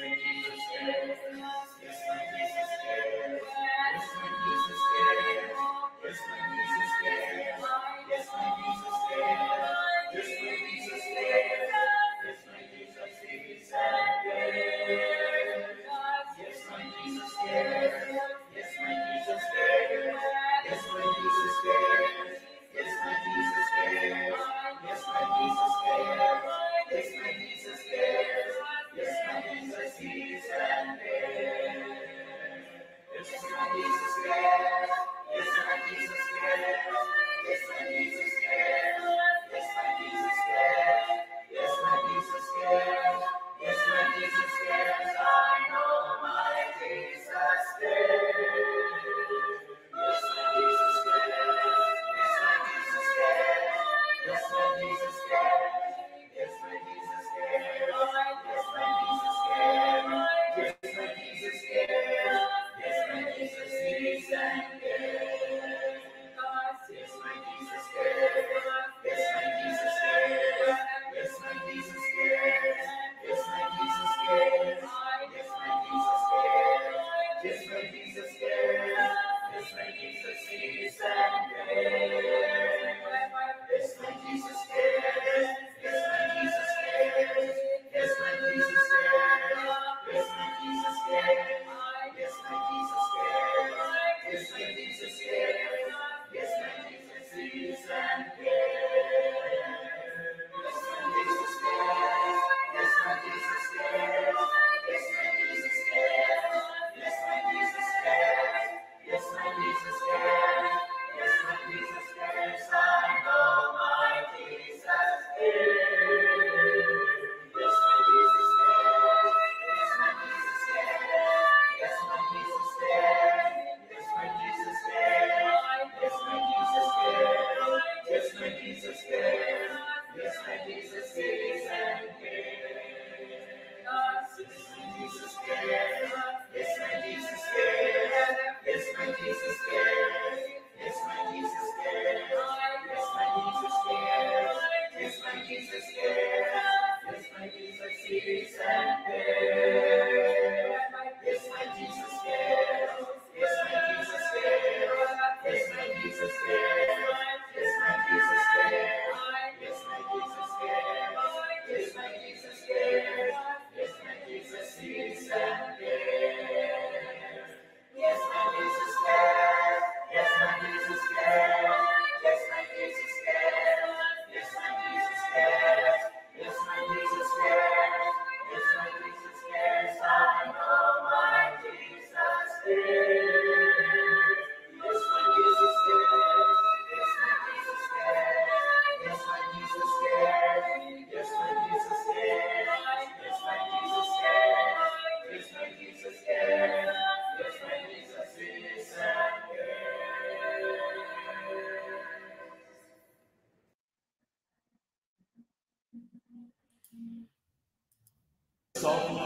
when Jesus soul.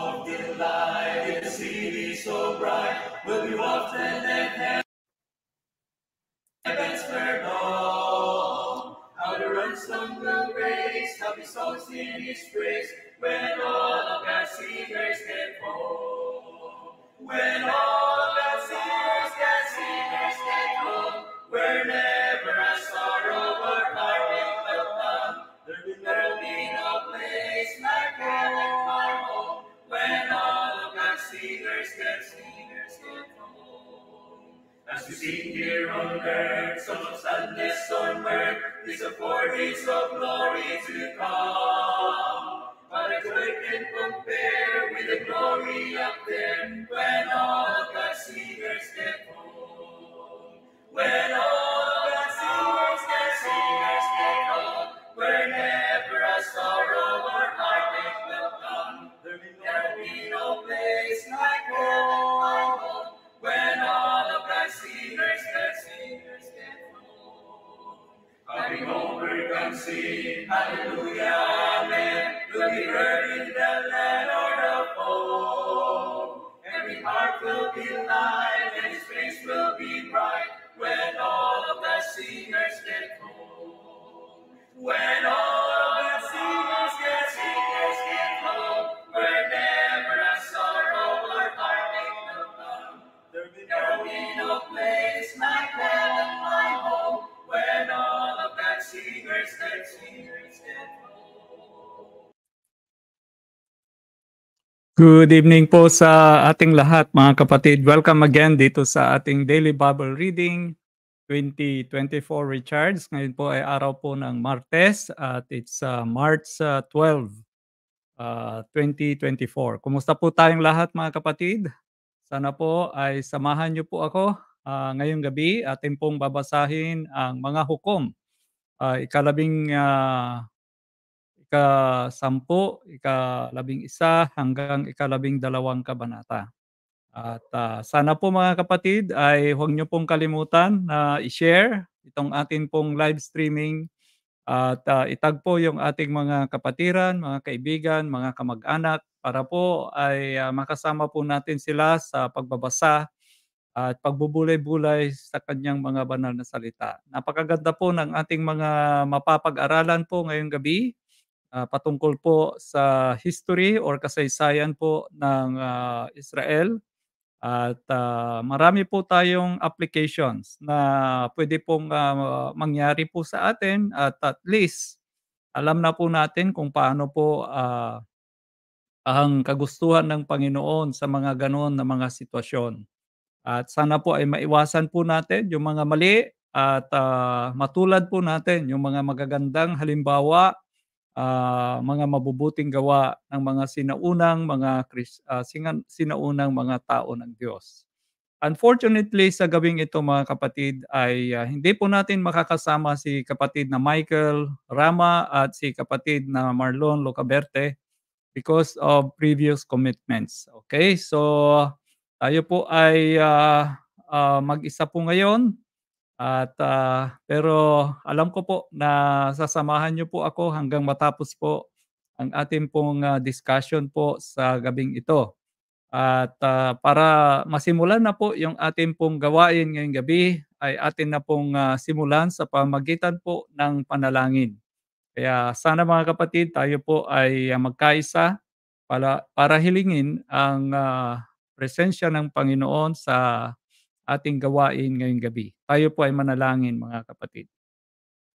Good evening po sa ating lahat mga kapatid. Welcome again dito sa ating Daily Bible Reading 2024 Recharge. Ngayon po ay araw po ng Martes at it's uh, March uh, 12, uh, 2024. Kumusta po tayong lahat mga kapatid? Sana po ay samahan niyo po ako uh, ngayong gabi. Atin pong babasahin ang mga hukom. Uh, ikalabing uh, ika-sampu, ika-labing isa hanggang ika dalawang kabanata. At uh, sana po mga kapatid ay huwag niyo pong kalimutan na uh, i-share itong atin pong live streaming at uh, itag po yung ating mga kapatiran, mga kaibigan, mga kamag-anak para po ay uh, makasama po natin sila sa pagbabasa at pagbubulay-bulay sa kanyang mga banal na salita. Napakaganda po ng ating mga mapapag-aralan po ngayong gabi uh, patungkol po sa history or kasaysayan po ng uh, Israel. At uh, marami po tayong applications na pwede pong uh, mangyari po sa atin at at least alam na po natin kung paano po uh, ang kagustuhan ng Panginoon sa mga ganoon na mga sitwasyon. At sana po ay maiwasan po natin yung mga mali at uh, matulad po natin yung mga magagandang halimbawa uh, mga mabubuting gawa ng mga sinaunang mga uh, sinaunang mga tao ng Diyos. Unfortunately, sa gabing ito mga kapatid ay uh, hindi po natin makakasama si kapatid na Michael Rama at si kapatid na Marlon Locaberte because of previous commitments. Okay? So tayo po ay uh, uh, mag-isa po ngayon at ah, pero alam ko po na sasamahan niyo po ako hanggang matapos po ang ating pong ah, discussion po sa gabing ito. At ah, para masimulan na po yung ating pong gawain ngayong gabi ay atin na pong ah, simulan sa pamagitan po ng panalangin. Kaya sana mga kapatid tayo po ay ah, magkaisa para, para hilingin ang ah, presensya ng Panginoon sa ating gawain ngayong gabi. Tayo po ay manalangin mga kapatid.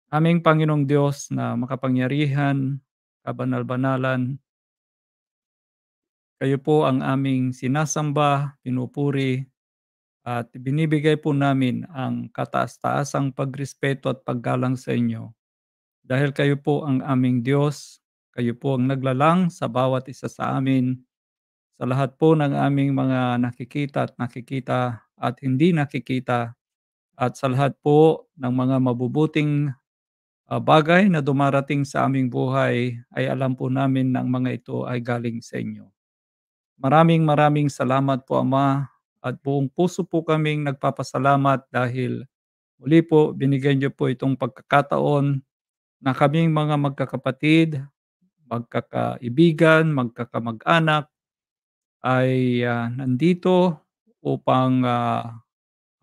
Aming Panginoong Diyos na makapangyarihan, kabanal-banalan, kayo po ang aming sinasamba, pinupuri, at binibigay po namin ang kataas-taasang pagrespeto at paggalang sa inyo. Dahil kayo po ang aming Diyos, kayo po ang naglalang sa bawat isa sa amin, sa lahat po ng aming mga nakikita at nakikita at hindi nakikita at sa lahat po ng mga mabubuting uh, bagay na dumarating sa aming buhay ay alam po namin na mga ito ay galing sa inyo. Maraming maraming salamat po Ama at buong puso po kaming nagpapasalamat dahil muli po binigyan niyo po itong pagkakataon na kaming mga magkakapatid, magkakaibigan, magkakamag-anak ay uh, nandito upang uh,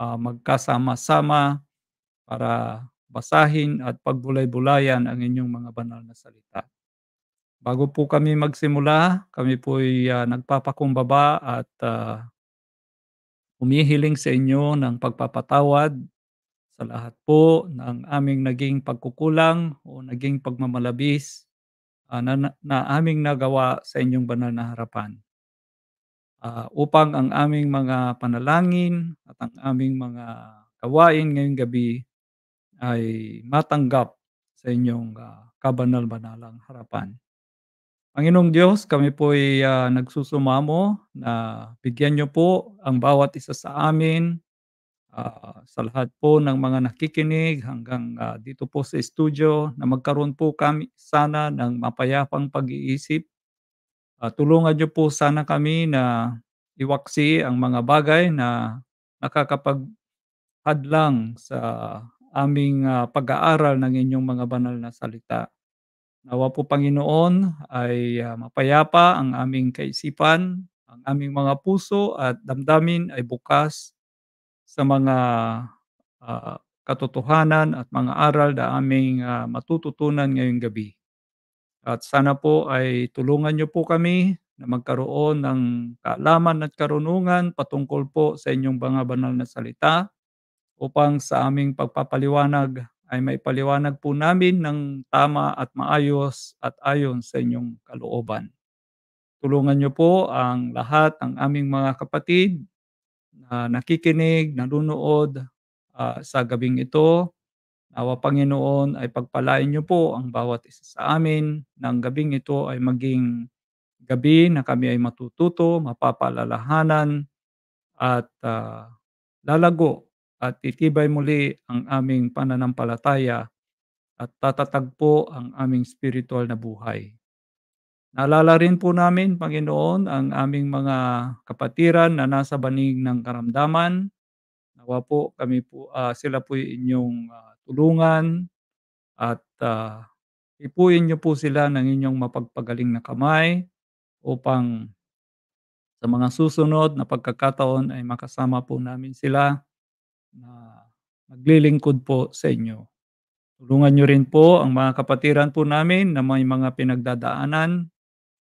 uh, magkasama-sama para basahin at pagbulay-bulayan ang inyong mga banal na salita. Bago po kami magsimula, kami po ay uh, nagpapakumbaba at uh, ah, umihiling sa inyo ng pagpapatawad sa lahat po ng aming naging pagkukulang o naging pagmamalabis uh, na, na aming nagawa sa inyong banal na harapan uh, upang ang aming mga panalangin at ang aming mga kawain ngayong gabi ay matanggap sa inyong uh, kabanal-banalang harapan. Panginoong Diyos, kami po ay uh, nagsusumamo na bigyan niyo po ang bawat isa sa amin uh, sa lahat po ng mga nakikinig hanggang uh, dito po sa studio na magkaroon po kami sana ng mapayapang pag-iisip Uh, tulungan niyo po sana kami na iwaksi ang mga bagay na nakakapaghadlang sa aming uh, pag-aaral ng inyong mga banal na salita. Nawa po Panginoon ay uh, mapayapa ang aming kaisipan, ang aming mga puso at damdamin ay bukas sa mga uh, katotohanan at mga aral na aming uh, matututunan ngayong gabi. At sana po ay tulungan niyo po kami na magkaroon ng kaalaman at karunungan patungkol po sa inyong mga banal na salita upang sa aming pagpapaliwanag ay may paliwanag po namin ng tama at maayos at ayon sa inyong kalooban. Tulungan niyo po ang lahat ng aming mga kapatid na nakikinig, nanonood uh, sa gabing ito Awa Panginoon ay pagpalain niyo po ang bawat isa sa amin ng gabing ito ay maging gabi na kami ay matututo, mapapalalahanan at uh, lalago at titibay muli ang aming pananampalataya at tatatagpo ang aming spiritual na buhay. Naalala rin po namin, Panginoon, ang aming mga kapatiran na nasa banig ng karamdaman. Nawa po kami po, uh, sila po inyong uh, tulungan at uh, ah, ipuin niyo po sila ng inyong mapagpagaling na kamay upang sa mga susunod na pagkakataon ay makasama po namin sila na maglilingkod po sa inyo. Tulungan niyo rin po ang mga kapatiran po namin na may mga pinagdadaanan.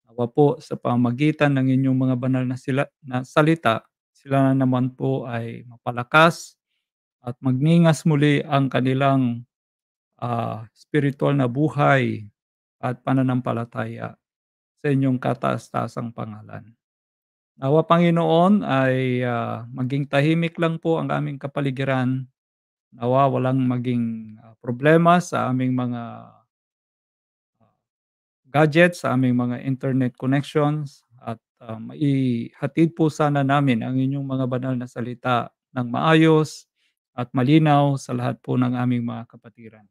Nawa po sa pamagitan ng inyong mga banal na, sila, na salita, sila na naman po ay mapalakas at magningas muli ang kanilang uh, spiritual na buhay at pananampalataya sa inyong kataas-taasang pangalan. Nawa Panginoon ay uh, maging tahimik lang po ang aming kapaligiran. Nawa walang maging uh, problema sa aming mga gadgets, sa aming mga internet connections at uh, maihatid po sana namin ang inyong mga banal na salita ng maayos at malinaw sa lahat po ng aming mga kapatiran.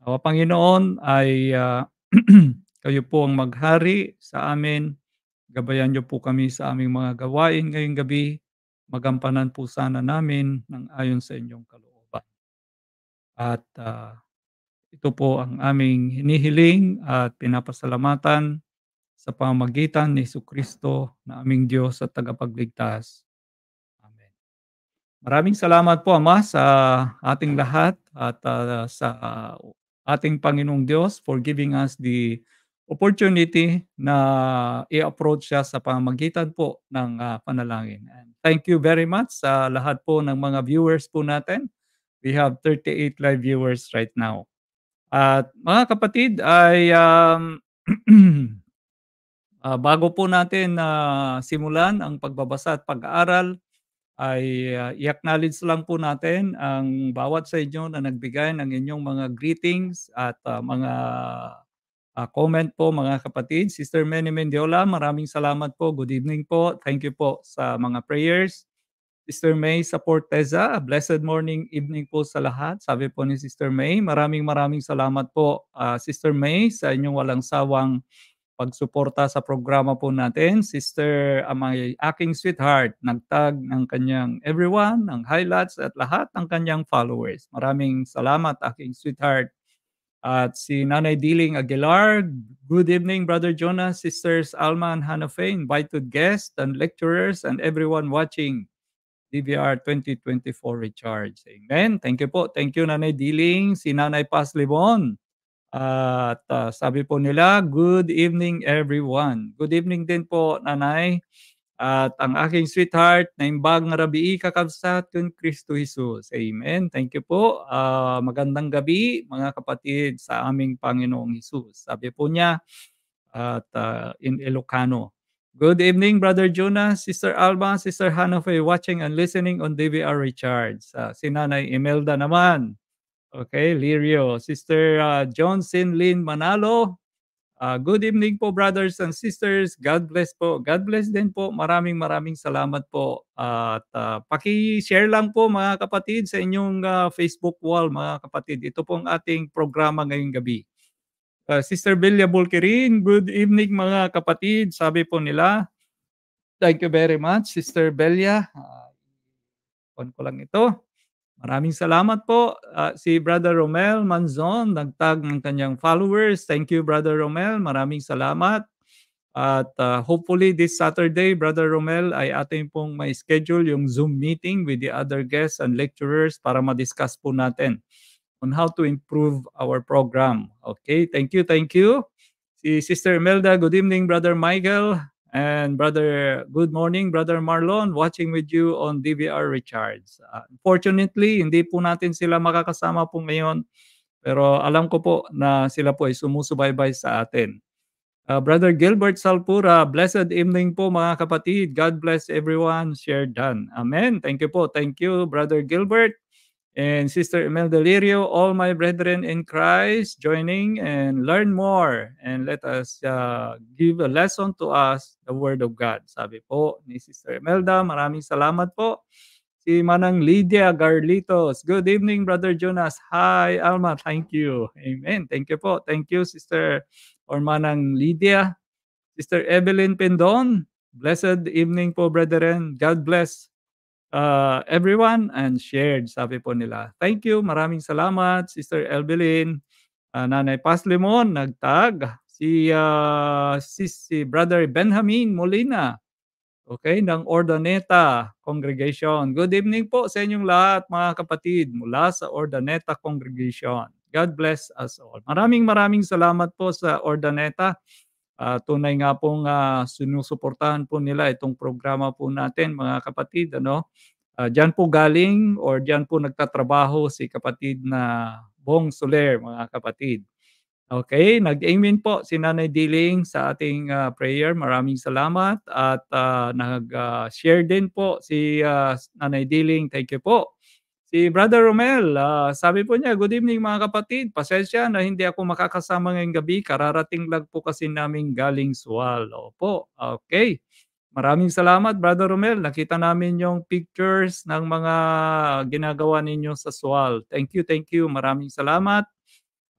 Awa Panginoon ay uh, kayo po ang maghari sa amin. Gabayan niyo po kami sa aming mga gawain ngayong gabi. Magampanan po sana namin ng ayon sa inyong kalooban. At uh, ito po ang aming hinihiling at pinapasalamatan sa pamagitan ni Kristo na aming Diyos at tagapagligtas Maraming salamat po Ama sa ating lahat at uh, sa ating Panginoong Diyos for giving us the opportunity na i-approach siya sa pamamagitan po ng uh, panalangin. And thank you very much sa lahat po ng mga viewers po natin. We have 38 live viewers right now. At mga kapatid, ay um, uh, bago po natin na uh, simulan ang pagbabasa at pag-aaral ay uh, i-acknowledge lang po natin ang bawat sa inyo na nagbigay ng inyong mga greetings at uh, mga uh, comment po mga kapatid. Sister Manny Mendiola, maraming salamat po. Good evening po. Thank you po sa mga prayers. Sister May Saporteza, blessed morning, evening po sa lahat. Sabi po ni Sister May, maraming maraming salamat po uh, Sister May sa inyong walang sawang pagsuporta sa programa po natin. Sister Amay, aking sweetheart, nagtag ng kanyang everyone, ng highlights at lahat ng kanyang followers. Maraming salamat aking sweetheart. At si Nanay Diling Aguilar, good evening Brother Jonas, Sisters Alma and Hanafe, invited guests and lecturers and everyone watching DVR 2024 Recharge. Amen. Thank you po. Thank you Nanay Diling, si Nanay Paz Libon. At uh, sabi po nila, good evening everyone. Good evening din po nanay at ang aking sweetheart na imbag na rabii kakabsat kun Kristo Jesus. Amen. Thank you po. Uh, magandang gabi mga kapatid sa aming Panginoong Jesus. Sabi po niya at uh, in Ilocano. Good evening, Brother Jonas, Sister Alba, Sister Hanofe, watching and listening on DVR Recharge. Uh, si Nanay Imelda naman. Okay, Lirio. Sister uh, Johnson Lynn Manalo. Uh, good evening po brothers and sisters. God bless po. God bless din po. Maraming maraming salamat po. Uh, at uh, paki-share lang po mga kapatid sa inyong uh, Facebook wall mga kapatid. Ito po ang ating programa ngayong gabi. Uh, Sister Belia Bulkirin, good evening mga kapatid. Sabi po nila, thank you very much Sister Belia. Uh, on ko lang ito. Maraming salamat po uh, si Brother Romel Manzon, nagtag ng kanyang followers. Thank you Brother Romel, maraming salamat. At uh, hopefully this Saturday, Brother Romel, ay atin pong may schedule yung Zoom meeting with the other guests and lecturers para ma-discuss po natin on how to improve our program. Okay, thank you, thank you. Si Sister Imelda, good evening Brother Michael. And brother, good morning, brother Marlon, watching with you on DVR Richards. Uh, ah, unfortunately, hindi po natin sila makakasama po ngayon. Pero alam ko po na sila po ay sumusubaybay sa atin. Uh, brother Gilbert Salpura, blessed evening po mga kapatid. God bless everyone. Share done. Amen. Thank you po. Thank you, Brother Gilbert and Sister Imelda Lirio, all my brethren in Christ, joining and learn more and let us uh, give a lesson to us the Word of God. Sabi po ni Sister Imelda, maraming salamat po. Si Manang Lydia Garlitos, good evening Brother Jonas. Hi Alma, thank you. Amen. Thank you po. Thank you Sister or Manang Lydia. Sister Evelyn Pendon, blessed evening po brethren. God bless uh, everyone and shared, sabi po nila. Thank you, maraming salamat, Sister Elbelin, uh, Nanay Paslimon, nagtag, si, uh, si, si Brother Benjamin Molina, okay, ng Ordoneta Congregation. Good evening po sa inyong lahat, mga kapatid, mula sa Ordoneta Congregation. God bless us all. Maraming maraming salamat po sa Ordaneta. Uh, tunay nga pong uh, sinusuportahan po nila itong programa po natin mga kapatid. Ano? Uh, ah, diyan po galing or diyan po nagtatrabaho si kapatid na Bong Soler mga kapatid. Okay, nag-amen po si Nanay Diling sa ating uh, prayer. Maraming salamat at uh, nag-share din po si uh, Nanay Diling. Thank you po Si Brother Romel, uh, sabi po niya, good evening mga kapatid. Pasensya na hindi ako makakasama ngayong gabi. Kararating lang po kasi namin galing Sual. Opo, okay. Maraming salamat Brother Romel. Nakita namin yung pictures ng mga ginagawa ninyo sa Sual. Thank you, thank you. Maraming salamat.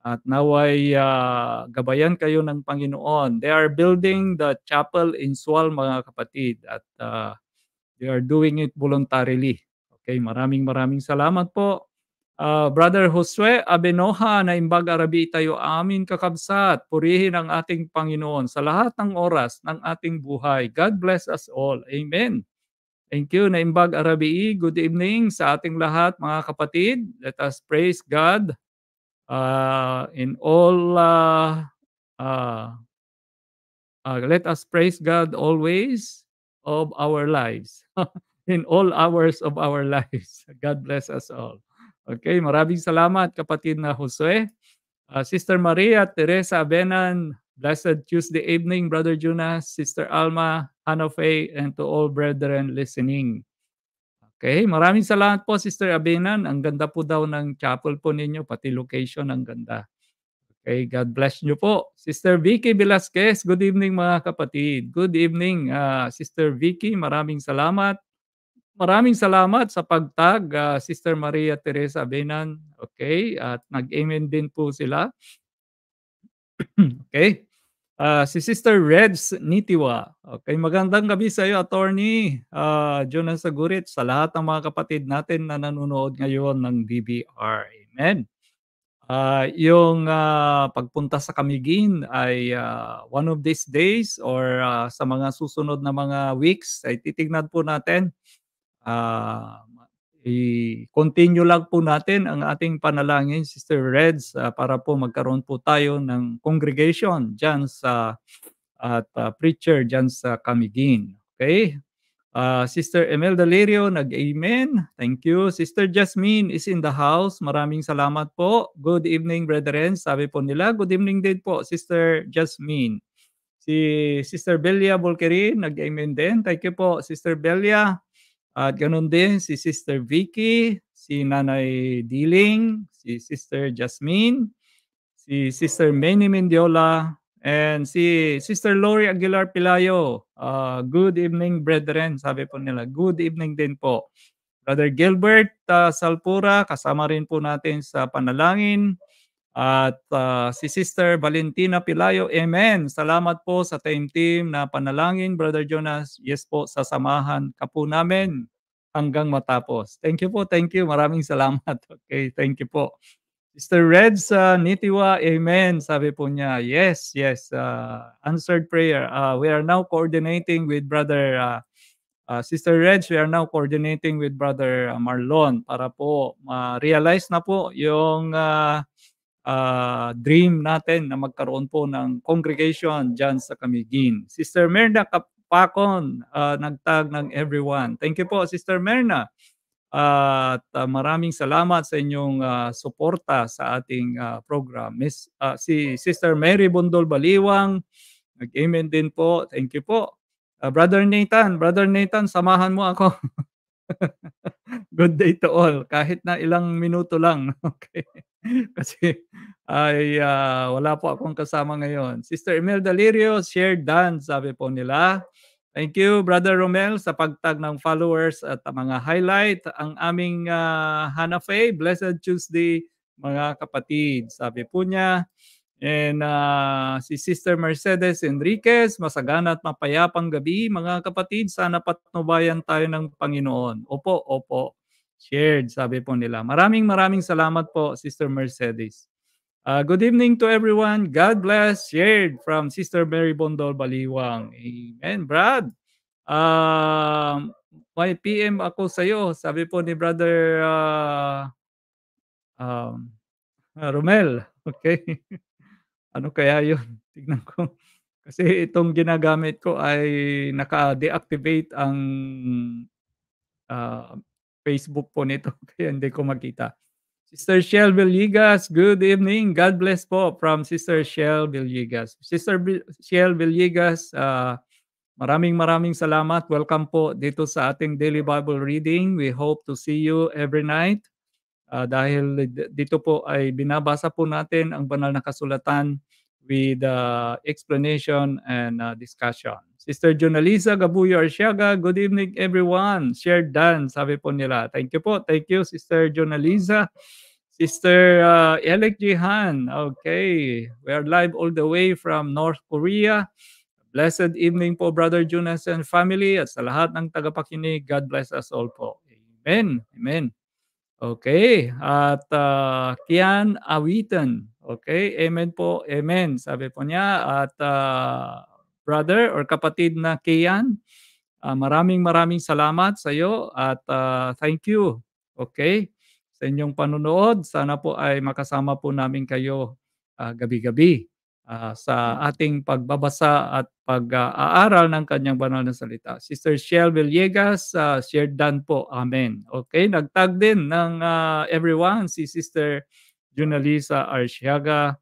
At naway uh, gabayan kayo ng Panginoon. They are building the chapel in Sual mga kapatid at uh, they are doing it voluntarily. Okay, maraming maraming salamat po. Uh, Brother Josue Abenoha na Imbag Arabi tayo amin kakabsat. Purihin ang ating Panginoon sa lahat ng oras ng ating buhay. God bless us all. Amen. Thank you na Imbag Arabi. Good evening sa ating lahat mga kapatid. Let us praise God uh, in all uh, uh, uh, let us praise God always of our lives. in all hours of our lives. God bless us all. Okay, maraming salamat kapatid na Jose. Uh, Sister Maria Teresa Abenan, blessed Tuesday evening, Brother Jonas, Sister Alma, Hannah Faye, and to all brethren listening. Okay, maraming salamat po Sister Abenan. Ang ganda po daw ng chapel po ninyo, pati location ang ganda. Okay, God bless nyo po. Sister Vicky Velasquez, good evening mga kapatid. Good evening, uh, Sister Vicky. Maraming salamat. Maraming salamat sa pagtag, uh, Sister Maria Teresa Benan. Okay, at nag-amen din po sila. okay. Uh, si Sister Reds Nitiwa. Okay, magandang gabi sa iyo, Attorney uh, ah, Jonas Sagurit, sa lahat ng mga kapatid natin na nanonood ngayon ng DBR. Amen. Uh, yung uh, pagpunta sa Kamigin ay uh, one of these days or uh, sa mga susunod na mga weeks ay titignan po natin uh, i-continue lang po natin ang ating panalangin, Sister Reds, uh, para po magkaroon po tayo ng congregation dyan sa at uh, preacher dyan sa Camiguin. Okay? Uh, Sister Imelda Lirio, nag-amen. Thank you. Sister Jasmine is in the house. Maraming salamat po. Good evening, brethren. Sabi po nila, good evening din po, Sister Jasmine. Si Sister Belia Volkerin, nag-amen din. Thank you po, Sister Belia. At ganun din si Sister Vicky, si Nanay Diling, si Sister Jasmine, si Sister Manny Mendiola, and si Sister Lori Aguilar Pilayo. Uh, good evening, brethren. Sabi po nila, good evening din po. Brother Gilbert uh, Salpura, kasama rin po natin sa panalangin. At uh, si Sister Valentina Pilayo, Amen. Salamat po sa team-team na panalangin, Brother Jonas. Yes po, sasamahan ka po namin hanggang matapos. Thank you po, thank you. Maraming salamat. Okay, thank you po. Sister Red sa uh, Nitiwa, Amen. Sabi po niya, yes, yes. Uh, answered prayer. Uh, we are now coordinating with Brother uh, Uh, Sister Reg, we are now coordinating with Brother Marlon para po ma-realize na po yung uh, uh, dream natin na magkaroon po ng congregation dyan sa Kamigin. Sister Merna Kapakon, uh, nagtag ng everyone. Thank you po, Sister Merna. Uh, at uh, maraming salamat sa inyong uh, suporta sa ating uh, program. Miss, uh, si Sister Mary Bondol Baliwang, nag-amen din po. Thank you po. Uh, Brother Nathan, Brother Nathan, samahan mo ako. Good day to all. Kahit na ilang minuto lang. Okay. Kasi ay uh, wala po akong kasama ngayon. Sister Emil Dalirio, share done, sabi po nila. Thank you, Brother Romel, sa pagtag ng followers at mga highlight. Ang aming uh, ah, Hanafe, Blessed Tuesday, mga kapatid, sabi po niya. And uh, si Sister Mercedes Enriquez, masagana at mapayapang gabi, mga kapatid, sana patnubayan tayo ng Panginoon. Opo, opo shared, sabi po nila. Maraming maraming salamat po, Sister Mercedes. Uh, good evening to everyone. God bless. Shared from Sister Mary Bondol Baliwang. Amen, Brad. Um, uh, may PM ako sa iyo. Sabi po ni Brother uh, um, Romel. Okay. ano kaya yun? Tignan ko. Kasi itong ginagamit ko ay naka-deactivate ang uh, Facebook po nito kaya hindi ko makita. Sister Shell Villegas, good evening. God bless po from Sister Shell Villegas. Sister B- Shell Villegas, uh, maraming maraming salamat. Welcome po dito sa ating Daily Bible Reading. We hope to see you every night. Uh, dahil dito po ay binabasa po natin ang banal na kasulatan with uh, explanation and uh, discussion. Sister Jonalisa Gabuyo Arsiaga, good evening everyone. Share done, sabi po nila. Thank you po. Thank you, Sister Jonalisa. Sister uh, Elek Jihan, okay. We are live all the way from North Korea. Blessed evening po, Brother Junas and family. At sa lahat ng tagapakinig, God bless us all po. Amen. Amen. Okay. At uh, Kian Awitan. Okay. Amen po. Amen. Sabi po niya. At uh, brother or kapatid na Kian. Uh, maraming maraming salamat sa iyo at uh, thank you. Okay? Sa inyong panonood, sana po ay makasama po namin kayo uh, gabi-gabi uh, sa ating pagbabasa at pag-aaral ng kanyang banal na salita. Sister Shell Villegas, uh, shared dan po. Amen. Okay, nagtag din ng uh, everyone si Sister Junalisa Arciaga,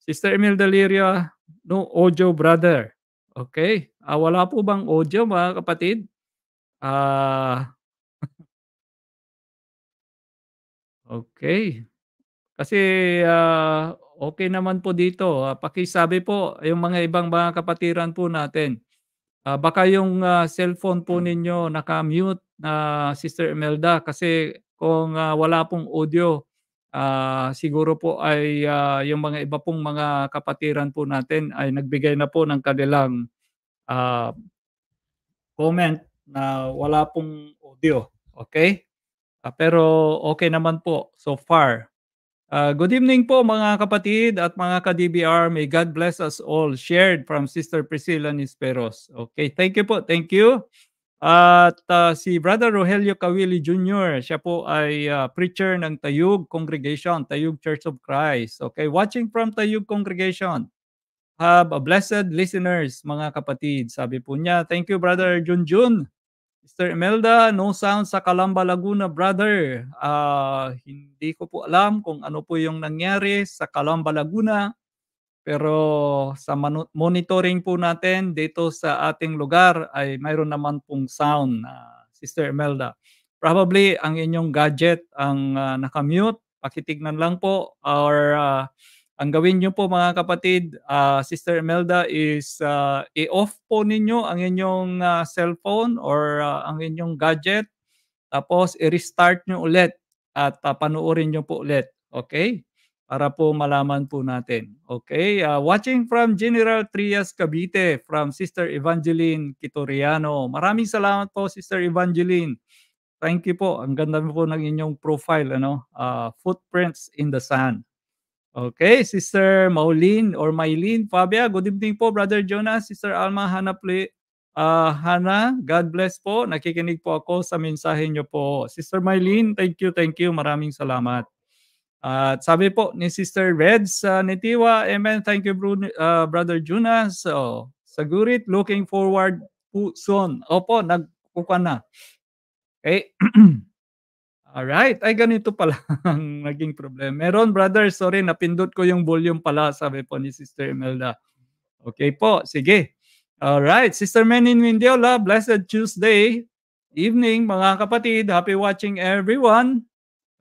Sister Emil Delirio, no Ojo Brother, Okay. Ah, wala po bang audio mga kapatid? Ah, okay. Kasi ah, okay naman po dito. Ah, pakisabi po yung mga ibang mga kapatiran po natin. Ah, baka yung ah, cellphone po ninyo naka-mute na Sister Imelda kasi kung ah, wala pong audio Ah, siguro po ay, ah, yung mga iba pong mga kapatiran po natin ay nagbigay na po ng kanilang, ah comment na wala pong audio, Okay? Ah, pero okay naman po so far. Ah, good evening po mga kapatid at mga ka-DBR. May God bless us all. Shared from Sister Priscilla Nisperos. Okay, thank you po, thank you. At uh, si Brother Rogelio Kawili Jr., siya po ay uh, preacher ng Tayug Congregation, Tayug Church of Christ. Okay, watching from Tayug Congregation. Have a blessed listeners, mga kapatid. Sabi po niya, thank you Brother Junjun. Sister Imelda, no sound sa Kalamba, Laguna, brother. Uh, hindi ko po alam kung ano po yung nangyari sa Kalamba, Laguna. Pero sa monitoring po natin dito sa ating lugar ay mayroon naman pong sound, uh, Sister Imelda. Probably ang inyong gadget ang uh, nakamute, pakitignan lang po or uh, ang gawin niyo po mga kapatid, uh, Sister Imelda is uh, i-off po ninyo ang inyong uh, cellphone or uh, ang inyong gadget. Tapos i-restart niyo ulit at uh, panoorin niyo po ulit. Okay? para po malaman po natin. Okay, uh, watching from General Trias Cavite from Sister Evangeline Kitoriano. Maraming salamat po Sister Evangeline. Thank you po. Ang ganda po ng inyong profile ano, uh, Footprints in the Sand. Okay, Sister Maulin or Maylin Fabia, good evening po Brother Jonas, Sister Alma Hanapli Uh, ah, Hana, God bless po. Nakikinig po ako sa mensahe niyo po. Sister Mylene, thank you, thank you. Maraming salamat. At uh, sabi po ni Sister Reds uh, ah, Nitiwa, Amen. Thank you, Bruno, uh, ah, Brother Junas. So, sagurit, looking forward po soon. Opo, nagkukuha na. Okay. Alright, ay ganito pala ang naging problema. Meron brother, sorry, napindot ko yung volume pala, sabi po ni Sister Imelda. Okay po, sige. Alright, Sister Menin Mindiola, blessed Tuesday evening mga kapatid. Happy watching everyone.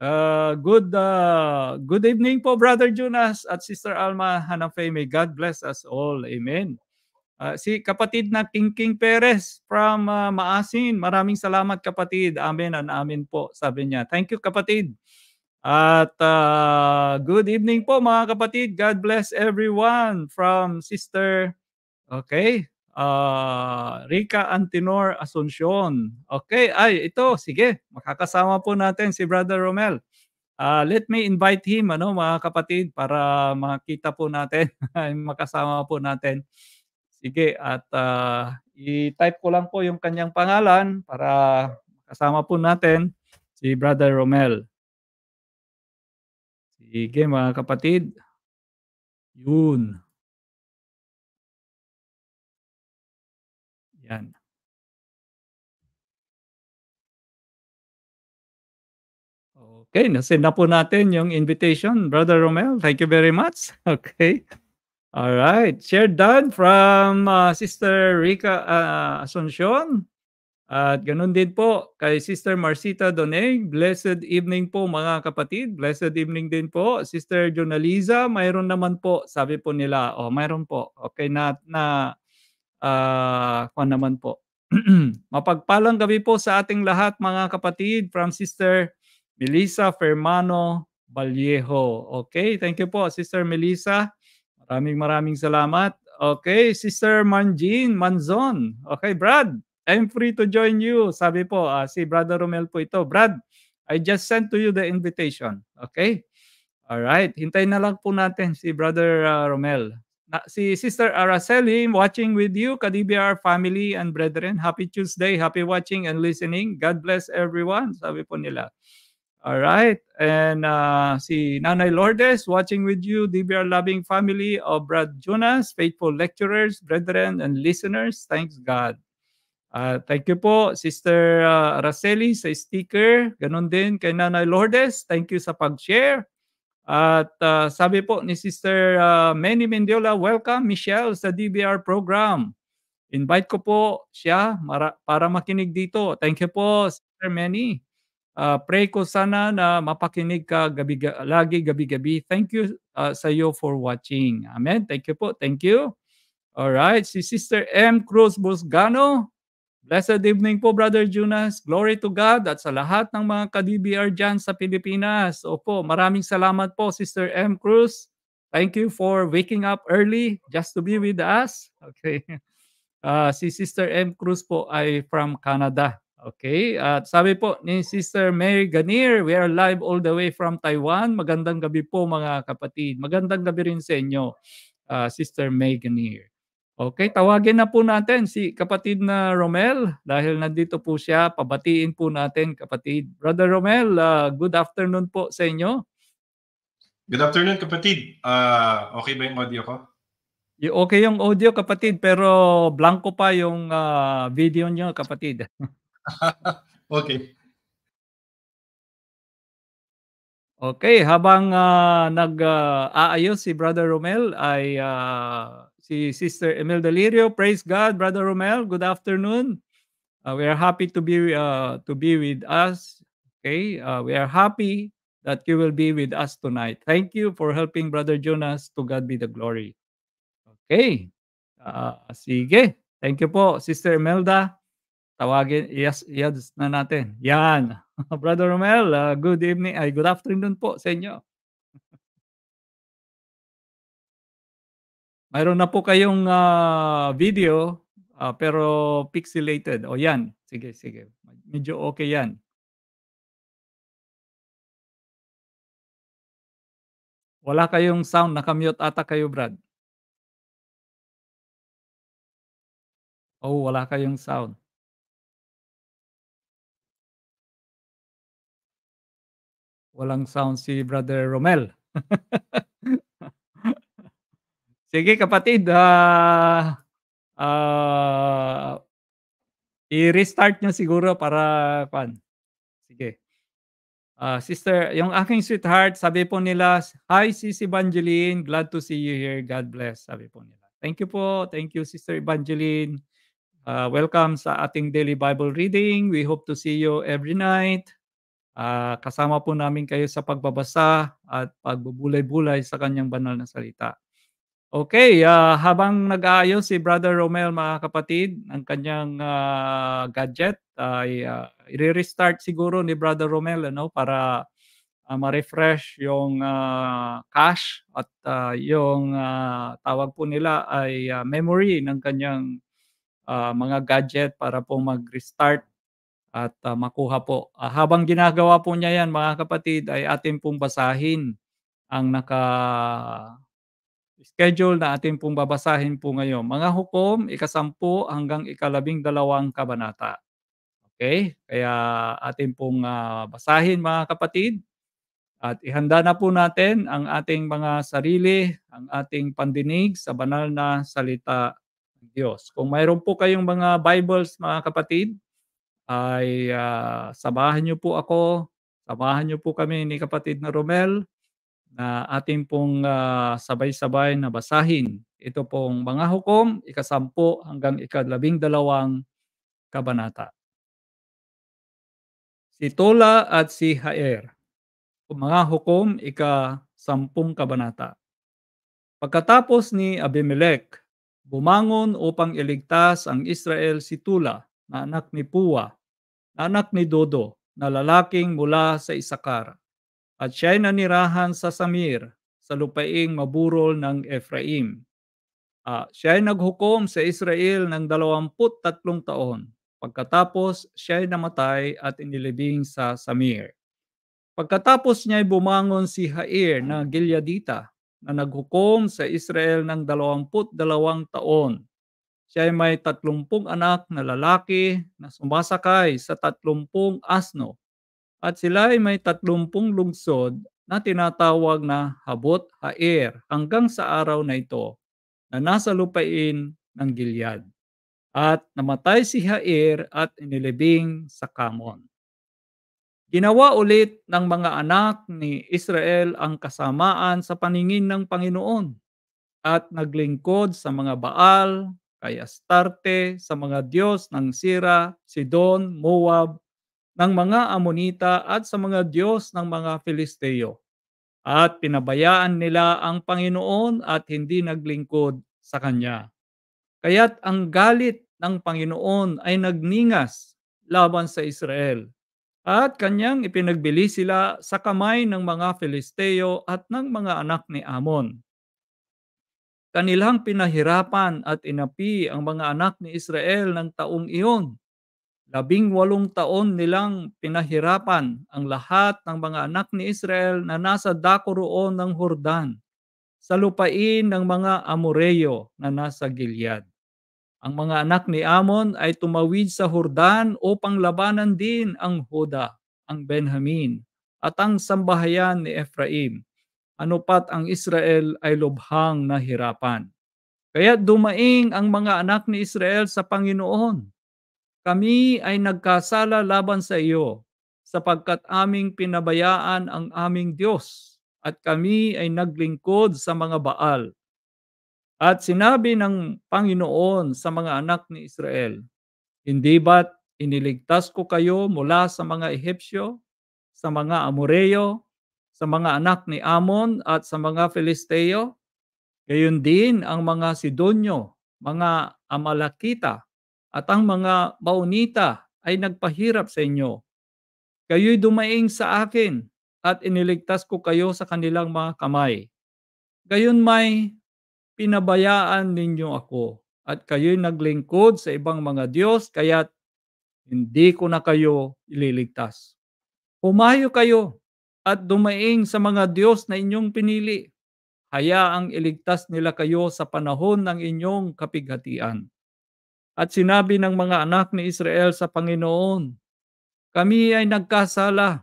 Uh, good uh, good evening po Brother Jonas at Sister Alma Hanafe. May God bless us all. Amen. Uh, si kapatid na King King Perez from uh, Maasin. Maraming salamat kapatid. Amen and amen po. Sabi niya. Thank you kapatid. At uh, good evening po mga kapatid. God bless everyone from Sister Okay, uh, Rica Antinor Asuncion. Okay, ay ito, sige, makakasama po natin si Brother Romel. Uh, let me invite him, ano, mga kapatid, para makita po natin, makasama po natin. Sige, at uh, i-type ko lang po yung kanyang pangalan para makasama po natin si Brother Romel. Sige, mga kapatid. Yun. Yan. Okay, nasend na po natin yung invitation, Brother Romel. Thank you very much. Okay. All right. Shared done from uh, Sister Rica uh, Asuncion. At ganun din po kay Sister Marcita Doneng. Blessed evening po mga kapatid. Blessed evening din po. Sister Jonaliza, mayroon naman po. Sabi po nila, oh, mayroon po. Okay, na, na uh, ah, kung naman po. Mapagpalang gabi po sa ating lahat mga kapatid from Sister Melissa Fermano Balyeho. Okay, thank you po Sister Melissa. Maraming maraming salamat. Okay, Sister Manjin Manzon. Okay, Brad, I'm free to join you. Sabi po, uh, si Brother Romel po ito. Brad, I just sent to you the invitation. Okay? All right, hintayin na lang po natin si Brother uh, Romel si Sister Araceli watching with you, KDBR family and brethren. Happy Tuesday, happy watching and listening. God bless everyone, sabi po nila. All right. And uh, si Nanay Lourdes watching with you, DBR loving family of Brad Jonas, faithful lecturers, brethren, and listeners. Thanks God. Uh, thank you po, Sister uh, Araceli, sa sticker. Ganon din kay Nanay Lourdes. Thank you sa pag-share. At uh, sabi po ni Sister uh, Manny Mendiola, welcome Michelle sa DBR program. Invite ko po siya para, para makinig dito. Thank you po Sister Manny. Uh, pray ko sana na mapakinig ka gabi, lagi gabi-gabi. Thank you uh, sa iyo for watching. Amen. Thank you po. Thank you. All right, si Sister M. Cruz Busgano. Blessed evening po, Brother Junas. Glory to God at sa lahat ng mga ka-DBR dyan sa Pilipinas. Opo, maraming salamat po, Sister M. Cruz. Thank you for waking up early just to be with us. Okay. Uh, si Sister M. Cruz po ay from Canada. Okay. At sabi po ni Sister Mary Ganir, we are live all the way from Taiwan. Magandang gabi po mga kapatid. Magandang gabi rin sa inyo, uh, Sister May Ganir. Okay, tawagin na po natin si kapatid na Romel dahil nandito po siya. Pabatiin po natin kapatid. Brother Romel, uh, good afternoon po sa inyo. Good afternoon kapatid. Uh, okay ba yung audio ko? Okay yung audio kapatid pero blanco pa yung uh, video niyo kapatid. okay. Okay, habang uh, nag-aayos uh, si Brother Romel ay uh, si Sister Emil Delirio. Praise God, Brother Romel. Good afternoon. Uh, we are happy to be uh, to be with us. Okay, uh, we are happy that you will be with us tonight. Thank you for helping Brother Jonas. To God be the glory. Okay. Uh, sige. Thank you po, Sister Imelda. Tawagin, yes, yes na natin. Yan. Brother Romel, uh, good evening, ay good afternoon po sa inyo. Mayroon na po kayong uh, video uh, pero pixelated. O yan. Sige, sige. Medyo okay yan. Wala kayong sound. Nakamute ata kayo, Brad. Oh, wala kayong sound. Walang sound si Brother Romel. Sige kapatid, ah uh, i-restart nyo siguro para kan. Sige. Uh, sister, yung aking sweetheart, sabi po nila, Hi, Sis Evangeline. Glad to see you here. God bless, sabi po nila. Thank you po. Thank you, Sister Evangeline. Uh, welcome sa ating daily Bible reading. We hope to see you every night. Uh, kasama po namin kayo sa pagbabasa at pagbubulay-bulay sa kanyang banal na salita. Okay, uh, habang nag-aayos si Brother Romel mga kapatid, ang kanyang uh, gadget ay uh, i-restart siguro ni Brother Romel ano para uh, ma-refresh yung uh, cache at uh, yung uh, tawag po nila ay uh, memory ng kanyang uh, mga gadget para po mag-restart at uh, makuha po. Uh, habang ginagawa po niya yan mga kapatid ay atin pong basahin ang naka schedule na atin pong babasahin po ngayon. Mga hukom, ikasampu hanggang ikalabing dalawang kabanata. Okay? Kaya atin pong uh, basahin mga kapatid. At ihanda na po natin ang ating mga sarili, ang ating pandinig sa banal na salita ng Diyos. Kung mayroon po kayong mga Bibles mga kapatid, ay uh, samahan niyo po ako, sabahan niyo po kami ni kapatid na Romel na ating pong uh, sabay-sabay na basahin. Ito pong mga hukom, ikasampu hanggang ikalabing dalawang kabanata. Si Tola at si Haer, mga hukom, ikasampung kabanata. Pagkatapos ni Abimelech, bumangon upang iligtas ang Israel si Tula, na anak ni Pua, na anak ni Dodo, na lalaking mula sa Isakar at siya'y nanirahan sa Samir, sa lupaing maburol ng Ephraim. Uh, siya'y naghukom sa Israel ng 23 taon. Pagkatapos, siya'y namatay at inilibing sa Samir. Pagkatapos niya'y bumangon si Hair na Gileadita na naghukom sa Israel ng 22 taon. Siya ay may 30 anak na lalaki na sumasakay sa 30 asno at sila ay may tatlumpung lungsod na tinatawag na Habot Hair hanggang sa araw na ito na nasa lupain ng Gilead. At namatay si Hair at inilibing sa Kamon. Ginawa ulit ng mga anak ni Israel ang kasamaan sa paningin ng Panginoon at naglingkod sa mga Baal, kay Astarte, sa mga Diyos ng Sira, Sidon, Moab, ng mga Amonita at sa mga Diyos ng mga Filisteo. At pinabayaan nila ang Panginoon at hindi naglingkod sa Kanya. Kaya't ang galit ng Panginoon ay nagningas laban sa Israel. At kanyang ipinagbili sila sa kamay ng mga Filisteo at ng mga anak ni Amon. Kanilang pinahirapan at inapi ang mga anak ni Israel ng taong iyon Labing walong taon nilang pinahirapan ang lahat ng mga anak ni Israel na nasa dako roon ng Hordan sa lupain ng mga Amoreyo na nasa Gilead. Ang mga anak ni Amon ay tumawid sa Hordan upang labanan din ang Hoda, ang Benjamin, at ang sambahayan ni Ephraim. Ano pat ang Israel ay lubhang nahirapan. Kaya dumaing ang mga anak ni Israel sa Panginoon kami ay nagkasala laban sa iyo sapagkat aming pinabayaan ang aming Diyos at kami ay naglingkod sa mga baal. At sinabi ng Panginoon sa mga anak ni Israel, Hindi ba't iniligtas ko kayo mula sa mga Ehipsyo, sa mga Amoreo, sa mga anak ni Amon at sa mga Filisteo? Gayon din ang mga Sidonyo, mga Amalakita, at ang mga baunita ay nagpahirap sa inyo. Kayo'y dumaing sa akin at iniligtas ko kayo sa kanilang mga kamay. Gayon may pinabayaan ninyo ako at kayo'y naglingkod sa ibang mga Diyos kaya't hindi ko na kayo ililigtas. Humayo kayo at dumaing sa mga Diyos na inyong pinili. Hayaang iligtas nila kayo sa panahon ng inyong kapighatian. At sinabi ng mga anak ni Israel sa Panginoon, Kami ay nagkasala.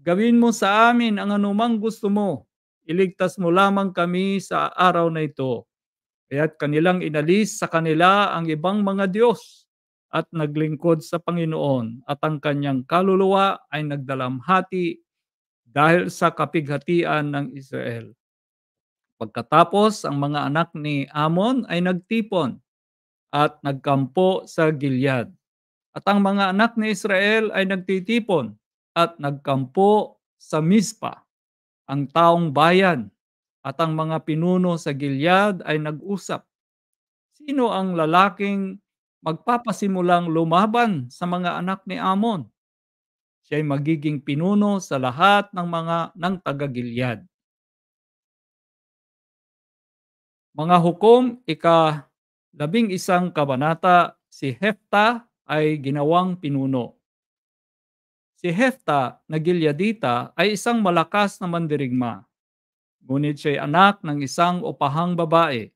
Gawin mo sa amin ang anumang gusto mo. Iligtas mo lamang kami sa araw na ito. Kaya't kanilang inalis sa kanila ang ibang mga Diyos at naglingkod sa Panginoon at ang kanyang kaluluwa ay nagdalamhati dahil sa kapighatian ng Israel. Pagkatapos, ang mga anak ni Amon ay nagtipon at nagkampo sa Gilead. At ang mga anak ni Israel ay nagtitipon at nagkampo sa Mispa, ang taong bayan at ang mga pinuno sa Gilead ay nag-usap. Sino ang lalaking magpapasimulang lumaban sa mga anak ni Amon? Siya ay magiging pinuno sa lahat ng mga ng taga-Gilead. Mga hukom, ika labing isang kabanata, si Hefta ay ginawang pinuno. Si Hefta na Gileadita ay isang malakas na mandirigma. Ngunit siya'y anak ng isang opahang babae.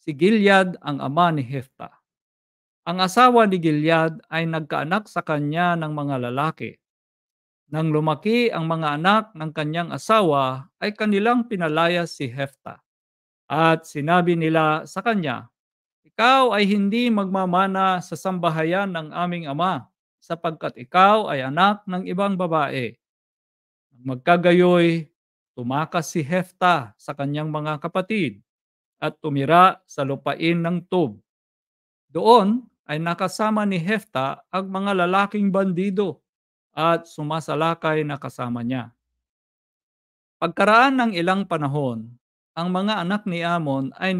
Si Gilead ang ama ni Hefta. Ang asawa ni Gilead ay nagkaanak sa kanya ng mga lalaki. Nang lumaki ang mga anak ng kanyang asawa ay kanilang pinalaya si Hefta. At sinabi nila sa kanya, ikaw ay hindi magmamana sa sambahayan ng aming ama, sapagkat ikaw ay anak ng ibang babae. Magkagayoy, tumakas si Hefta sa kanyang mga kapatid at tumira sa lupain ng Tub. Doon ay nakasama ni Hefta ang mga lalaking bandido at sumasalakay na kasama niya. Pagkaraan ng ilang panahon, ang mga anak ni Amon ay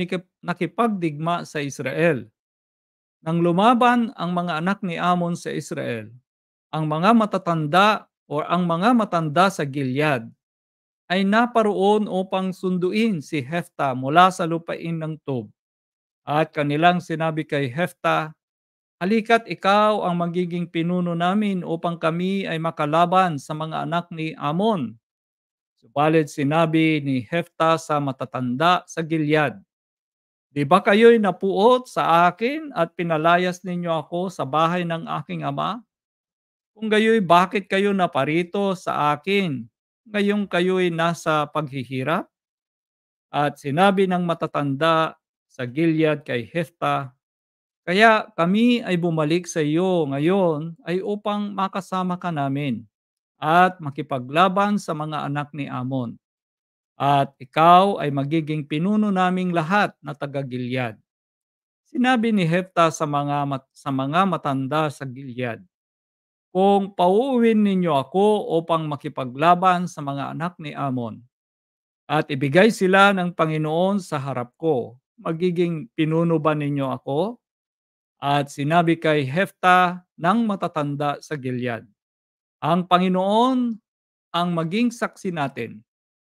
nakipagdigma sa Israel. Nang lumaban ang mga anak ni Amon sa Israel, ang mga matatanda o ang mga matanda sa Gilead ay naparoon upang sunduin si Hefta mula sa lupain ng Tob. At kanilang sinabi kay Hefta, Halika't ikaw ang magiging pinuno namin upang kami ay makalaban sa mga anak ni Amon Subalit sinabi ni Hefta sa matatanda sa Gilead, Di ba kayo'y napuot sa akin at pinalayas ninyo ako sa bahay ng aking ama? Kung gayo'y bakit kayo naparito sa akin ngayong kayo'y nasa paghihirap? At sinabi ng matatanda sa Gilead kay Hefta, Kaya kami ay bumalik sa iyo ngayon ay upang makasama ka namin at makipaglaban sa mga anak ni Amon. At ikaw ay magiging pinuno naming lahat na taga-Gilead. Sinabi ni Hefta sa mga, mat- sa mga matanda sa Gilead, Kung pauuwin ninyo ako upang makipaglaban sa mga anak ni Amon, at ibigay sila ng Panginoon sa harap ko, magiging pinuno ba ninyo ako? At sinabi kay Hefta ng matatanda sa Gilead, ang Panginoon ang maging saksi natin.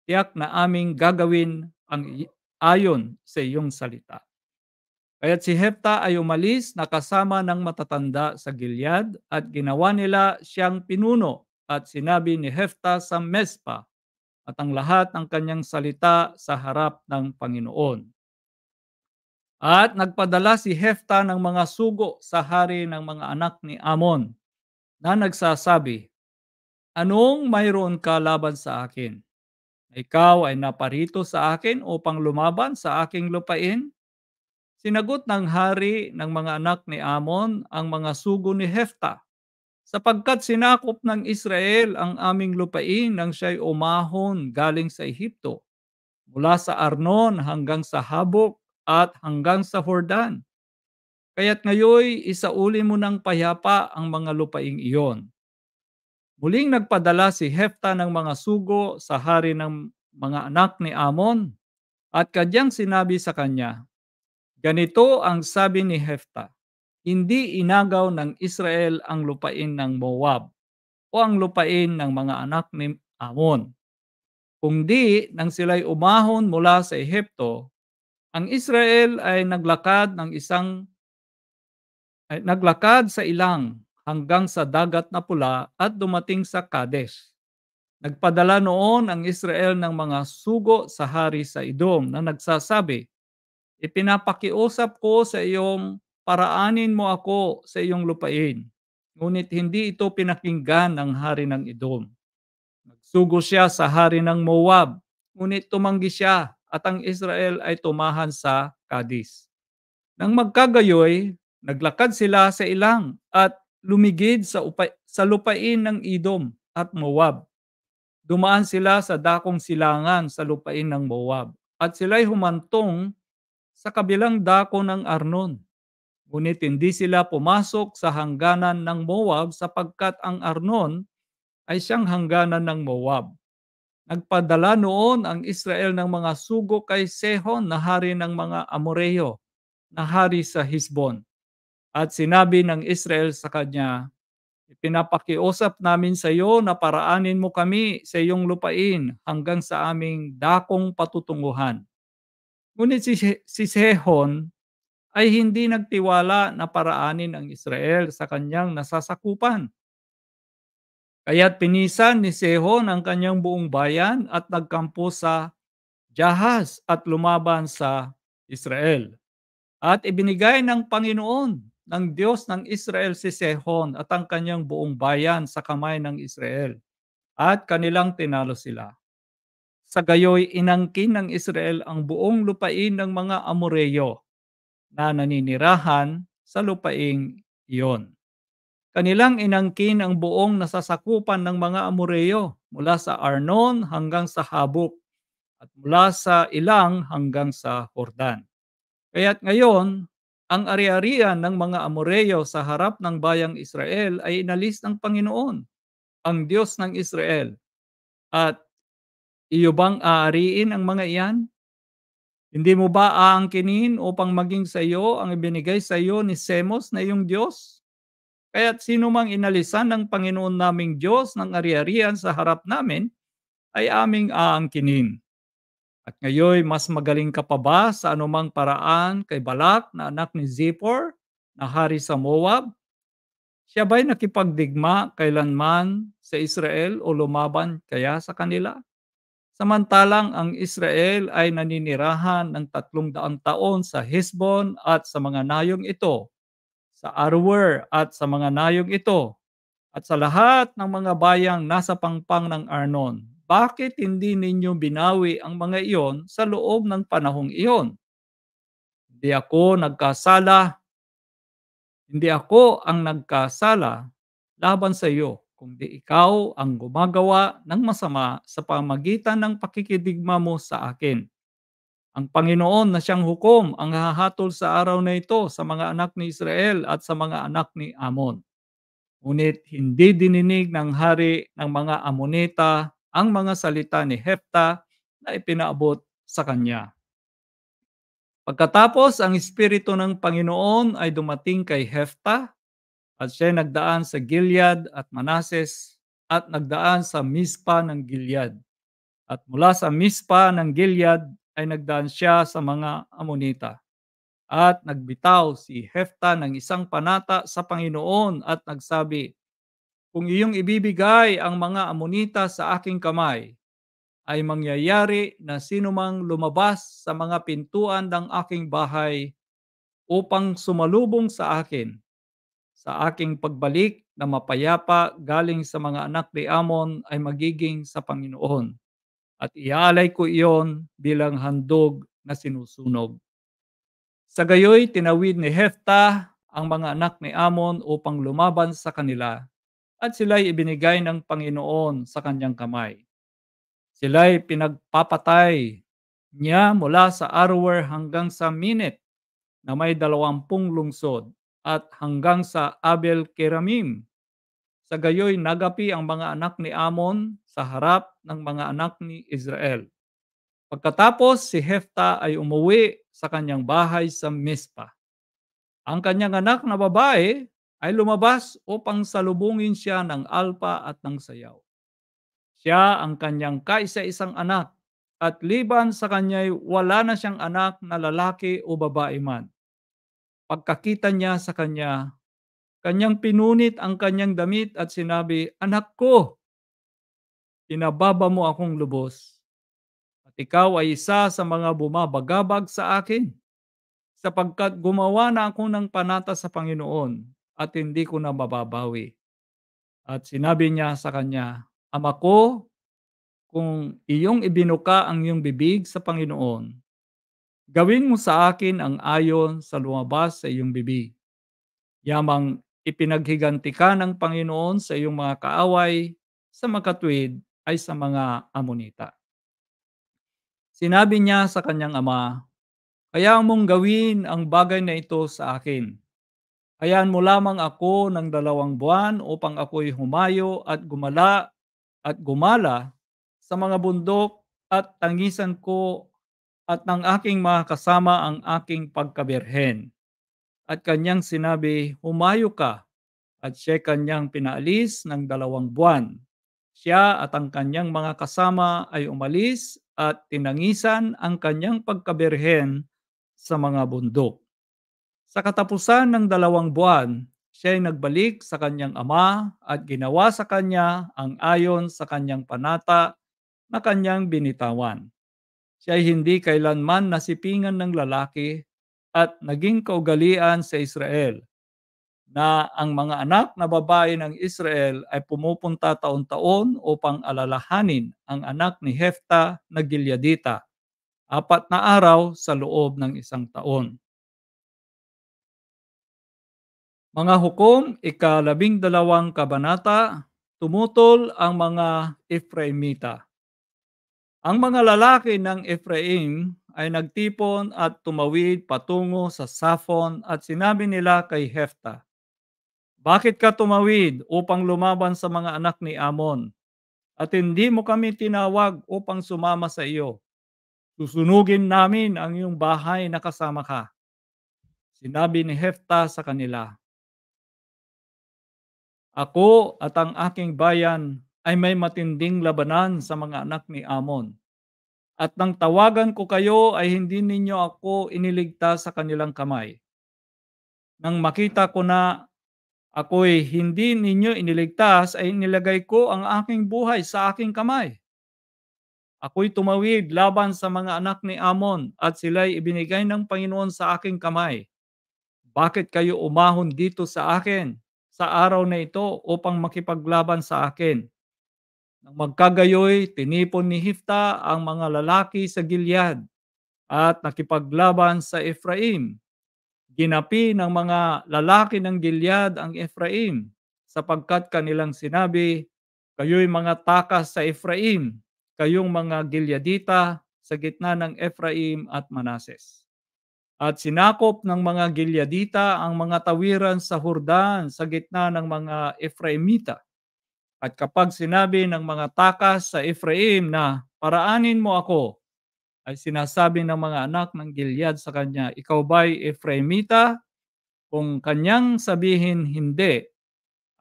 Tiyak na aming gagawin ang ayon sa iyong salita. Kaya si Hepta ay umalis nakasama ng matatanda sa Gilead at ginawa nila siyang pinuno at sinabi ni Hefta sa Mespa at ang lahat ng kanyang salita sa harap ng Panginoon. At nagpadala si Hefta ng mga sugo sa hari ng mga anak ni Amon na nagsasabi, Anong mayroon ka laban sa akin? Ikaw ay naparito sa akin upang lumaban sa aking lupain? Sinagot ng hari ng mga anak ni Amon ang mga sugo ni Hefta sapagkat sinakop ng Israel ang aming lupain nang siya'y umahon galing sa Ehipto mula sa Arnon hanggang sa Habok at hanggang sa Hordan. Kaya't ngayoy isauli mo ng payapa ang mga lupaing iyon Muling nagpadala si Hefta ng mga sugo sa hari ng mga anak ni Amon at kadyang sinabi sa kanya, Ganito ang sabi ni Hefta, hindi inagaw ng Israel ang lupain ng Moab o ang lupain ng mga anak ni Amon. Kung di nang sila'y umahon mula sa Ehipto, ang Israel ay naglakad ng isang ay naglakad sa ilang hanggang sa dagat na pula at dumating sa Kadesh. Nagpadala noon ang Israel ng mga sugo sa hari sa Idom na nagsasabi, Ipinapakiusap ko sa iyong paraanin mo ako sa iyong lupain. Ngunit hindi ito pinakinggan ng hari ng Idom. Nagsugo siya sa hari ng Moab, ngunit tumanggi siya at ang Israel ay tumahan sa Kadis. Nang magkagayoy, naglakad sila sa ilang at lumigid sa, upay, sa lupain ng Edom at Moab. Dumaan sila sa dakong silangan sa lupain ng Moab at sila'y humantong sa kabilang dako ng Arnon. Ngunit hindi sila pumasok sa hangganan ng Moab sapagkat ang Arnon ay siyang hangganan ng Moab. Nagpadala noon ang Israel ng mga sugo kay Sehon na hari ng mga Amoreo na hari sa Hisbon at sinabi ng Israel sa kanya, Pinapakiusap namin sa iyo na paraanin mo kami sa iyong lupain hanggang sa aming dakong patutunguhan. Ngunit si, si Sehon ay hindi nagtiwala na paraanin ang Israel sa kanyang nasasakupan. Kaya't pinisan ni Sehon ang kanyang buong bayan at nagkampo sa Jahaz at lumaban sa Israel. At ibinigay ng Panginoon ng Diyos ng Israel si Sehon at ang kanyang buong bayan sa kamay ng Israel at kanilang tinalo sila. Sa gayoy, inangkin ng Israel ang buong lupain ng mga Amoreyo na naninirahan sa lupaing iyon. Kanilang inangkin ang buong nasasakupan ng mga Amoreyo mula sa Arnon hanggang sa Habok at mula sa Ilang hanggang sa Jordan. Kaya't ngayon, ang ari-arian ng mga Amoreo sa harap ng bayang Israel ay inalis ng Panginoon, ang Diyos ng Israel. At iyo bang aariin ang mga iyan? Hindi mo ba aangkinin upang maging sa iyo ang ibinigay sa iyo ni Semos na iyong Diyos? Kaya't sino mang inalisan ng Panginoon naming Diyos ng ari-arian sa harap namin, ay aming aangkinin. At ngayon, mas magaling ka pa ba sa anumang paraan kay Balak na anak ni Zippor na hari sa Moab? Siya ba'y nakipagdigma kailanman sa Israel o lumaban kaya sa kanila? Samantalang ang Israel ay naninirahan ng tatlong daang taon sa Hezbon at sa mga nayong ito, sa Arwer at sa mga nayong ito, at sa lahat ng mga bayang nasa pangpang ng Arnon bakit hindi ninyo binawi ang mga iyon sa loob ng panahong iyon? Hindi ako nagkasala. Hindi ako ang nagkasala laban sa iyo, kung di ikaw ang gumagawa ng masama sa pamagitan ng pakikidigma mo sa akin. Ang Panginoon na siyang hukom ang hahatol sa araw na ito sa mga anak ni Israel at sa mga anak ni Amon. Ngunit hindi dininig ng hari ng mga Amonita ang mga salita ni Hefta na ipinaabot sa kanya. Pagkatapos, ang Espiritu ng Panginoon ay dumating kay Hefta at siya nagdaan sa Gilead at Manases at nagdaan sa Mispa ng Gilead. At mula sa Mispa ng Gilead ay nagdaan siya sa mga Amonita. At nagbitaw si Hefta ng isang panata sa Panginoon at nagsabi, kung iyong ibibigay ang mga amonita sa aking kamay, ay mangyayari na sinumang lumabas sa mga pintuan ng aking bahay upang sumalubong sa akin sa aking pagbalik na mapayapa galing sa mga anak ni Amon ay magiging sa Panginoon. At iaalay ko iyon bilang handog na sinusunog. Sa gayoy, tinawid ni Hefta ang mga anak ni Amon upang lumaban sa kanila at sila'y ibinigay ng Panginoon sa kanyang kamay. Sila'y pinagpapatay niya mula sa hour hanggang sa minute na may dalawampung lungsod at hanggang sa Abel Keramim. Sa gayoy nagapi ang mga anak ni Amon sa harap ng mga anak ni Israel. Pagkatapos si Hefta ay umuwi sa kanyang bahay sa Mispa. Ang kanyang anak na babae ay lumabas upang salubungin siya ng alpa at ng sayaw. Siya ang kanyang kaisa-isang anak at liban sa kanya'y wala na siyang anak na lalaki o babae man. Pagkakita niya sa kanya, kanyang pinunit ang kanyang damit at sinabi, Anak ko, inababa mo akong lubos at ikaw ay isa sa mga bumabagabag sa akin sapagkat gumawa na ako ng panata sa Panginoon at hindi ko na mababawi. At sinabi niya sa kanya, Ama ko, kung iyong ibinuka ang iyong bibig sa Panginoon, gawin mo sa akin ang ayon sa lumabas sa iyong bibig. Yamang ipinaghiganti ka ng Panginoon sa iyong mga kaaway, sa makatwid ay sa mga amonita. Sinabi niya sa kanyang ama, Kaya mong gawin ang bagay na ito sa akin Hayaan mo lamang ako ng dalawang buwan upang ako'y humayo at gumala at gumala sa mga bundok at tangisan ko at ng aking mga kasama ang aking pagkabirhen. At kanyang sinabi, humayo ka at siya kanyang pinaalis ng dalawang buwan. Siya at ang kanyang mga kasama ay umalis at tinangisan ang kanyang pagkabirhen sa mga bundok. Sa katapusan ng dalawang buwan, siya ay nagbalik sa kanyang ama at ginawa sa kanya ang ayon sa kanyang panata na kanyang binitawan. Siya ay hindi kailanman nasipingan ng lalaki at naging kaugalian sa Israel na ang mga anak na babae ng Israel ay pumupunta taon-taon upang alalahanin ang anak ni Hefta na Gileadita, apat na araw sa loob ng isang taon. Mga hukom, ikalabing dalawang kabanata, tumutol ang mga Ephraimita. Ang mga lalaki ng Ephraim ay nagtipon at tumawid patungo sa Safon at sinabi nila kay Hefta, Bakit ka tumawid upang lumaban sa mga anak ni Amon? At hindi mo kami tinawag upang sumama sa iyo. Susunugin namin ang iyong bahay na kasama ka. Sinabi ni Hefta sa kanila, ako at ang aking bayan ay may matinding labanan sa mga anak ni Amon. At nang tawagan ko kayo ay hindi ninyo ako iniligtas sa kanilang kamay. Nang makita ko na ako'y hindi ninyo iniligtas ay inilagay ko ang aking buhay sa aking kamay. Ako'y tumawid laban sa mga anak ni Amon at sila'y ibinigay ng Panginoon sa aking kamay. Bakit kayo umahon dito sa akin? sa araw na ito upang makipaglaban sa akin. Nang magkagayoy, tinipon ni Hifta ang mga lalaki sa Gilead at nakipaglaban sa Ephraim. Ginapi ng mga lalaki ng Gilead ang Ephraim sapagkat kanilang sinabi, Kayo'y mga takas sa Ephraim, kayong mga Gileadita sa gitna ng Ephraim at Manases at sinakop ng mga Gileadita ang mga tawiran sa Hordan sa gitna ng mga Ephraimita. At kapag sinabi ng mga takas sa Ephraim na paraanin mo ako, ay sinasabi ng mga anak ng Gilead sa kanya, ikaw ba'y Ephraimita? Kung kanyang sabihin hindi,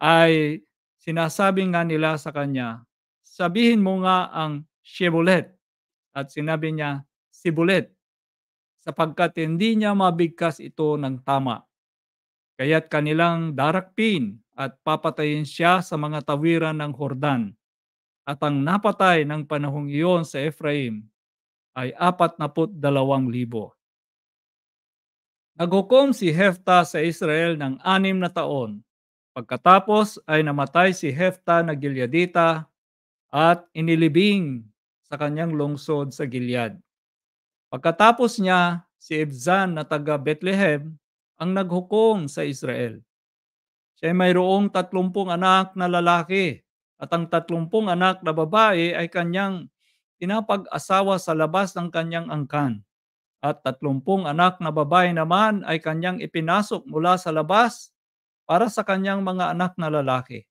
ay sinasabi nga nila sa kanya, sabihin mo nga ang Shebulet. At sinabi niya, Sibulet sapagkat hindi niya mabigkas ito ng tama. Kaya't kanilang darakpin at papatayin siya sa mga tawiran ng Hordan. At ang napatay ng panahong iyon sa Ephraim ay apat dalawang libo. Naghukom si Hefta sa Israel ng anim na taon. Pagkatapos ay namatay si Hefta na Gileadita at inilibing sa kanyang lungsod sa Gilead. Pagkatapos niya, si Ebzan na taga Bethlehem ang naghukong sa Israel. Siya ay mayroong tatlumpung anak na lalaki at ang tatlumpung anak na babae ay kanyang pinapag-asawa sa labas ng kanyang angkan. At tatlumpung anak na babae naman ay kanyang ipinasok mula sa labas para sa kanyang mga anak na lalaki.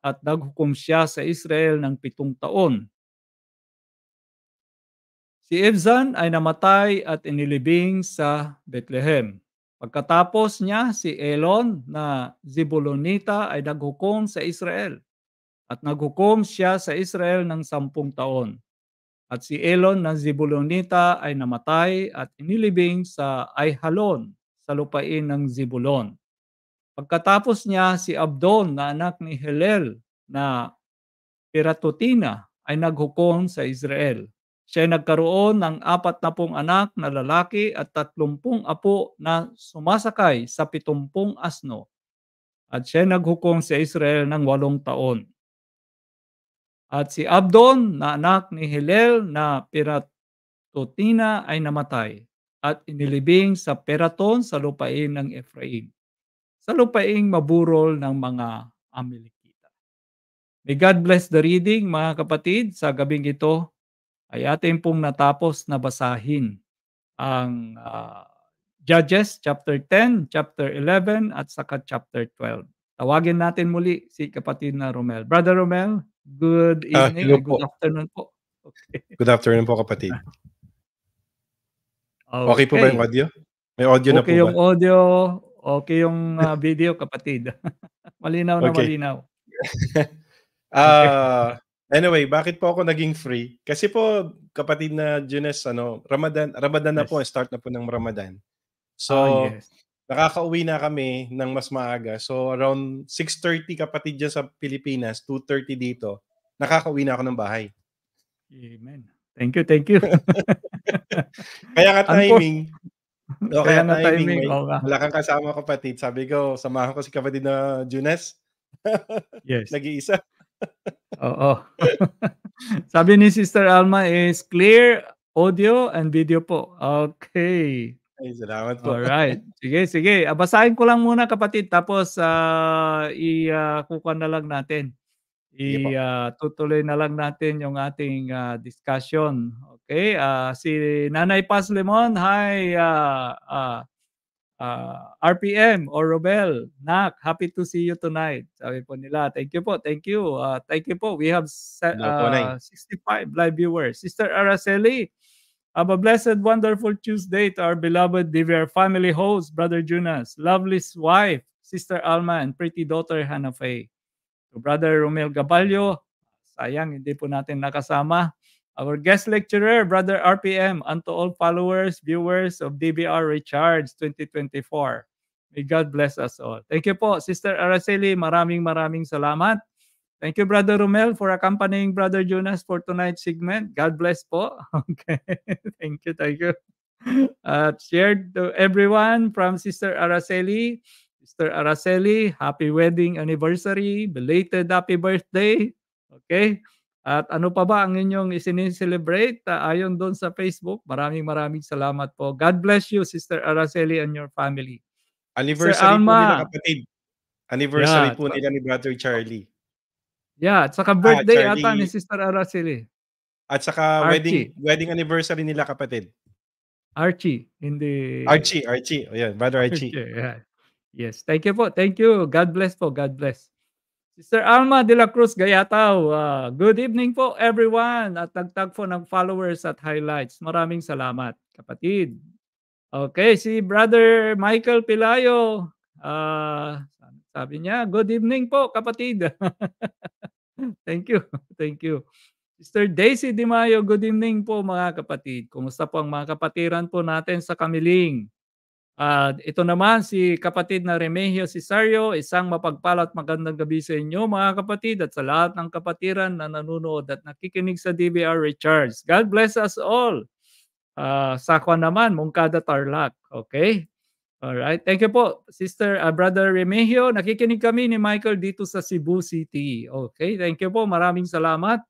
At naghukom siya sa Israel ng pitong taon Si Ibzan ay namatay at inilibing sa Bethlehem. Pagkatapos niya, si Elon na Zebulonita ay naghukom sa Israel. At naghukom siya sa Israel ng sampung taon. At si Elon na Zebulonita ay namatay at inilibing sa Aihalon sa lupain ng Zebulon. Pagkatapos niya, si Abdon na anak ni Helel na Piratotina ay naghukom sa Israel siya ay nagkaroon ng apat na pong anak na lalaki at tatlumpung apo na sumasakay sa pitumpung asno. At siya ay naghukong sa Israel ng walong taon. At si Abdon na anak ni Hillel na Piratotina ay namatay at inilibing sa Peraton sa lupain ng Ephraim. sa lupaing maburol ng mga Amalekita. May God bless the reading mga kapatid sa gabing ito ay atin pong natapos na basahin ang uh, Judges chapter 10, chapter 11 at saka chapter 12. Tawagin natin muli si kapatid na Romel. Brother Romel, good ah, evening, uh, good po. afternoon po. Okay. Good afternoon po kapatid. Okay, okay po ba yung audio? May audio okay na po ba? yung audio, okay yung uh, video kapatid. malinaw na malinaw. Ah, uh, Anyway, bakit po ako naging free? Kasi po, kapatid na Junes, ano, Ramadan, Ramadan na yes. po, start na po ng Ramadan. So, oh, yes. nakakauwi na kami ng mas maaga. So, around 6.30 kapatid dyan sa Pilipinas, 2.30 dito, nakakauwi na ako ng bahay. Amen. Thank you, thank you. Kaya nga ano timing. No, kaya, kaya na timing. timing may, okay. Wala kang kasama kapatid. Sabi ko, samahan ko si kapatid na Junes. yes. Nag-iisa. Oo. Sabi ni Sister Alma is clear audio and video po. Okay. Ay, salamat po. Alright. Sige, sige. Ah, basahin ko lang muna kapatid tapos uh, ah, i-kukuha uh, na lang natin. I-tutuloy uh, na lang natin yung ating uh, discussion. Okay. Uh, si Nanay Paz hi. Uh, uh, uh, ah, RPM or Robel, Nak, happy to see you tonight. Sabi po nila, thank you po, thank you. Uh, thank you po. We have uh, ah, 65 live viewers. Sister Araceli, have a blessed, wonderful Tuesday to our beloved DVR family host, Brother Junas, lovely wife, Sister Alma, and pretty daughter, Hannah Faye. To Brother Romel Gabalio, sayang hindi po natin nakasama. Our guest lecturer, Brother RPM, unto all followers, viewers of DBR Recharge 2024. May God bless us all. Thank you po, Sister Araceli. Maraming maraming salamat. Thank you, Brother Romel, for accompanying Brother Jonas for tonight's segment. God bless po. Okay. thank you, thank you. Uh, shared to everyone from Sister Araceli. Sister Araceli, happy wedding anniversary. Belated happy birthday. Okay. At ano pa ba ang inyong isineselebrate uh, ah, ayon doon sa Facebook? Maraming maraming salamat po. God bless you, Sister Araceli and your family. Anniversary Sir po nila kapatid. Anniversary yeah, po nila ni Brother Charlie. Yeah, at saka ah, birthday ah, ata ni Sister Araceli. At saka Archie. wedding wedding anniversary nila kapatid. Archie in the Archie, Archie. Oh, yeah, Brother Archie. Archie yeah. Yes, thank you po. Thank you. God bless po. God bless. Sister Alma de la Cruz Gayataw, uh, good evening po everyone at tagtag po ng followers at highlights. Maraming salamat kapatid. Okay, si Brother Michael Pilayo, uh, sabi niya, good evening po kapatid. Thank you. Thank you. Sister Daisy Dimayo, good evening po mga kapatid. Kumusta po ang mga kapatiran po natin sa Kamiling? Uh, ito naman si kapatid na Remigio Cesario, isang mapagpalat magandang gabi sa inyo mga kapatid at sa lahat ng kapatiran na nanonood at nakikinig sa DBR Recharge. God bless us all. Uh, ah, Sakwa naman, Mungkada Tarlac. Okay? Alright. Thank you po, Sister uh, Brother Remigio. Nakikinig kami ni Michael dito sa Cebu City. Okay? Thank you po. Maraming salamat.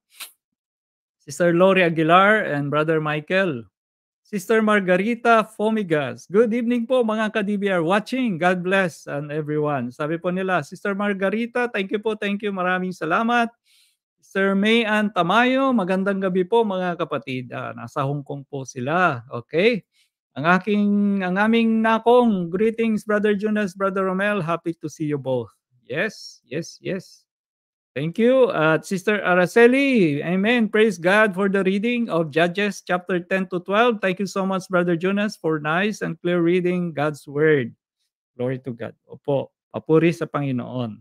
Sister Lori Aguilar and Brother Michael. Sister Margarita Fomigas. Good evening po mga ka-DBR watching. God bless and everyone. Sabi po nila, Sister Margarita, thank you po, thank you. Maraming salamat. Sir May Ann Tamayo, magandang gabi po mga kapatid. Ah, nasa Hong Kong po sila. Okay? Ang aking ang aming nakong greetings Brother Jonas, Brother Romel, happy to see you both. Yes, yes, yes. Thank you. uh, Sister Araceli, amen. Praise God for the reading of Judges chapter 10 to 12. Thank you so much, Brother Jonas, for nice and clear reading God's Word. Glory to God. Opo, papuri sa Panginoon.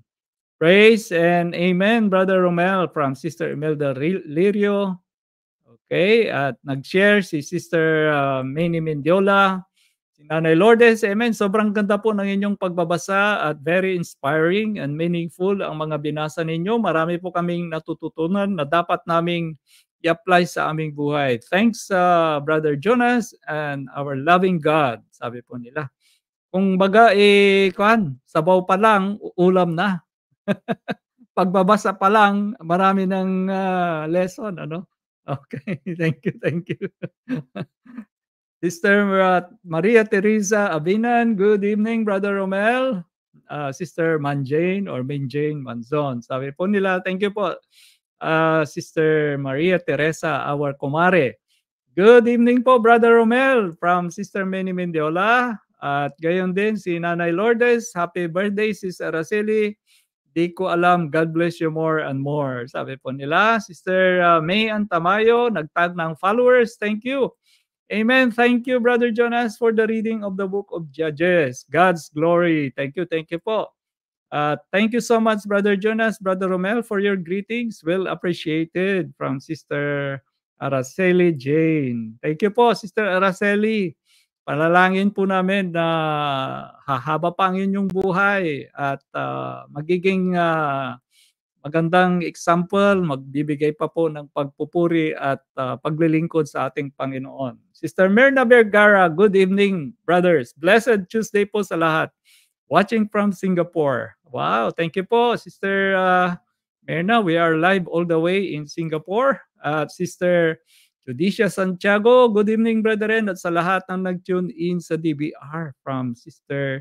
Praise and amen, Brother Romel from Sister Imelda Lirio. Okay, at nag-share si Sister uh, Manny Mendiola. Si Nanay Lourdes, Amen. Sobrang ganda po ng inyong pagbabasa at very inspiring and meaningful ang mga binasa ninyo. Marami po kaming natututunan na dapat naming i-apply sa aming buhay. Thanks, uh, Brother Jonas and our loving God, sabi po nila. Kung baga, eh, kuhan, sabaw pa lang, ulam na. Pagbabasa pa lang, marami ng uh, lesson, ano? Okay, thank you, thank you. Sister Maria Teresa Abinan, good evening, Brother Romel. Uh, Sister Manjane or Manjane Manzon. Sabi po nila, thank you po, uh, Sister Maria Teresa, our kumare. Good evening po, Brother Romel from Sister Manny Mendiola. At gayon din, si Nanay Lourdes, happy birthday, Sis Araceli. Di ko alam, God bless you more and more. Sabi po nila, Sister uh, May Antamayo, nagtag ng followers, thank you. Amen. Thank you, Brother Jonas, for the reading of the book of Judges. God's glory. Thank you, thank you po. Uh, thank you so much, Brother Jonas, Brother Romel, for your greetings. Well appreciated from Sister Araceli Jane. Thank you po, Sister Araceli. Palalangin po namin na hahaba pa ang inyong buhay at uh, magiging uh, magandang example, magbibigay pa po ng pagpupuri at uh, paglilingkod sa ating Panginoon. Sister Myrna Vergara, good evening, brothers. Blessed Tuesday po sa lahat. Watching from Singapore. Wow, thank you po, Sister uh, Myrna. We are live all the way in Singapore. At uh, Sister Judicia Santiago, good evening, brethren. At sa lahat ng nag-tune in sa DBR from Sister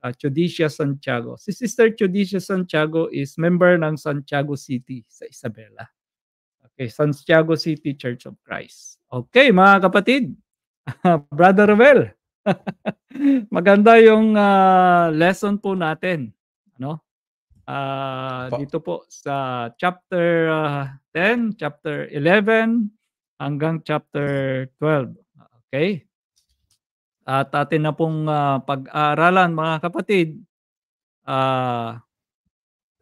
uh, Judicia Santiago. Si Sister Judicia Santiago is member ng Santiago City sa Isabela. Okay, Santiago City Church of Christ. Okay, mga kapatid. Brother Roel. maganda yung uh, lesson po natin, ano? Uh, dito po sa chapter uh, ah, 10, chapter 11 hanggang chapter 12. Okay? At atin na pong uh, pag-aaralan mga kapatid. Uh,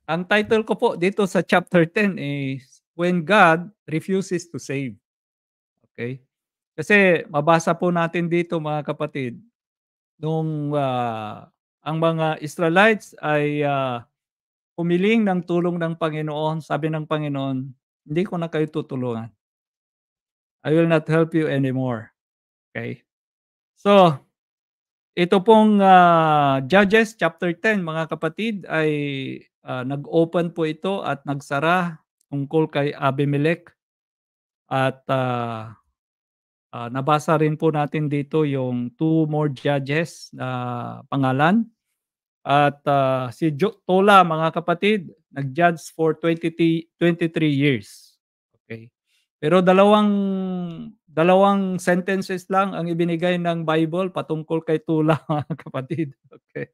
ang title ko po dito sa chapter 10 is when God refuses to save. Okay? Kasi mabasa po natin dito mga kapatid, nung uh, ang mga Israelites ay uh, humiling ng tulong ng Panginoon, sabi ng Panginoon, hindi ko na kayo tutulungan. I will not help you anymore. Okay? So, ito pong uh, Judges chapter 10 mga kapatid ay uh, nag-open po ito at nagsara tungkol kay Abimelech at ah, ah, nabasa rin po natin dito yung two more judges na pangalan. At ah, si Jo- Tola, mga kapatid, nag-judge for 20, 23 years. Okay. Pero dalawang dalawang sentences lang ang ibinigay ng Bible patungkol kay Tula, mga kapatid. Okay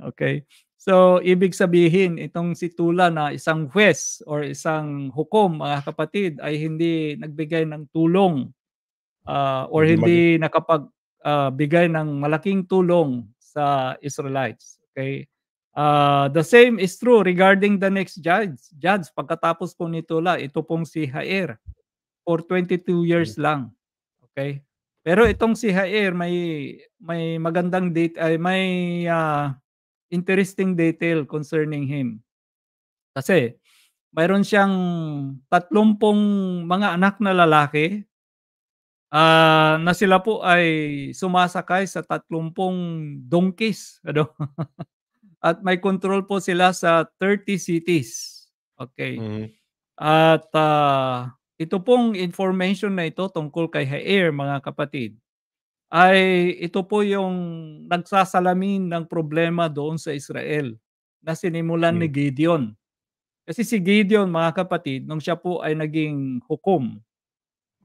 okay? So, ibig sabihin, itong si Tula na isang huwes or isang hukom, mga kapatid, ay hindi nagbigay ng tulong uh, or hindi nakapagbigay ah, uh, ng malaking tulong sa Israelites. Okay? Uh, the same is true regarding the next judge. Judge, pagkatapos po ni Tula, ito pong si Jair for 22 years hmm. lang. Okay? Pero itong si Jair may may magandang date ay may uh, interesting detail concerning him. Kasi mayroon siyang 30 mga anak na lalaki uh, na sila po ay sumasakay sa 30 donkeys. Ano? At may control po sila sa 30 cities. Okay. Mm-hmm. At uh, ito pong information na ito tungkol kay Hair mga kapatid ay ito po yung nagsasalamin ng problema doon sa Israel na sinimulan hmm. ni Gideon. Kasi si Gideon mga kapatid nung siya po ay naging hukom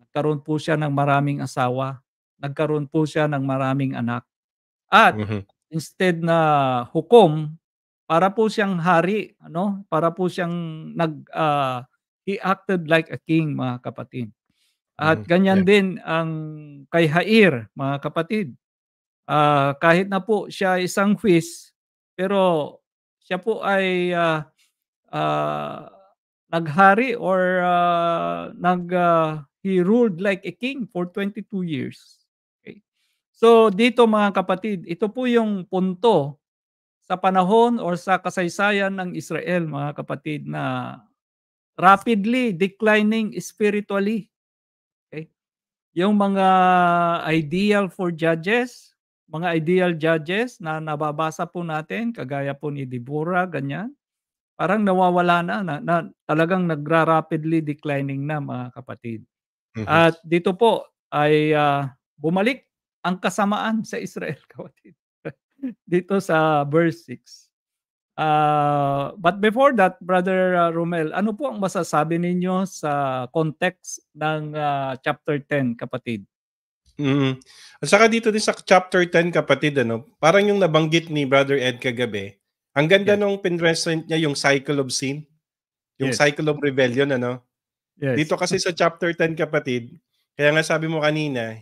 nagkaroon po siya ng maraming asawa, nagkaroon po siya ng maraming anak. At mm-hmm. instead na hukom, para po siyang hari, ano? Para po siyang nag uh, He acted like a king, mga kapatid. At mm, ganyan yeah. din ang kay Hair, mga kapatid. Uh, kahit na po siya isang quiz, pero siya po ay uh, uh, naghari or uh, nag uh, he ruled like a king for 22 years. Okay. So dito mga kapatid, ito po yung punto sa panahon or sa kasaysayan ng Israel mga kapatid na rapidly declining spiritually. Okay? Yung mga ideal for judges, mga ideal judges na nababasa po natin, kagaya po ni Deborah, ganyan, parang nawawala na, na, na talagang nagra-rapidly declining na mga kapatid. Mm-hmm. At dito po ay uh, bumalik ang kasamaan sa Israel, kapatid. dito sa verse 6. Uh, but before that, Brother uh, Romel, ano po ang masasabi ninyo sa context ng uh, chapter 10, kapatid? Mm. At saka dito din sa chapter 10, kapatid, ano, parang yung nabanggit ni Brother Ed kagabi, ang ganda yeah. nung pinresent niya yung cycle of sin, yung yes. cycle of rebellion, ano? Yes. Dito kasi sa chapter 10, kapatid, kaya nga sabi mo kanina,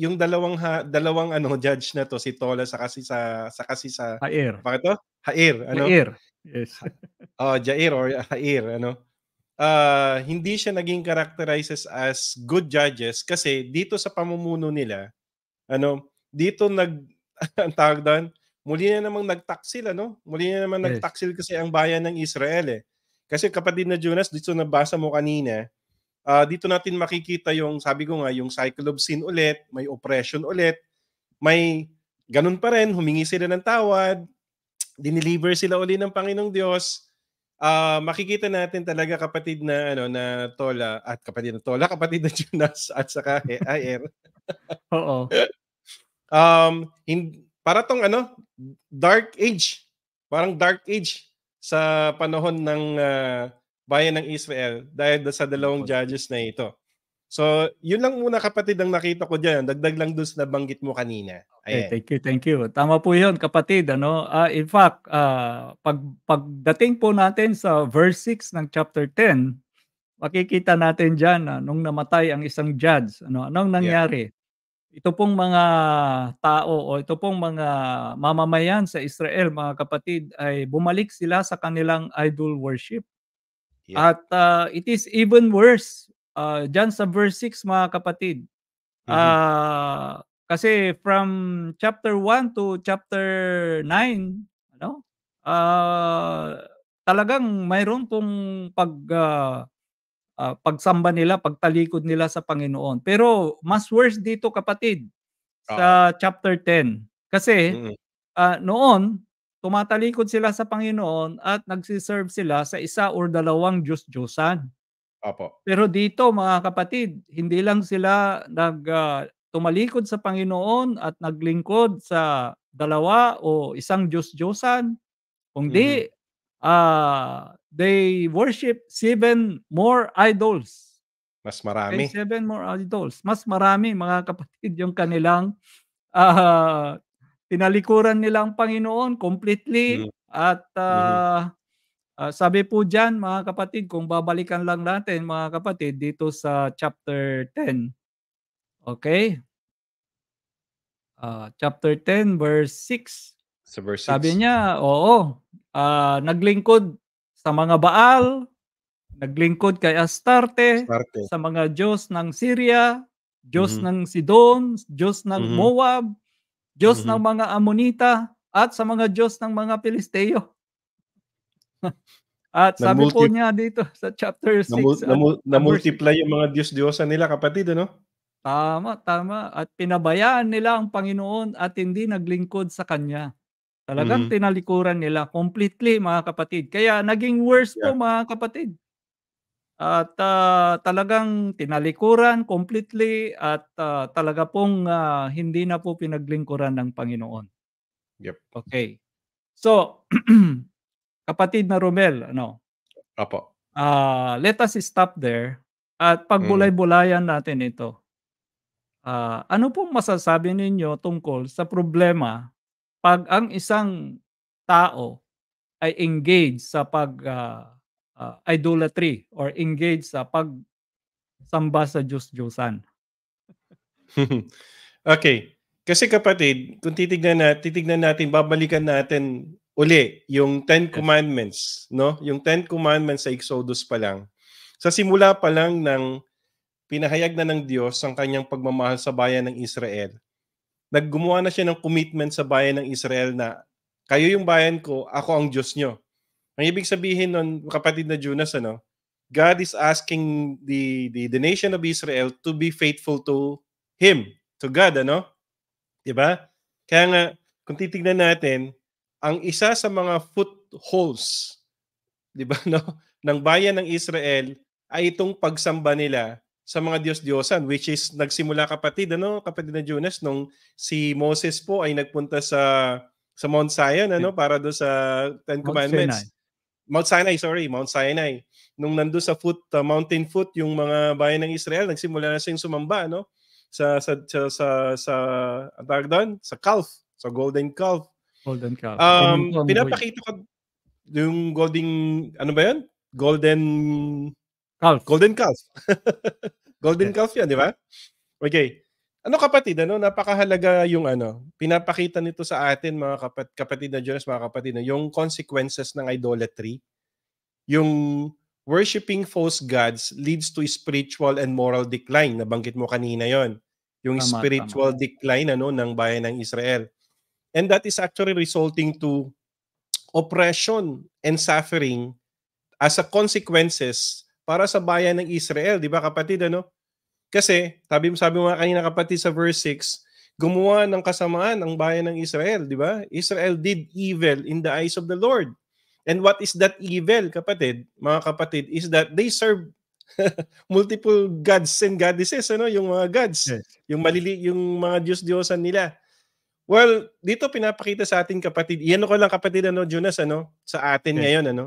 yung dalawang ha, dalawang ano judge na to si Tola sa kasi sa sa kasi sa Hair. Bakit to? Hair, ano? Hair. Yes. oh, Jair or ah, Hair, ano? Uh, hindi siya naging characterizes as good judges kasi dito sa pamumuno nila, ano, dito nag ang tawag doon, muli na namang nagtaksil, ano? Muli na naman yes. nagtaksil kasi ang bayan ng Israel eh. Kasi kapatid na Jonas, dito nabasa mo kanina, uh, dito natin makikita yung, sabi ko nga, yung cyclobsin ulit, may oppression ulit, may ganun pa rin, humingi sila ng tawad, dineliver sila uli ng Panginoong Diyos. Uh, makikita natin talaga kapatid na ano na Tola at kapatid na Tola, kapatid na Jonas at saka Ayer. Ah, Oo. um hin, para tong ano dark age, parang dark age sa panahon ng uh, bayan ng Israel dahil sa dalawang judges na ito. So, yun lang muna kapatid ang nakita ko diyan. Dagdag lang doon sa nabanggit mo kanina. Ayan. Okay, thank you, thank you. Tama po 'yun kapatid, ano? Uh, in fact, uh, pag pagdating po natin sa verse 6 ng chapter 10, makikita natin diyan uh, ah, nung namatay ang isang judge, ano? Anong nangyari? Yeah. Ito pong mga tao o ito pong mga mamamayan sa Israel, mga kapatid, ay bumalik sila sa kanilang idol worship. Yeah. At uh, it is even worse. Uh, dyan sa verse 6 mga kapatid. Mm-hmm. Uh, kasi from chapter 1 to chapter 9, ano? Uh, talagang mayroon pong pag uh, uh, pagsamba nila, pagtalikod nila sa Panginoon. Pero mas worse dito kapatid sa uh-huh. chapter 10. Kasi mm-hmm. uh, noon Tumatalikod sila sa Panginoon at nagsiserve sila sa isa o dalawang Diyos-Diyosan. Apo. Pero dito mga kapatid, hindi lang sila nag uh, tumalikod sa Panginoon at naglingkod sa dalawa o isang Diyos-Diyosan, kundi mm-hmm. uh, they worship seven more idols. Mas marami. They seven more idols. Mas marami mga kapatid yung kanilang uh, tinalikuran nila ang Panginoon completely mm. at uh, mm Uh, sabi po diyan mga kapatid, kung babalikan lang natin mga kapatid dito sa chapter 10. Okay? Uh, chapter 10 verse 6. Sa verse 6. Sabi niya, oo, uh, naglingkod sa mga Baal, naglingkod kay Astarte, Astarte. sa mga Diyos ng Syria, Diyos mm-hmm. ng Sidon, Diyos ng mm-hmm. Moab, Diyos mm-hmm. ng mga Amonita at sa mga Diyos ng mga Pilisteo. at sabi na-multi- po niya dito sa chapter 6. Namu- namu- na-multiply yung mga Diyos-Diyosa nila kapatid, ano? Tama, tama. At pinabayaan nila ang Panginoon at hindi naglingkod sa Kanya. Talagang mm-hmm. tinalikuran nila completely, mga kapatid. Kaya naging worse yeah. po, mga kapatid at uh, talagang tinalikuran completely at uh, talaga pong uh, hindi na po pinaglingkuran ng Panginoon. Yep. Okay. So, kapatid na Romel, ano? Apo. Uh, let us stop there at mm. pagbulay-bulayan natin ito. Uh, ano pong masasabi ninyo tungkol sa problema pag ang isang tao ay engaged sa pag uh, uh, idolatry or engage sa pagsamba sa Diyos-Diyosan. okay. Kasi kapatid, kung titignan natin, titignan natin, babalikan natin uli yung Ten Commandments, no? Yung Ten Commandments sa Exodus pa lang. Sa simula pa lang ng pinahayag na ng Diyos ang kanyang pagmamahal sa bayan ng Israel. Naggumawa na siya ng commitment sa bayan ng Israel na kayo yung bayan ko, ako ang Diyos nyo. Ang ibig sabihin nun, kapatid na Judas, ano, God is asking the, the, the nation of Israel to be faithful to Him, to God, ano? Diba? Kaya nga, kung titignan natin, ang isa sa mga footholds, di ba, no, ng bayan ng Israel ay itong pagsamba nila sa mga Diyos-Diyosan, which is nagsimula kapatid, ano, kapatid na Jonas, nung si Moses po ay nagpunta sa sa Mount Zion, ano, para do sa Ten Commandments. Mount Sinai, sorry, Mount Sinai. Nung nandoon sa foot, uh, mountain foot yung mga bayan ng Israel, nagsimula na siyang sumamba, no? Sa sa sa sa, sa tawag doon, sa calf, sa golden calf. Golden calf. Um, pinapakita ko yung golden ano ba 'yan? Golden calf. Golden calf. golden yes. calf 'yan, di ba? Okay. Ano kapatid, ano, napakahalaga yung ano, pinapakita nito sa atin mga kapat, kapatid na Jonas, mga kapatid na, yung consequences ng idolatry, yung worshiping false gods leads to spiritual and moral decline. Nabanggit mo kanina yon Yung tama, spiritual tama. decline ano, ng bayan ng Israel. And that is actually resulting to oppression and suffering as a consequences para sa bayan ng Israel. Di ba kapatid, ano? Kasi, sabi mo, sabi mo nga kanina kapatid sa verse 6, gumawa ng kasamaan ang bayan ng Israel, di ba? Israel did evil in the eyes of the Lord. And what is that evil, kapatid, mga kapatid, is that they serve multiple gods and goddesses, ano, yung mga gods, yes. yung malili, yung mga Diyos-Diyosan nila. Well, dito pinapakita sa atin kapatid, iyan ko lang kapatid ano Jonas ano, sa atin yes. ngayon ano.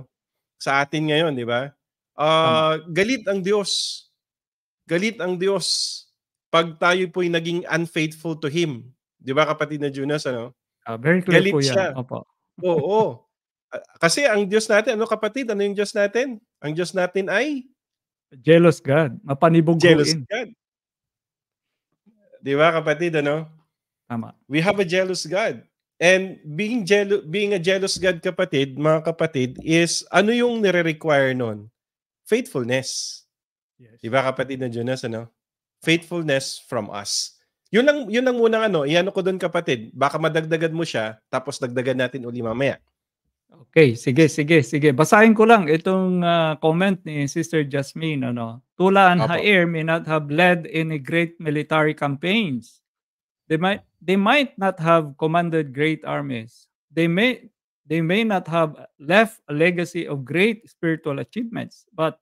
Sa atin ngayon, di ba? Uh, galit ang Diyos Galit ang Diyos pag tayo po'y naging unfaithful to Him. Di ba kapatid na Junas, ano? Uh, very clear Galit po yan. Siya. Opo. Oo. oo. Kasi ang Diyos natin, ano kapatid, ano yung Diyos natin? Ang Diyos natin ay? Jealous God. Mapanibog Jealous God. Di ba kapatid, ano? Tama. We have a jealous God. And being, jealous, being a jealous God, kapatid, mga kapatid, is ano yung nire-require nun? Faithfulness. Yes. Diba kapatid na Jonas, ano? Faithfulness from us. Yun lang, yun lang muna ano, iano ko doon kapatid. Baka madagdagan mo siya, tapos dagdagan natin uli mamaya. Okay, sige, sige, sige. Basahin ko lang itong uh, comment ni Sister Jasmine. Ano? Tula and Hair may not have led any great military campaigns. They might, they might not have commanded great armies. They may, they may not have left a legacy of great spiritual achievements, but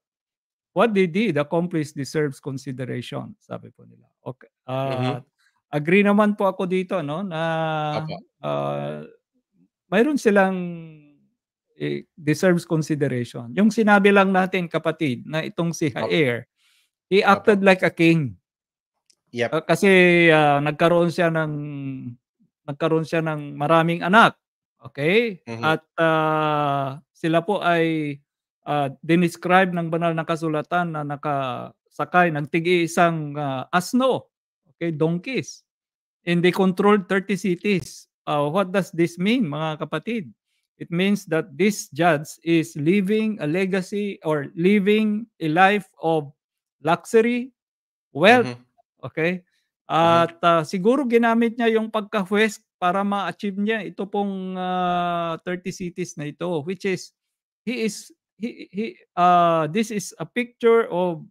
what they did, accomplished deserves consideration, sabi po nila. Okay. Uh, mm-hmm. Agree naman po ako dito, no, na okay. uh, mayroon silang eh, deserves consideration. Yung sinabi lang natin, kapatid, na itong si Hair, he acted okay. like a king. Yep. Uh, kasi uh, nagkaroon siya ng nagkaroon siya ng maraming anak. Okay? Mm-hmm. At uh, sila po ay uh, dinescribe ng banal na kasulatan na nakasakay ng tig-iisang uh, ah, asno, okay, donkeys. And they controlled 30 cities. Uh, what does this mean, mga kapatid? It means that this judge is living a legacy or living a life of luxury, wealth, mm-hmm. okay? Mm-hmm. At uh, siguro ginamit niya yung pagka-huwes para ma-achieve niya ito pong uh, 30 cities na ito which is he is he, he uh, this is a picture of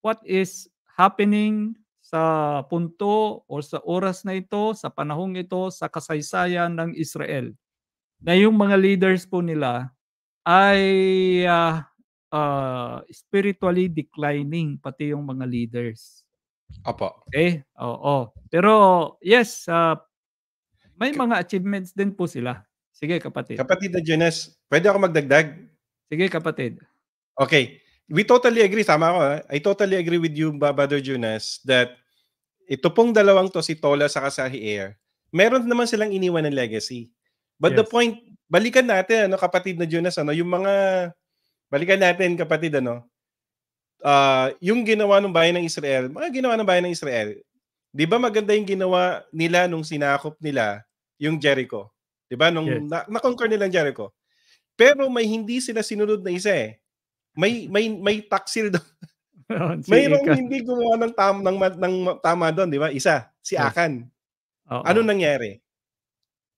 what is happening sa punto o sa oras na ito, sa panahong ito, sa kasaysayan ng Israel. Na yung mga leaders po nila ay uh, uh, spiritually declining, pati yung mga leaders. Apo. Okay? Eh, oo. Pero yes, uh, may mga achievements din po sila. Sige kapatid. Kapatid na Jonas, pwede ako magdagdag? Sige kapatid. Okay. We totally agree. Tama ako. Ha? Ah. I totally agree with you, Brother Jonas, that ito pong dalawang to, si Tola sa Kasahi Air, meron naman silang iniwan ng legacy. But yes. the point, balikan natin, ano, kapatid na Jonas, ano, yung mga, balikan natin, kapatid, ano, uh, yung ginawa ng bayan ng Israel, mga ginawa ng bayan ng Israel, di ba maganda yung ginawa nila nung sinakop nila yung Jericho? Di ba? Nung yes. na- na-conquer nilang Jericho. Pero may hindi sila sinunod na isa eh. May may may taksil doon. Oh, Mayroong hindi gumawa ng tama ng, ng tama doon, di ba? Isa, si Akan. Oh, ano nangyari?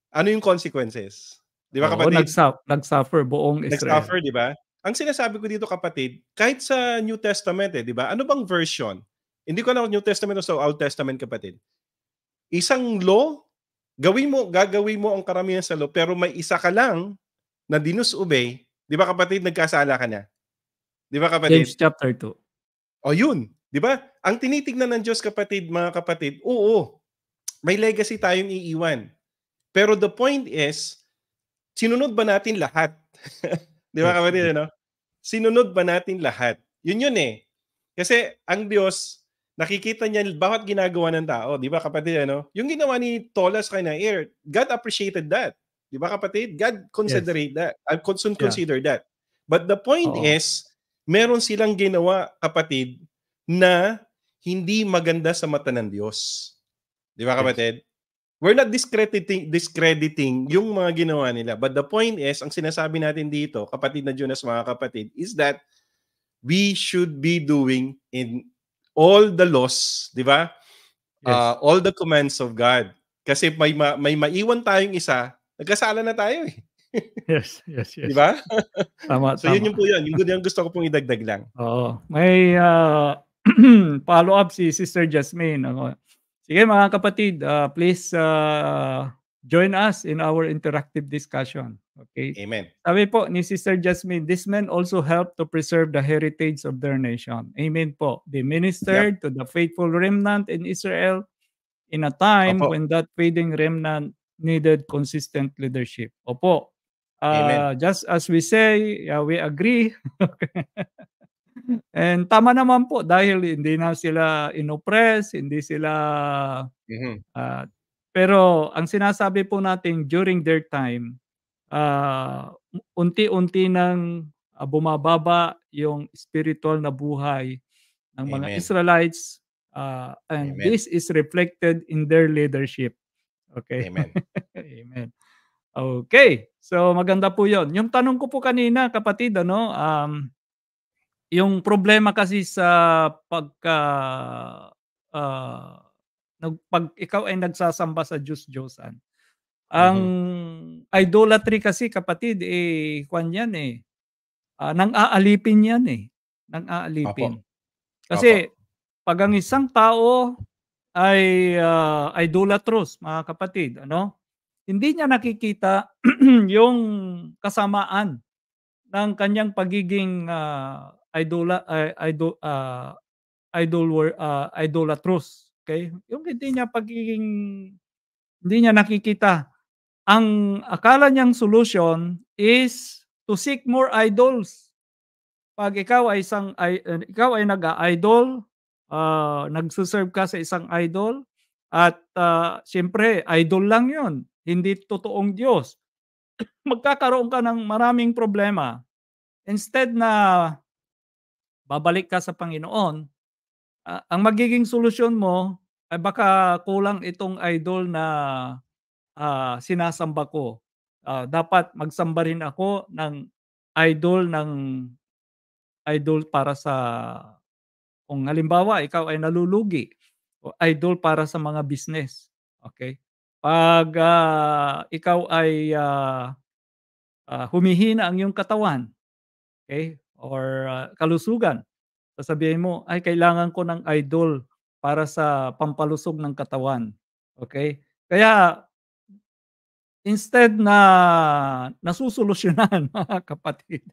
Ano yung consequences? Di ba kapatid? nag Oo, nag-suffer buong Israel. Nag-suffer, di ba? Ang sinasabi ko dito kapatid, kahit sa New Testament eh, di ba? Ano bang version? Hindi ko na New Testament o so Old Testament kapatid. Isang law, gawin mo, gagawin mo ang karamihan sa law, pero may isa ka lang na obey, di ba kapatid, nagkasala ka na? Di ba kapatid? James chapter 2. O yun, di ba? Ang tinitingnan ng Diyos kapatid, mga kapatid, oo, may legacy tayong iiwan. Pero the point is, sinunod ba natin lahat? di ba kapatid, ano? Sinunod ba natin lahat? Yun yun eh. Kasi ang Diyos, nakikita niya bawat ginagawa ng tao. Di ba kapatid, ano? Yung ginawa ni Tolas kay Nair, God appreciated that. Di ba kapatid? God consider yes. that. I consider yeah. consider that. But the point Oo. is, meron silang ginawa kapatid na hindi maganda sa mata ng Diyos. Di ba kapatid? Yes. We're not discrediting discrediting yung mga ginawa nila. But the point is, ang sinasabi natin dito, kapatid na Jonas mga kapatid, is that we should be doing in all the laws, di ba? Yes. Uh, all the commands of God. Kasi may ma- may maiwan tayong isa nagkasala na tayo eh. yes, yes, yes. Di ba? Tama, so tama. yun yung po yun. Yung, yung gusto ko pong idagdag lang. Oo. May uh, follow-up si Sister Jasmine. Ako. Sige mga kapatid, uh, please uh, join us in our interactive discussion. Okay? Amen. Sabi po ni Sister Jasmine, this men also helped to preserve the heritage of their nation. Amen po. They ministered yep. to the faithful remnant in Israel in a time Opo. when that fading remnant needed consistent leadership. Opo. Uh, Amen. Ah, just as we say, uh, we agree. And tama naman po dahil hindi na sila inopress, hindi sila mm-hmm. uh, pero ang sinasabi po natin during their time uh, unti-unti nang uh, bumababa yung spiritual na buhay ng mga Amen. Israelites uh, and Amen. this is reflected in their leadership. Okay. Amen. Amen. Okay. So maganda po 'yon. Yung tanong ko po kanina kapatid ano um yung problema kasi sa pagka uh, nag, pag ikaw ay nagsasamba sa Diyos Diyosan. Ang mm-hmm. idolatry kasi kapatid eh kwan yan eh. Uh, nang aalipin yan eh. Nang aalipin. Apo. Kasi Apo. pag ang isang tao ay uh, idolatrous, mga kapatid, ano? Hindi niya nakikita yung kasamaan ng kanyang pagiging uh, idola uh, idol uh, idol uh, idolatrous, okay? Yung hindi niya pagiging hindi niya nakikita ang akala niyang solution is to seek more idols. Pag ikaw ay isang ay, ikaw ay nag-idol, uh, nagsuserve ka sa isang idol at uh, siyempre idol lang yon hindi totoong Diyos magkakaroon ka ng maraming problema instead na babalik ka sa Panginoon uh, ang magiging solusyon mo ay baka kulang itong idol na uh, sinasamba ko uh, dapat magsamba rin ako ng idol ng idol para sa kung halimbawa, ikaw ay nalulugi, o idol para sa mga business. Okay? Pag uh, ikaw ay uh, uh, humihina ang iyong katawan, okay? Or uh, kalusugan, sasabihin mo, ay kailangan ko ng idol para sa pampalusog ng katawan. Okay? Kaya instead na nasusolusyonan mga kapatid,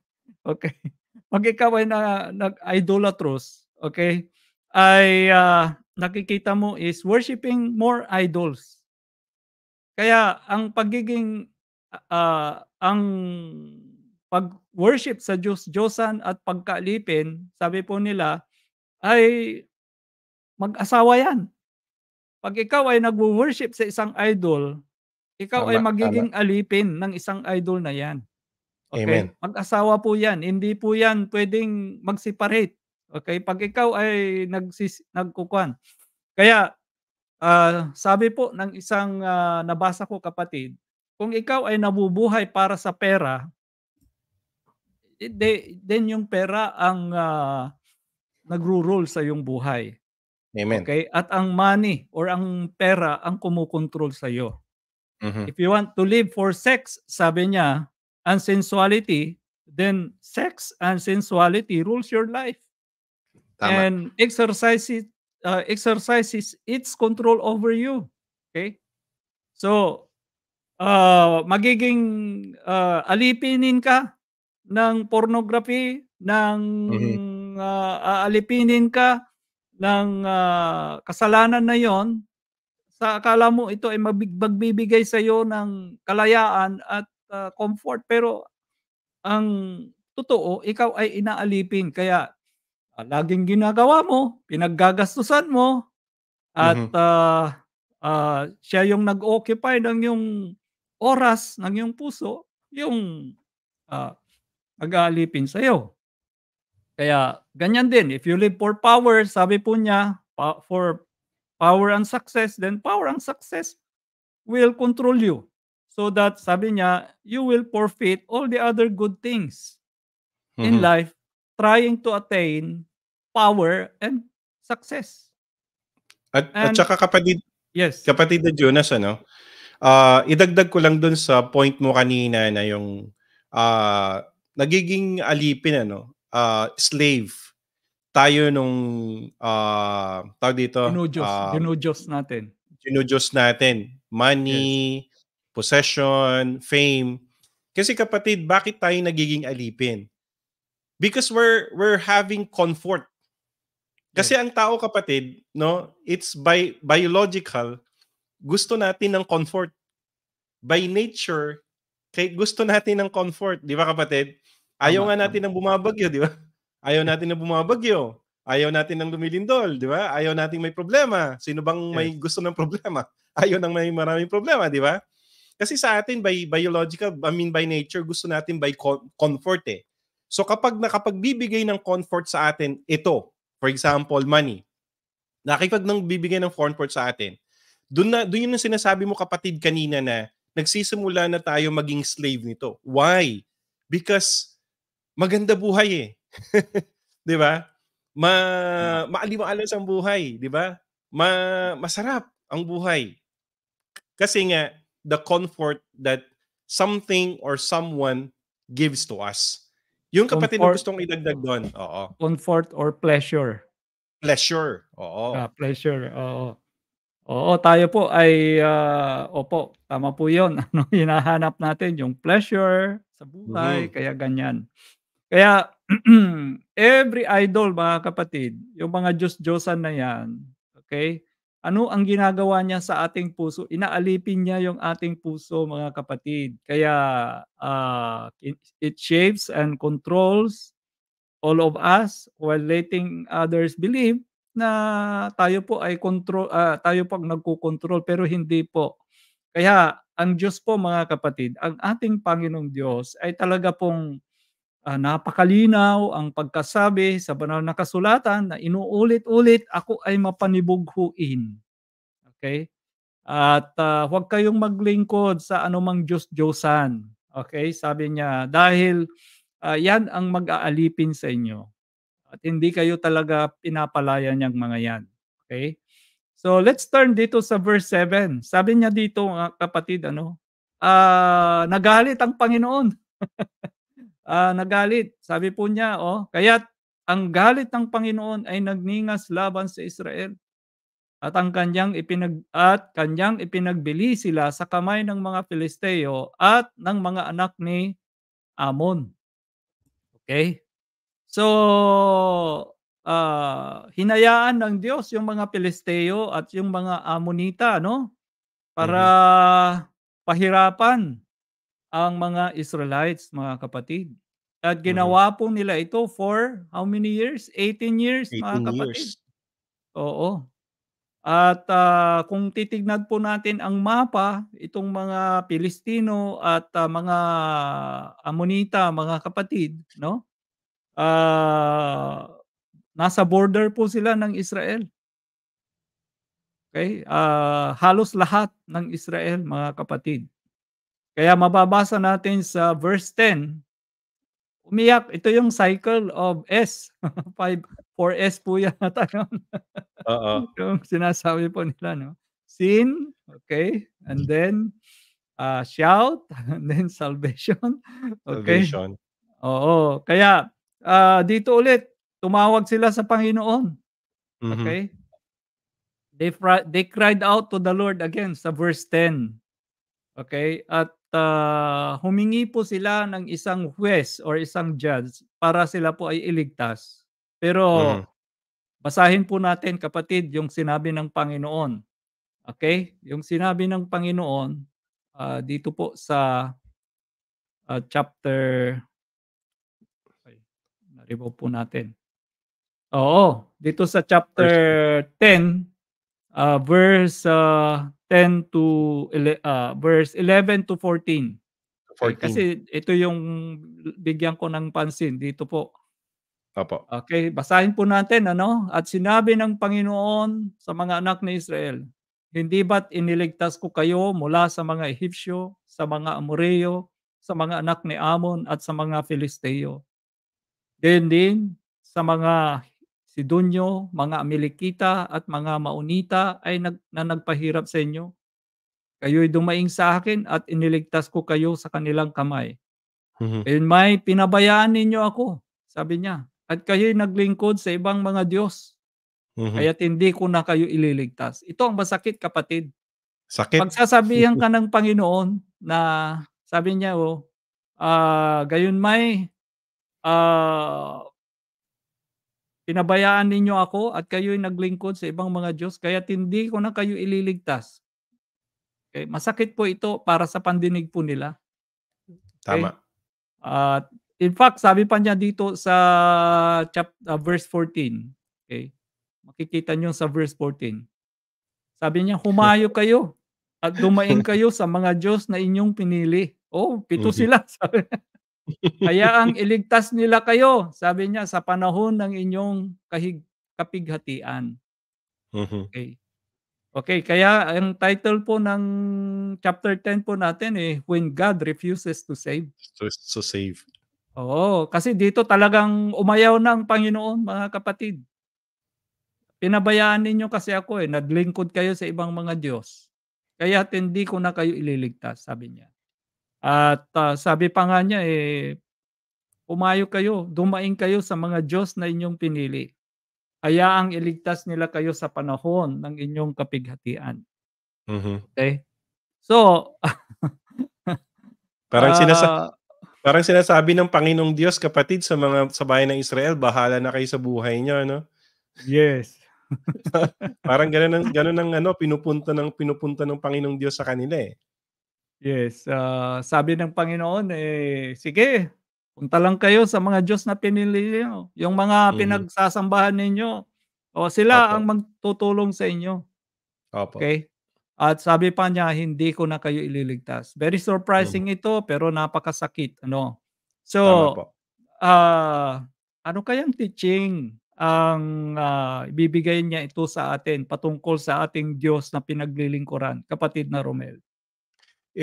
okay? Pag ikaw ay na, nag-idolatros, okay, ay uh, nakikita mo is worshiping more idols. Kaya ang pagiging uh, ang pag-worship sa Diyos, Diyosan at pagkalipin, sabi po nila, ay mag-asawa yan. Pag ikaw ay nagwo-worship sa isang idol, ikaw tama, ay magiging tama. alipin ng isang idol na yan. Okay? Amen. Mag-asawa po yan. Hindi po yan pwedeng mag-separate. Okay, pag ikaw ay nagsis, nagkukuan. Kaya uh, sabi po ng isang uh, nabasa ko kapatid, kung ikaw ay nabubuhay para sa pera, de, then yung pera ang uh, nagru-rule sa iyong buhay. Amen. Okay? At ang money or ang pera ang kumukontrol sa iyo. Mm-hmm. If you want to live for sex, sabi niya, and sensuality, then sex and sensuality rules your life. Tama. And exercises uh, exercises its control over you. Okay? So, uh, magiging uh, alipinin ka ng pornography, ng mm-hmm. uh, alipinin ka ng uh, kasalanan na yon sa akala mo ito ay magbibigay sa iyo ng kalayaan at uh, comfort pero ang totoo ikaw ay inaalipin kaya uh, laging ginagawa mo, pinaggagastusan mo, at mm-hmm. uh, uh, siya yung nag-occupy ng yung oras ng yung puso, yung uh, ah, mag-aalipin sa'yo. Kaya ganyan din, if you live for power, sabi po niya, pa- for power and success, then power and success will control you. So that, sabi niya, you will forfeit all the other good things mm-hmm. in life trying to attain power and success. At, and, at saka kapatid, yes. kapatid na Jonas, ano, uh, idagdag ko lang dun sa point mo kanina na yung uh, nagiging alipin, ano, uh, slave tayo nung uh, tawag dito? Ginudyos. Uh, natin. Ginudyos natin. Money, yes. possession, fame. Kasi kapatid, bakit tayo nagiging alipin? because we're we're having comfort. Kasi yes. ang tao kapatid, no, it's by biological gusto natin ng comfort. By nature, kay gusto natin ng comfort, di ba kapatid? Ayaw nga natin ng bumabagyo, di ba? Ayaw natin ng bumabagyo. Ayaw natin ng lumilindol, di ba? Ayaw natin may problema. Sino bang yes. may gusto ng problema? Ayaw nang may maraming problema, di ba? Kasi sa atin, by biological, I mean by nature, gusto natin by comfort eh. So kapag nakapagbibigay ng comfort sa atin, ito, for example, money, nakipag nang bibigay ng comfort sa atin, doon na doon yung sinasabi mo kapatid kanina na nagsisimula na tayo maging slave nito. Why? Because maganda buhay eh. 'Di ba? Ma mm. maaliwalas ang buhay, 'di ba? Ma masarap ang buhay. Kasi nga the comfort that something or someone gives to us. Yung kapatid comfort, na gustong idagdag doon. Oo. Comfort or pleasure. Pleasure. Oo. Ah, pleasure. Oo. Oo, tayo po ay uh, opo, tama po 'yon. Ano hinahanap natin yung pleasure sa buhay, mm-hmm. kaya ganyan. Kaya every idol mga kapatid, yung mga Diyos Diyosan na 'yan, okay? Ano ang ginagawa niya sa ating puso? Inaalipin niya yung ating puso, mga kapatid. Kaya uh, it, shapes and controls all of us while letting others believe na tayo po ay control uh, tayo po ang nagko-control pero hindi po. Kaya ang Diyos po mga kapatid, ang ating Panginoong Diyos ay talaga pong uh, napakalinaw ang pagkasabi sa banal na kasulatan na inuulit-ulit ako ay mapanibughuin. Okay? At uh, huwag kayong maglingkod sa anumang Diyos-Diyosan. Okay? Sabi niya, dahil uh, yan ang mag-aalipin sa inyo. At hindi kayo talaga pinapalaya niyang mga yan. Okay? So let's turn dito sa verse 7. Sabi niya dito, kapatid, ano? Uh, nagalit ang Panginoon. uh, nagalit. Sabi po niya, oh, kaya't ang galit ng Panginoon ay nagningas laban sa Israel at ang kanyang ipinag at kanyang ipinagbili sila sa kamay ng mga Filisteo at ng mga anak ni Amon. Okay? So uh, hinayaan ng Diyos yung mga Filisteo at yung mga Amonita no para mm-hmm. pahirapan ang mga Israelites, mga kapatid. At mm-hmm. ginawa po nila ito for how many years? 18 years, 18 mga kapatid. Years. Oo. At uh, kung titignan po natin ang mapa, itong mga Pilistino at uh, mga Amonita, mga kapatid, no? Uh, nasa border po sila ng Israel. Okay? Uh, halos lahat ng Israel, mga kapatid. Kaya mababasa natin sa verse 10, umiyak. Ito yung cycle of S. 5, 4S po yata yun. Oo. yung sinasabi po nila, no? Sin, okay, and then uh, shout, and then salvation. Okay. Salvation. Oo. Kaya, uh, dito ulit, tumawag sila sa Panginoon. Mm-hmm. Okay? They, they cried out to the Lord again sa verse 10. Okay? At uh, humingi po sila ng isang huwes or isang judge para sila po ay iligtas. Pero mm. basahin po natin kapatid yung sinabi ng Panginoon. Okay? Yung sinabi ng Panginoon uh, dito po sa uh, chapter okay, naribo po natin. Oo, dito sa chapter 10 uh, verse uh, 10 to uh, verse 11 to 14. 14. Kasi ito yung bigyan ko ng pansin dito po. Opo. Okay, basahin po natin ano. At sinabi ng Panginoon sa mga anak ni Israel, hindi ba't iniligtas ko kayo mula sa mga Ehipsyo, sa mga Amoreo, sa mga anak ni Amon at sa mga Filisteo? Then din sa mga Sidonyo, mga Amelikita at mga Maunita ay nag, na nagpahirap sa inyo. Kayo'y dumaing sa akin at iniligtas ko kayo sa kanilang kamay. Mm-hmm. And may pinabayaan ninyo ako, sabi niya. At kayo'y naglingkod sa ibang mga Diyos. Mm-hmm. Kaya't hindi ko na kayo ililigtas. Ito ang masakit, kapatid. Sakit. Pagsasabihan ka ng Panginoon na sabi niya, oh, uh, ah, gayon may uh, ah, Pinabayaan ninyo ako at kayo'y naglingkod sa ibang mga Diyos, kaya hindi ko na kayo ililigtas. Okay? Masakit po ito para sa pandinig po nila. Okay? Tama. At uh, in fact, sabi pa niya dito sa chap, uh, verse 14. Okay? Makikita niyo sa verse 14. Sabi niya, humayo kayo at dumaing kayo sa mga Diyos na inyong pinili. Oh, pito mm-hmm. sila. Sabi. Kaya ang iligtas nila kayo, sabi niya, sa panahon ng inyong kahig kapighatian. Uh-huh. Okay. Okay, kaya ang title po ng chapter 10 po natin eh, When God Refuses to Save. To, to save. Oo, kasi dito talagang umayaw na Panginoon, mga kapatid. Pinabayaan ninyo kasi ako eh, naglingkod kayo sa ibang mga Diyos. Kaya hindi ko na kayo ililigtas, sabi niya. At uh, sabi pa nga niya eh umayo kayo, dumaing kayo sa mga Diyos na inyong pinili. ang iligtas nila kayo sa panahon ng inyong kapighatian. Mm-hmm. Okay? So, parang uh, sinasa ah, parang sinasabi ng Panginoong Diyos kapatid sa mga sa bayan ng Israel, bahala na kayo sa buhay niyo, no? Yes. parang ganun ang ganun ang ano pinupunta ng pinupunta ng Panginoong Diyos sa kanila eh. Yes, uh, sabi ng Panginoon, eh, sige, punta lang kayo sa mga Diyos na pinili niyo, yung mga Mhm. pinagsasambahan ninyo, o sila Opo. ang magtutulong sa inyo. Opo. Okay? At sabi pa niya, hindi ko na kayo ililigtas. Very Mm. surprising ito, pero napakasakit, ano? Tama So, po. uh, ano kayang teaching ang, ah, ibibigay niya ito sa atin patungkol sa ating Diyos na pinaglilingkuran, kapatid na Romel?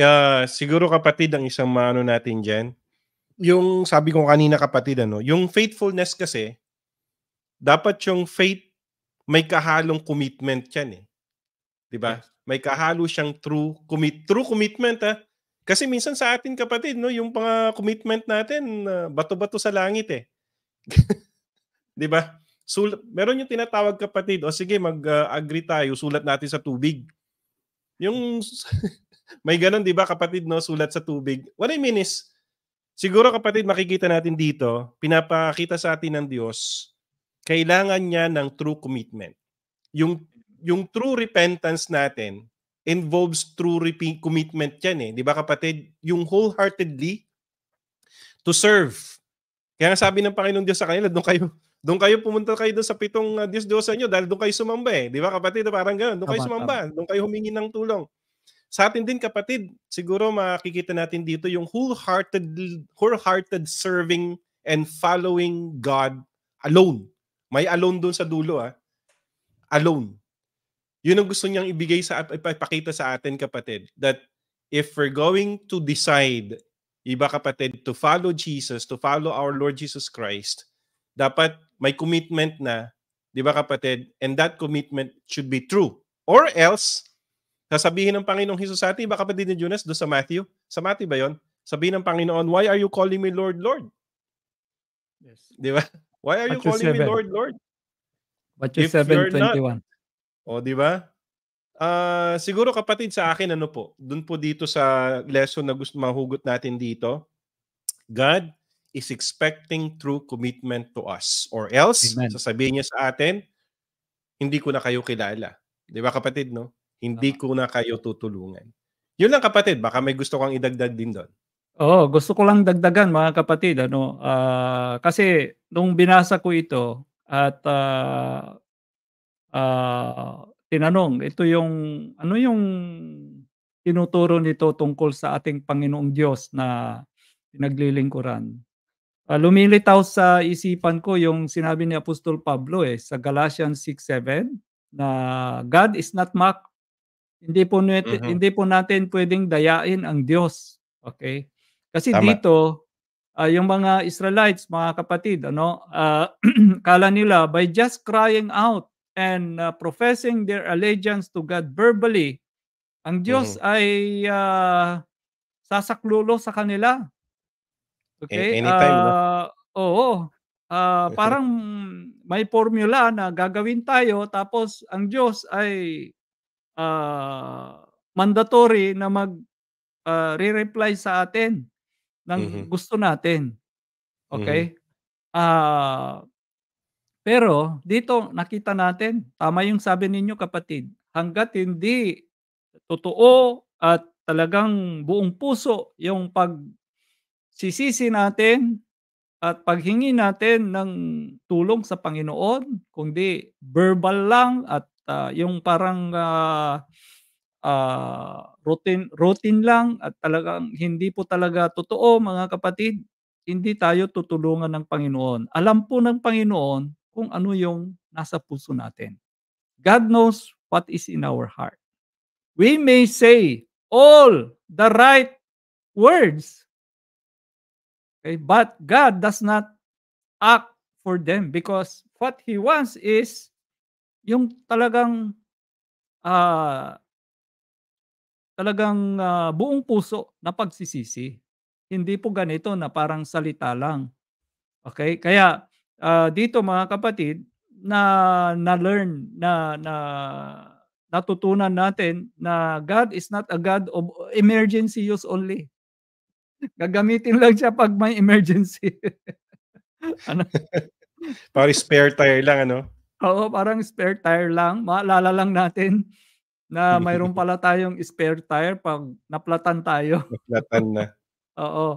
uh, siguro kapatid ang isang maano natin diyan. Yung sabi ko kanina kapatid ano, yung faithfulness kasi dapat yung faith may kahalong commitment 'yan eh. 'Di ba? May kahalo siyang true commit true commitment ah. Kasi minsan sa atin kapatid no, yung mga commitment natin uh, bato-bato sa langit eh. 'Di ba? Sul- meron yung tinatawag kapatid, o sige mag-agree ah, uh, tayo, sulat natin sa tubig. Yung May ganun, di ba, kapatid, no? Sulat sa tubig. What I mean is, siguro kapatid, makikita natin dito, pinapakita sa atin ng Diyos, kailangan niya ng true commitment. Yung, yung true repentance natin involves true repeat commitment yan eh. Di ba kapatid? Yung wholeheartedly to serve. Kaya nga sabi ng Panginoon Diyos sa kanila, doon kayo, doon kayo pumunta kayo doon sa pitong uh, ah, Diyos Diyosan nyo dahil doon kayo sumamba eh. Di ba kapatid? Parang ganoon. Doon kayo sumamba. Doon kayo humingi ng tulong sa atin din kapatid, siguro makikita natin dito yung wholehearted, wholehearted serving and following God alone. May alone doon sa dulo ah. Alone. Yun ang gusto niyang ibigay sa ipapakita sa atin kapatid that if we're going to decide iba kapatid to follow Jesus, to follow our Lord Jesus Christ, dapat may commitment na, 'di ba kapatid? And that commitment should be true. Or else Sasabihin ng Panginoong Hesus sa atin, baka kapatid ni Jonas, doon sa Matthew. Sa Matthew ba yon? Sabihin ng Panginoon, why are you calling me Lord, Lord? Yes. Di ba? Why are Matthew you calling 7. me Lord, Lord? Matthew 7.21. O, di ba? Uh, siguro kapatid sa akin, ano po, doon po dito sa lesson na gusto mahugot natin dito, God is expecting true commitment to us. Or else, Amen. sasabihin niya sa atin, hindi ko na kayo kilala. Di ba kapatid, no? Hindi ko na kayo tutulungan. Yun lang kapatid, baka may gusto kang idagdag din doon. Oo, gusto ko lang dagdagan mga kapatid. Ano, uh, kasi nung binasa ko ito at uh, uh, tinanong, ito yung, ano yung tinuturo nito tungkol sa ating Panginoong Diyos na pinaglilingkuran. Uh, lumilitaw sa isipan ko yung sinabi ni Apostol Pablo eh, sa Galatians 6.7 na God is not mocked hindi po natin, mm-hmm. hindi po natin pwedeng dayain ang Diyos. Okay? Kasi Tama. dito uh, yung mga Israelites, mga kapatid, ano, uh, kala nila by just crying out and uh, professing their allegiance to God verbally, ang Diyos mm-hmm. ay uh, sasaklulo sa kanila. Okay? A- anytime. Uh, no? Oo. Uh, parang may formula na gagawin tayo tapos ang Diyos ay ah, mandatory na mag ah, re-reply sa atin ng Mhm. gusto natin. Mhm. Okey? Ah, pero dito nakita natin, tama yung sabi ninyo kapatid, hangga't hindi totoo at talagang buong puso yung pag sisisi natin at paghingi natin ng tulong sa Panginoon, kundi verbal lang at uh, yung parang uh, ah, uh, ah, routine routine lang at talagang hindi po talaga totoo mga kapatid hindi tayo tutulungan ng Panginoon. Alam po ng Panginoon kung ano yung nasa puso natin. God knows what is in our heart. We may say all the right words. Okay, but God does not act for them because what he wants is yung talagang, ah, talagang, ah, buong puso na pagsisisi. Hindi po ganito na parang salita lang, Okay? Kaya, ah, dito mga kapatid na na-learn na na natutunan natin na God is not a God of emergency use only. Gagamitin lang siya 'pag may emergency. Ano? Parang spare tire lang ano? Oo, parang spare tire lang. Maalala lang natin na mayroon pala tayong spare tire pag naplatan tayo. naplatan na. Oo.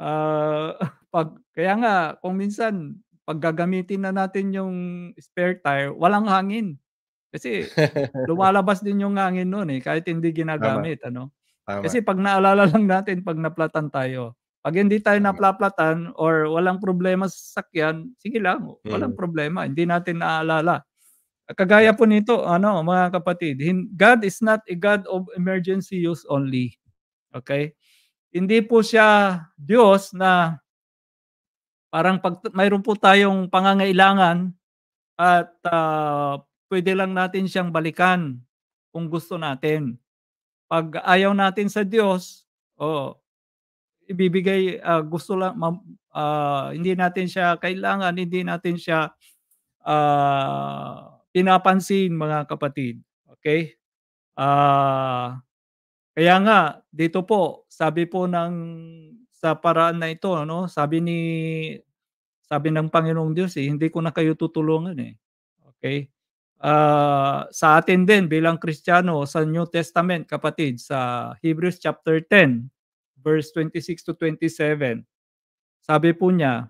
Uh, pag, kaya nga, kung minsan, pag gagamitin na natin yung spare tire, walang hangin. Kasi lumalabas din yung hangin noon eh, kahit hindi ginagamit. Tama. Ano? Tama. Kasi pag naalala lang natin, pag naplatan tayo, pag hindi tayo naplaplatan or walang problema sa sakyan, sige lang, walang mm. problema. Hindi natin naaalala. Kagaya po nito, ano, mga kapatid, God is not a God of emergency use only. Okay? Hindi po siya Diyos na parang pag mayroon po tayong pangangailangan at uh, pwede lang natin siyang balikan kung gusto natin. Pag ayaw natin sa Diyos, oh, ibibigay uh, gusto lang uh, hindi natin siya kailangan, hindi natin siya uh, pinapansin mga kapatid. Okay? Uh, kaya nga dito po, sabi po ng sa paraan na ito, ano, sabi ni sabi ng Panginoong Diyos, eh, hindi ko na kayo tutulungan eh. Okay? Uh, sa atin din bilang Kristiyano sa New Testament, kapatid, sa Hebrews chapter 10, verse 26 to 27. Sabi po niya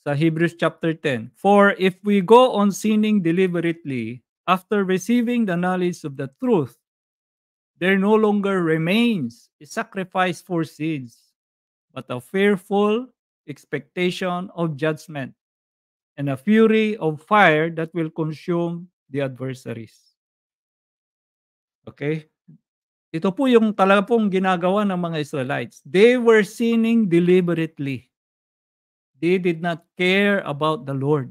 sa Hebrews chapter 10, For if we go on sinning deliberately after receiving the knowledge of the truth, there no longer remains a sacrifice for sins, but a fearful expectation of judgment and a fury of fire that will consume the adversaries. Okay? Ito po yung talaga pong ginagawa ng mga Israelites. They were sinning deliberately. They did not care about the Lord.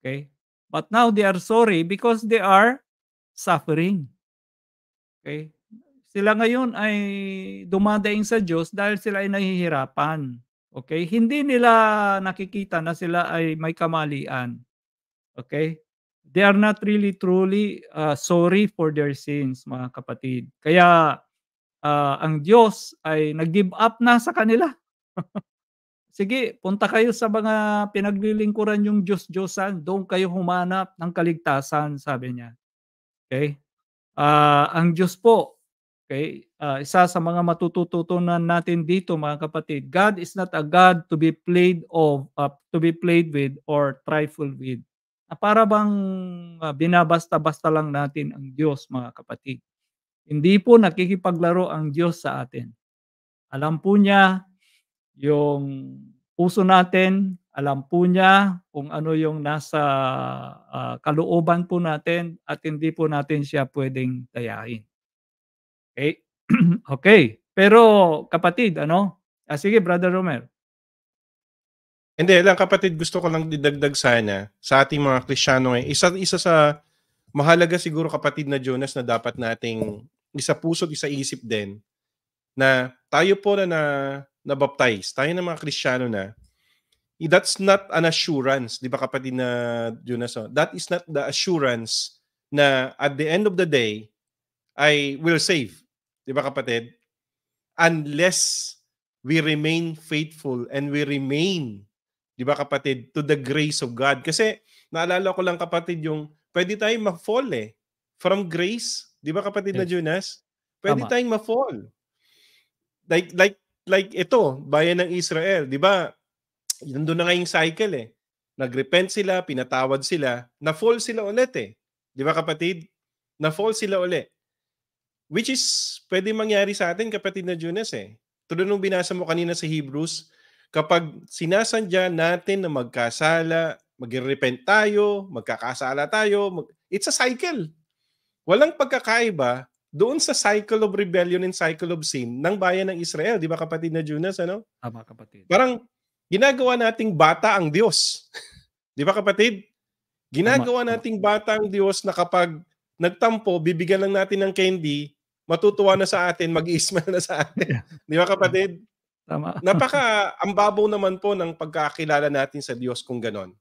Okay? But now they are sorry because they are suffering. Okay? Sila ngayon ay dumadaing sa Diyos dahil sila ay nahihirapan. Okay? Hindi nila nakikita na sila ay may kamalian. Okay? they are not really truly uh, sorry for their sins, mga kapatid. Kaya uh, ang Diyos ay nag-give up na sa kanila. Sige, punta kayo sa mga pinaglilingkuran yung Diyos-Diyosan. Doon kayo humanap ng kaligtasan, sabi niya. Okay? Uh, ang Diyos po, okay, uh, isa sa mga matututunan natin dito mga kapatid, God is not a God to be played of, uh, to be played with or trifled with na para bang uh, binabasta-basta lang natin ang Diyos mga kapatid. Hindi po nakikipaglaro ang Diyos sa atin. Alam po niya yung puso natin, alam po niya kung ano yung nasa uh, kalooban po natin at hindi po natin siya pwedeng tayain. Okay? okay. Pero kapatid, ano? Ah, sige, Brother Romero. Hindi lang kapatid, gusto ko lang didagdag sana sa ating mga Kristiyano eh. Isa, isa sa mahalaga siguro kapatid na Jonas na dapat nating isa puso't isa isip din na tayo po na, na baptize, tayo na mga Kristiyano na, eh, that's not an assurance, di ba kapatid na Jonas? Oh, that is not the assurance na at the end of the day, I will save. Di ba kapatid? Unless we remain faithful and we remain Di ba kapatid? To the grace of God. Kasi naalala ko lang kapatid yung pwede tayong ma-fall eh. From grace. Di ba kapatid yes. na Jonas? Pwede Tama. tayong ma-fall. Like, like, like ito, bayan ng Israel. Di ba? Nandun na nga yung cycle eh. Nagrepent sila, pinatawad sila, na-fall sila ulit eh. Di ba kapatid? Na-fall sila ulit. Which is, pwede mangyari sa atin kapatid na Jonas eh. Tulad nung binasa mo kanina sa Hebrews, kapag sinasadya natin na magkasala, mag-repent tayo, magkakasala tayo, mag- it's a cycle. Walang pagkakaiba doon sa cycle of rebellion and cycle of sin ng bayan ng Israel. Di ba kapatid na Junas? Ano? Tama kapatid. Parang ginagawa nating bata ang Diyos. Di ba kapatid? Ginagawa nating bata ang Diyos na kapag nagtampo, bibigyan lang natin ng candy, matutuwa na sa atin, mag-isma na sa atin. Di ba kapatid? Tama. Napaka ang babaw naman po ng pagkakilala natin sa Diyos kung ganon.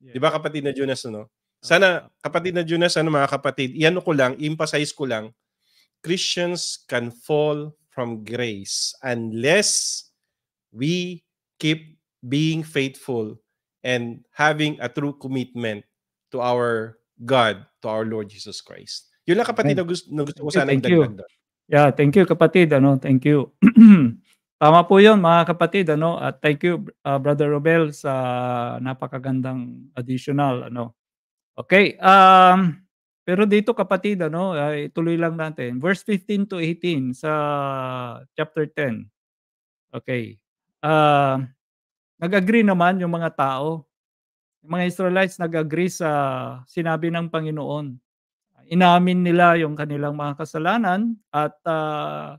Yeah. 'Di ba kapatid na Jonas no? Sana kapatid na Jonas ano mga kapatid, iyan ko lang, emphasize ko lang. Christians can fall from grace unless we keep being faithful and having a true commitment to our God, to our Lord Jesus Christ. Yun lang kapatid na gusto, na gusto ko sana idagdag doon. Yeah, thank you kapatid. Ano, thank you. Tama po 'yon mga kapatid ano at thank you ah, Brother Robel sa napakagandang additional ano. Okay, um pero dito kapatid ano ay tuloy lang natin verse 15 to 18 sa chapter 10. Okay. Ah nag-agree naman yung mga tao. Yung mga Israelites nag-agree sa sinabi ng Panginoon. Inamin nila yung kanilang mga kasalanan at ah,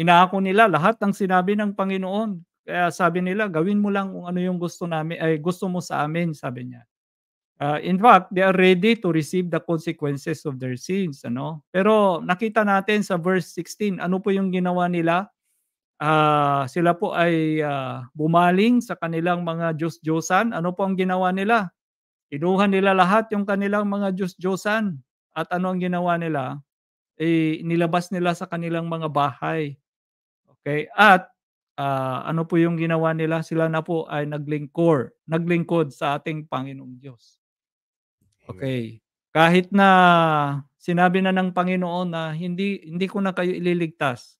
Inaako nila lahat ng sinabi ng Panginoon. Kaya sabi nila, gawin mo lang kung ano yung gusto namin ay gusto mo sa amin, sabi niya. Uh, in fact, they are ready to receive the consequences of their sins, ano? Pero nakita natin sa verse 16, ano po yung ginawa nila? Uh, sila po ay uh, bumaling sa kanilang mga Diyos-Diyosan. Ano po ang ginawa nila? Kinuha nila lahat yung kanilang mga Diyos-Diyosan. At ano ang ginawa nila? Eh, nilabas nila sa kanilang mga bahay. Okay? At uh, ano po yung ginawa nila? Sila na po ay naglingkor, naglingkod sa ating Panginoong Diyos. Okay. Kahit na sinabi na ng Panginoon na hindi hindi ko na kayo ililigtas.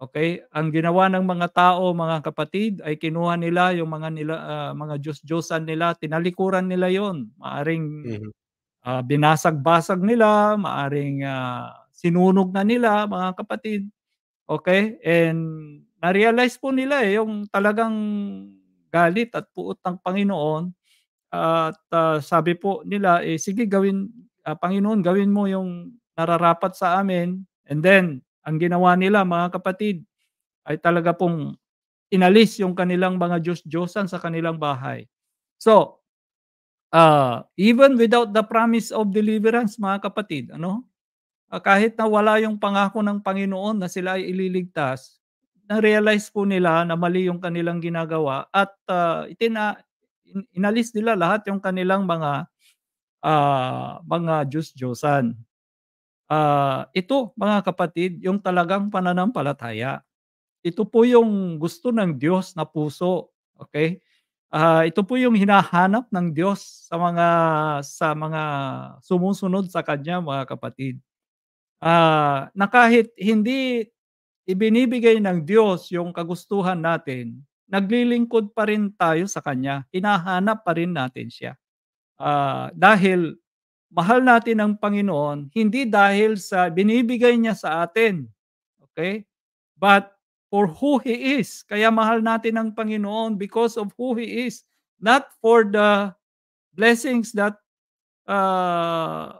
Okay? Ang ginawa ng mga tao, mga kapatid, ay kinuha nila yung mga nila uh, mga Diyos-diyosan nila, tinalikuran nila 'yon. Maaring uh, binasag-basag nila, maaring uh, sinunog na nila, mga kapatid. Okay? And na-realize po nila eh, yung talagang galit at puot ng Panginoon at uh, sabi po nila eh sige gawin uh, Panginoon gawin mo yung nararapat sa amin and then ang ginawa nila mga kapatid ay talaga pong inalis yung kanilang mga Diyos-Diyosan sa kanilang bahay. So, uh, even without the promise of deliverance, mga kapatid, ano? Ah, kahit na wala yung pangako ng Panginoon na sila ay ililigtas, na-realize po nila na mali yung kanilang ginagawa at uh, itina, inalis nila lahat yung kanilang mga uh, mga Diyos-Diyosan. Uh, ito, mga kapatid, yung talagang pananampalataya. Ito po yung gusto ng Diyos na puso. Okay? Uh, ito po yung hinahanap ng Diyos sa mga sa mga sumusunod sa kanya mga kapatid uh, na kahit hindi ibinibigay ng Diyos yung kagustuhan natin, naglilingkod pa rin tayo sa Kanya. Hinahanap pa rin natin siya. Uh, dahil mahal natin ang Panginoon, hindi dahil sa binibigay niya sa atin. Okay? But for who He is. Kaya mahal natin ang Panginoon because of who He is. Not for the blessings that uh,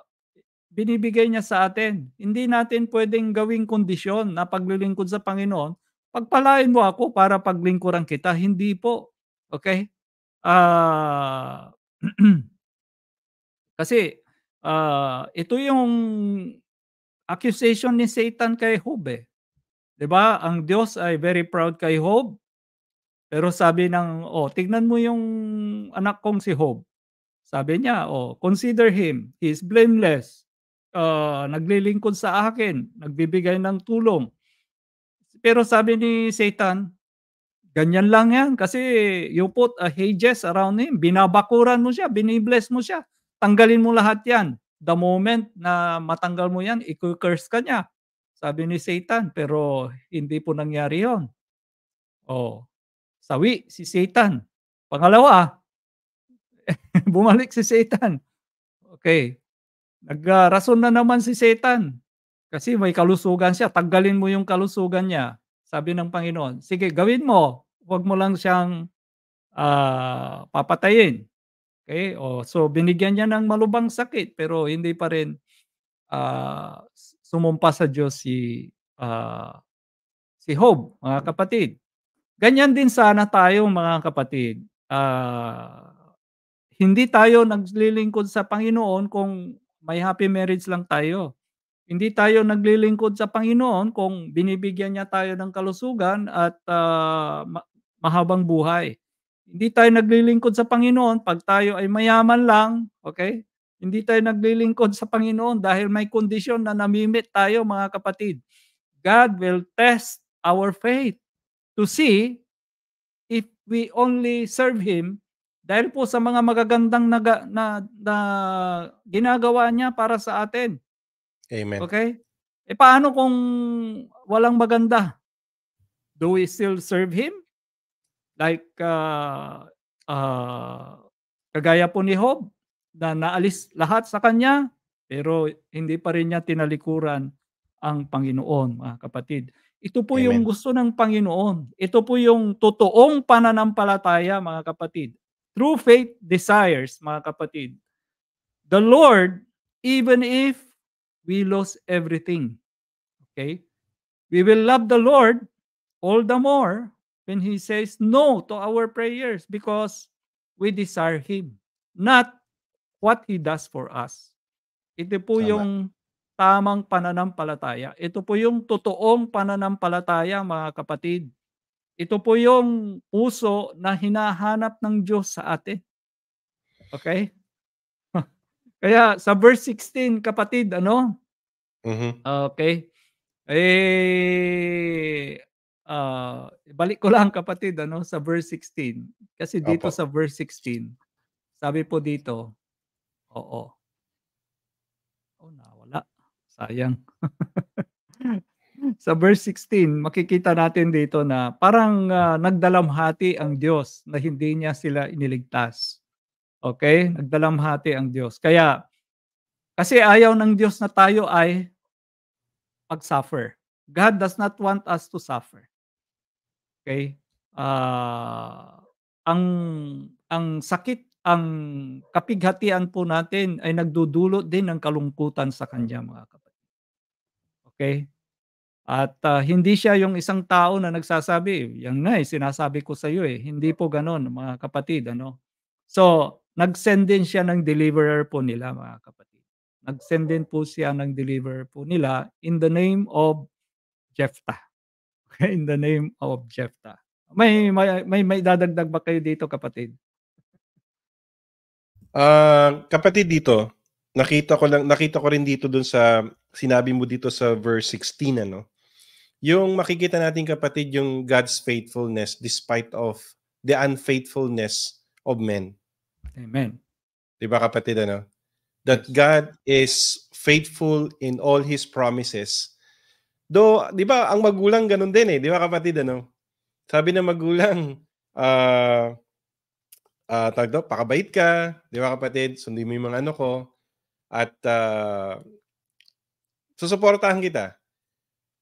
binibigay niya sa atin. Hindi natin pwedeng gawing kondisyon na paglilingkod sa Panginoon. Pagpalain mo ako para paglingkuran kita. Hindi po. Okay? Uh, kasi uh, ito yung accusation ni Satan kay Job eh. 'Di ba? Ang Diyos ay very proud kay Job. Pero sabi ng, oh, tignan mo yung anak kong si Job. Sabi niya, oh, consider him. He is blameless uh, naglilingkod sa akin, nagbibigay ng tulong. Pero sabi ni Satan, ganyan lang yan kasi you put a hedges around him, binabakuran mo siya, binibless mo siya, tanggalin mo lahat yan. The moment na matanggal mo yan, i-curse ka niya. Sabi ni Satan, pero hindi po nangyari yon. Oh, sawi si Satan. Pangalawa, bumalik si Satan. Okay, Nagrason na naman si Satan. Kasi may kalusugan siya. Tanggalin mo yung kalusugan niya. Sabi ng Panginoon, sige, gawin mo. Huwag mo lang siyang uh, papatayin. Okay? O, so, binigyan niya ng malubang sakit pero hindi pa rin uh, sumumpa sa Diyos si uh, si Job, mga kapatid. Ganyan din sana tayo, mga kapatid. Uh, hindi tayo naglilingkod sa Panginoon kung may happy marriage lang tayo. Hindi tayo naglilingkod sa Panginoon kung binibigyan niya tayo ng kalusugan at uh, mahabang buhay. Hindi tayo naglilingkod sa Panginoon pag tayo ay mayaman lang, okay? Hindi tayo naglilingkod sa Panginoon dahil may kondisyon na namimit tayo mga kapatid. God will test our faith to see if we only serve Him dahil po sa mga magagandang naga, na, na ginagawa niya para sa atin. Amen. Okay? E paano kung walang maganda? Do we still serve Him? Like, uh, uh, kagaya po ni Job, na naalis lahat sa kanya, pero hindi pa rin niya tinalikuran ang Panginoon, mga kapatid. Ito po Amen. yung gusto ng Panginoon. Ito po yung totoong pananampalataya, mga kapatid through faith desires, mga kapatid, the Lord even if we lose everything. Okay? We will love the Lord all the more when He says no to our prayers because we desire Him, not what He does for us. Ito po Tama. yung tamang pananampalataya. Ito po yung totoong pananampalataya, mga kapatid. Ito po yung puso na hinahanap ng Diyos sa atin. Okay? Kaya sa verse 16, kapatid, ano? Mm-hmm. Okay. Eh, uh, balik ko lang kapatid, ano, sa verse 16. Kasi dito Apo. sa verse 16, sabi po dito, oo. Oh, nawala. Sayang. sa verse 16, makikita natin dito na parang uh, nagdalamhati ang Diyos na hindi niya sila iniligtas. Okay? Nagdalamhati ang Diyos. Kaya, kasi ayaw ng Diyos na tayo ay pag-suffer. God does not want us to suffer. Okay? Uh, ang ang sakit, ang kapighatian po natin ay nagdudulot din ng kalungkutan sa Kanya, mga kapatid. Okay? At uh, hindi siya yung isang tao na nagsasabi, yan nga eh, sinasabi ko sa iyo eh. Hindi po ganun, mga kapatid. Ano? So, nag-send din siya ng deliverer po nila, mga kapatid. Nag-send din po siya ng deliverer po nila in the name of Jephthah. Okay, in the name of Jephthah. May, may, may, may dadagdag ba kayo dito, kapatid? Uh, kapatid dito, nakita ko lang nakita ko rin dito dun sa sinabi mo dito sa verse 16 ano yung makikita natin kapatid yung God's faithfulness despite of the unfaithfulness of men. Amen. 'Di ba kapatid ano? That God is faithful in all his promises. Do, 'di ba, ang magulang ganun din eh, 'di ba kapatid ano? Sabi ng magulang, ah uh, uh, ah, tag daw, pakabait ka, 'di ba kapatid? Sundin mo 'yung mga ano ko at uh, susuportahan kita.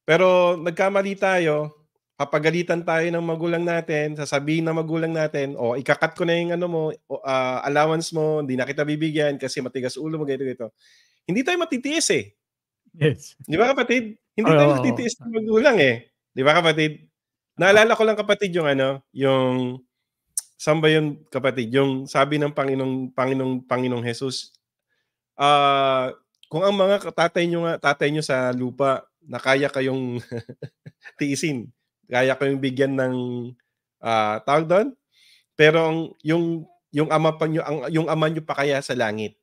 Pero nagkamali tayo, papagalitan tayo ng magulang natin, sasabihin ng magulang natin, o oh, ikakat ko na yung ano mo, uh, allowance mo, hindi na kita bibigyan kasi matigas ulo mo, ganito, ganito. Hindi tayo matitiis eh. Yes. Di ba kapatid? Hindi oh, tayo matitiis ng magulang eh. Di ba kapatid? Naalala ko lang kapatid yung ano, yung saan ba yun kapatid? Yung sabi ng Panginoong Panginoong Panginoong Jesus, ah uh, kung ang mga tatay nyo nga, tatay nyo sa lupa, na kaya kayong tiisin. Kaya kayong bigyan ng uh, tawag doon. Pero ang, yung yung ama pa nyo, ang, yung ama nyo pa kaya sa langit.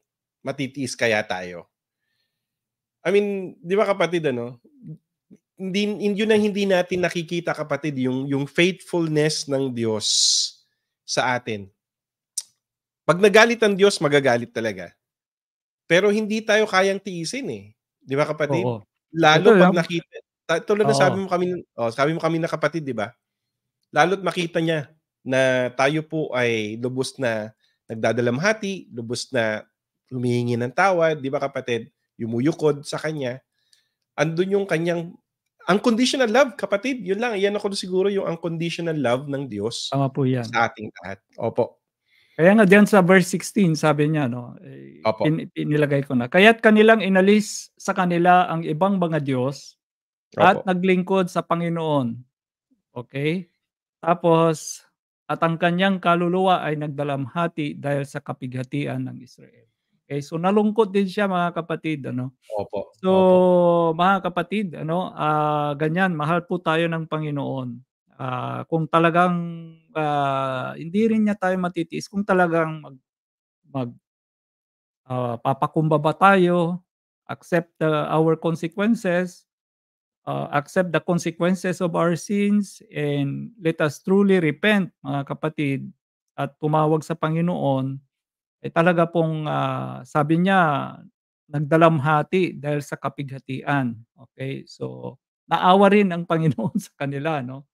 Matitiis kaya tayo. I mean, di ba kapatid ano? Hindi, yun ang hindi natin nakikita kapatid, yung, yung faithfulness ng Diyos sa atin. Pag nagalit ang Diyos, magagalit talaga. Pero hindi tayo kayang tiisin eh. Di ba kapatid? Oo. Lalo pag nakita, tulad na oh. sabi mo kami, oh, sabi mo kami na kapatid, di ba? Lalo't makita niya na tayo po ay lubos na nagdadalamhati, lubos na humihingi ng tawad, di ba kapatid? Yumuyukod sa kanya. Andun yung kanyang unconditional love, kapatid. Yun lang, yan ako siguro yung unconditional love ng Diyos Tama po yan. sa ating lahat. Opo. Kaya nga diyan sa verse 16 sabi niya no, eh, in, ko na. Kaya't kanilang inalis sa kanila ang ibang mga diyos at Opo. naglingkod sa Panginoon. Okay? Tapos at ang kanyang kaluluwa ay nagdalamhati dahil sa kapighatian ng Israel. Okay, so nalungkot din siya mga kapatid, ano? Opo. So, Opo. mga kapatid, ano, uh, ganyan, mahal po tayo ng Panginoon. Uh, kung talagang uh, hindi rin niya tayo matitiis, kung talagang mag, mag uh, papakumbaba tayo, accept uh, our consequences, uh, accept the consequences of our sins, and let us truly repent, mga kapatid, at tumawag sa Panginoon, eh talaga pong uh, sabi niya, nagdalamhati dahil sa kapighatian. Okay? So, naawa rin ang Panginoon sa kanila, no?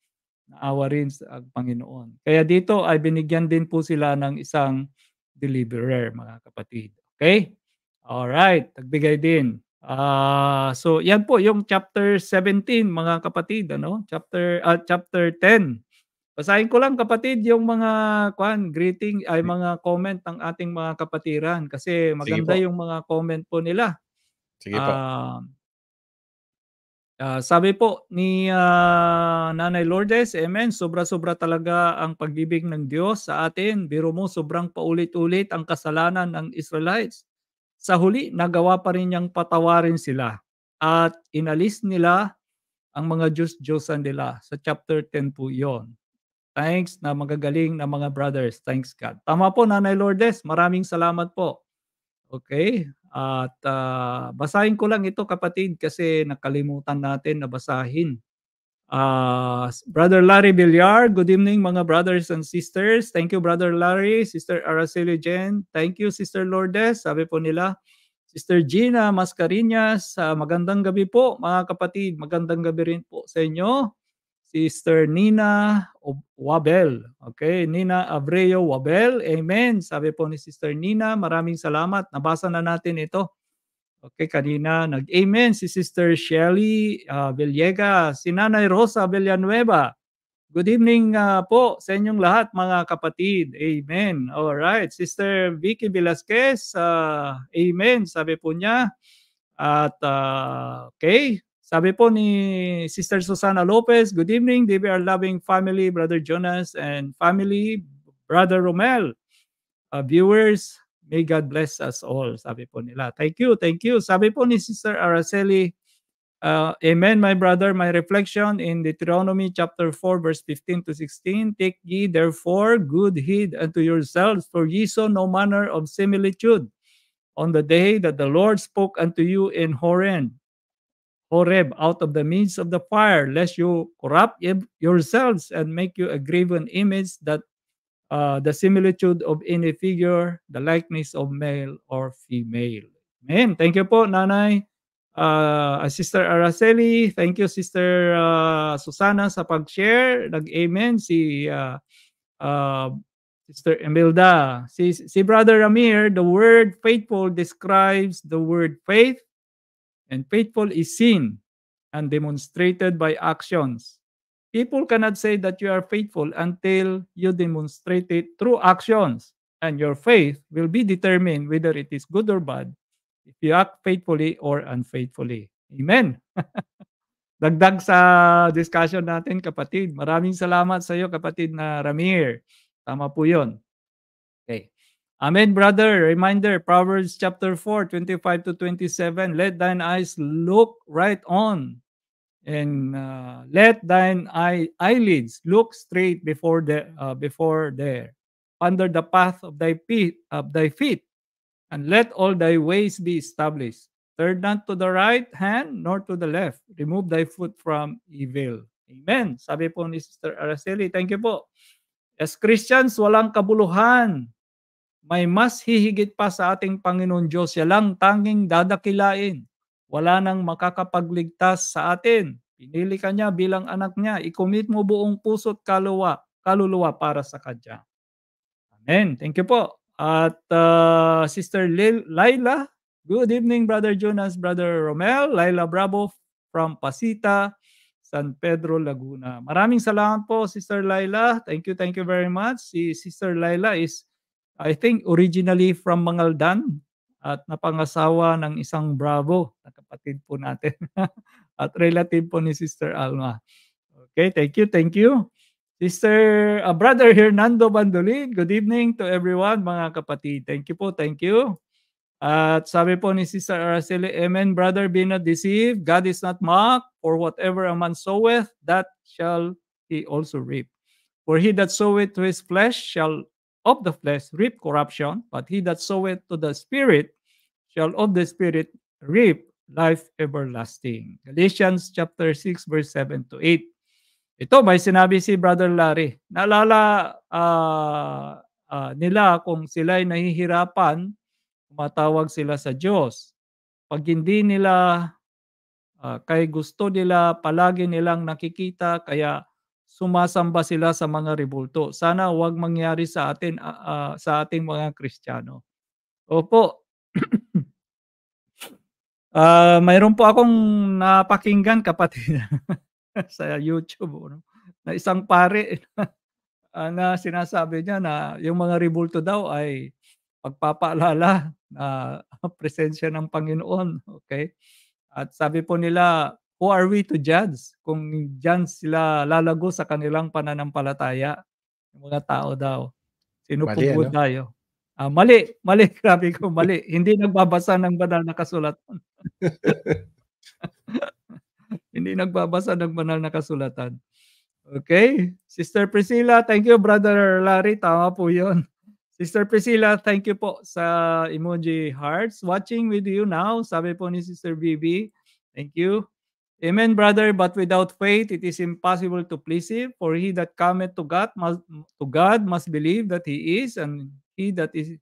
Naawa rin ang Panginoon. Kaya dito ay binigyan din po sila ng isang deliverer, mga kapatid. Okay? All right, tagbigay din. Uh, so yan po yung chapter 17 mga kapatid ano chapter uh, chapter 10 Basahin ko lang kapatid yung mga kwan greeting ay hmm. mga comment ng ating mga kapatiran kasi maganda yung mga comment po nila. Sige po. Uh, Uh, sabi po ni uh, Nanay Lourdes, Amen, sobra-sobra talaga ang pag ng Diyos sa atin. Biro mo, sobrang paulit-ulit ang kasalanan ng Israelites. Sa huli, nagawa pa rin niyang patawarin sila at inalis nila ang mga Diyos-Diyosan nila. Sa chapter 10 po yon. Thanks na magagaling na mga brothers. Thanks God. Tama po, Nanay Lourdes. Maraming salamat po. Okay. At uh, basahin ko lang ito kapatid kasi nakalimutan natin na basahin. Uh, Brother Larry Villar, good evening mga brothers and sisters. Thank you Brother Larry, Sister Araceli Jen. Thank you Sister Lourdes, sabi po nila. Sister Gina Mascarinas, uh, magandang gabi po mga kapatid. Magandang gabi rin po sa inyo. Sister Nina Wabel. Okay, Nina Abreu Wabel. Amen. Sabi po ni Sister Nina, maraming salamat. Nabasa na natin ito. Okay, kanina nag-amen si Sister Shelly uh, ah, Villega, si Nanay Rosa Villanueva. Good evening uh, po sa inyong lahat mga kapatid. Amen. All right, Sister Vicky Velasquez, uh, amen. Sabi po niya. At uh, okay, Sabi po ni Sister Susana Lopez, Good evening, DBR Loving Family, Brother Jonas and family, Brother Romel. Uh, viewers, may God bless us all, sabi po nila. Thank you, thank you. Sabi po ni Sister Araceli, uh, Amen, my brother, my reflection in Deuteronomy chapter 4, verse 15 to 16. Take ye therefore good heed unto yourselves, for ye saw no manner of similitude on the day that the Lord spoke unto you in Horeb Horeb out of the midst of the fire, lest you corrupt yourselves and make you a graven image that uh, the similitude of any figure, the likeness of male or female. Amen. Thank you po, Nanay. Uh, Sister Araceli, thank you Sister uh, Susana sa pag-share. Nag-amen si uh, uh, Sister Emilda, Si, si Brother Amir, the word faithful describes the word faith And faithful is seen and demonstrated by actions. People cannot say that you are faithful until you demonstrate it through actions. And your faith will be determined whether it is good or bad if you act faithfully or unfaithfully. Amen. Dagdag sa discussion natin, kapatid. Maraming salamat sa iyo, kapatid na Ramir. Tama po yun. Amen, brother. Reminder, Proverbs chapter 4, 25 to 27. Let thine eyes look right on, and uh, let thine eye, eyelids look straight before the uh, before there. Under the path of thy feet, of thy feet, and let all thy ways be established. Turn not to the right hand nor to the left. Remove thy foot from evil. Amen. Sabi po ni Sister Araceli, thank you po. As Christians, walang kabuluhan may mas hihigit pa sa ating Panginoon Diyos. Siya lang tanging dadakilain. Wala nang makakapagligtas sa atin. Pinili ka niya bilang anak niya. I-commit mo buong puso't kaluluwa, kaluluwa para sa kanya. Amen. Thank you po. At uh, Sister Lil- Laila, good evening Brother Jonas, Brother Romel, Laila Bravo from Pasita, San Pedro, Laguna. Maraming salamat po Sister Laila. Thank you, thank you very much. Si Sister Laila is I think originally from Mangaldan at napangasawa ng isang Bravo na kapatid po natin at relative po ni Sister Alma. Okay, thank you, thank you. Sister, uh, Brother Hernando Bandolin, good evening to everyone, mga kapatid. Thank you po, thank you. At sabi po ni Sister Araceli, Amen, brother, be not deceived. God is not mocked, for whatever a man soweth, that shall he also reap. For he that soweth to his flesh shall of the flesh reap corruption, but he that soweth to the Spirit shall of the Spirit reap life everlasting. Galatians chapter 6 verse 7 to 8. Ito may sinabi si Brother Larry. Naalala uh, uh, nila kung sila ay nahihirapan, tumatawag sila sa Diyos. Pag hindi nila uh, kay gusto nila, palagi nilang nakikita, kaya sumasamba sila sa mga rebulto. Sana huwag mangyari sa atin uh, sa ating mga Kristiyano. Opo. uh, mayroon po akong napakinggan kapatid sa YouTube no? na isang pare na sinasabi niya na yung mga rebulto daw ay pagpapaalala na presensya ng Panginoon. Okay? At sabi po nila, Who are we to judge? Kung diyan sila lalago sa kanilang pananampalataya, yung mga tao daw. sino Sinupugo ano? tayo. Ah, mali, mali, grabe ko, mali. Hindi nagbabasa ng banal na kasulatan. Hindi nagbabasa ng banal na kasulatan. Okay. Sister Priscilla, thank you, Brother Larry. Tama po yon Sister Priscilla, thank you po sa emoji hearts. Watching with you now, sabi po ni Sister BB. Thank you. Amen, brother, but without faith it is impossible to please him, for he that cometh to God must to God must believe that he is, and he that is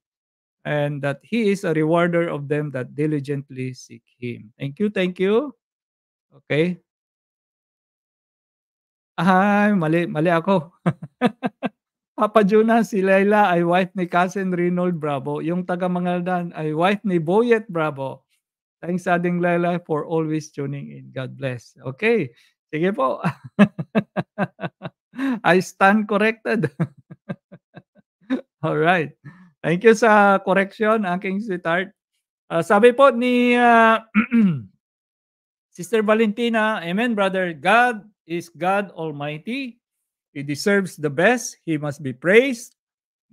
and that he is a rewarder of them that diligently seek him. Thank you, thank you. Okay. Ay, mali, mali ako. Papa Juna, si Layla ay wife ni Cousin Reynold Bravo. Yung taga Mangaldan ay wife ni Boyet Bravo. Thanks, Ading Laila, for always tuning in. God bless. Okay. Sige po. I stand corrected. All right. Thank you sa correction, aking sweetheart. Uh, sabi po ni uh, Sister Valentina, Amen, brother. God is God Almighty. He deserves the best. He must be praised,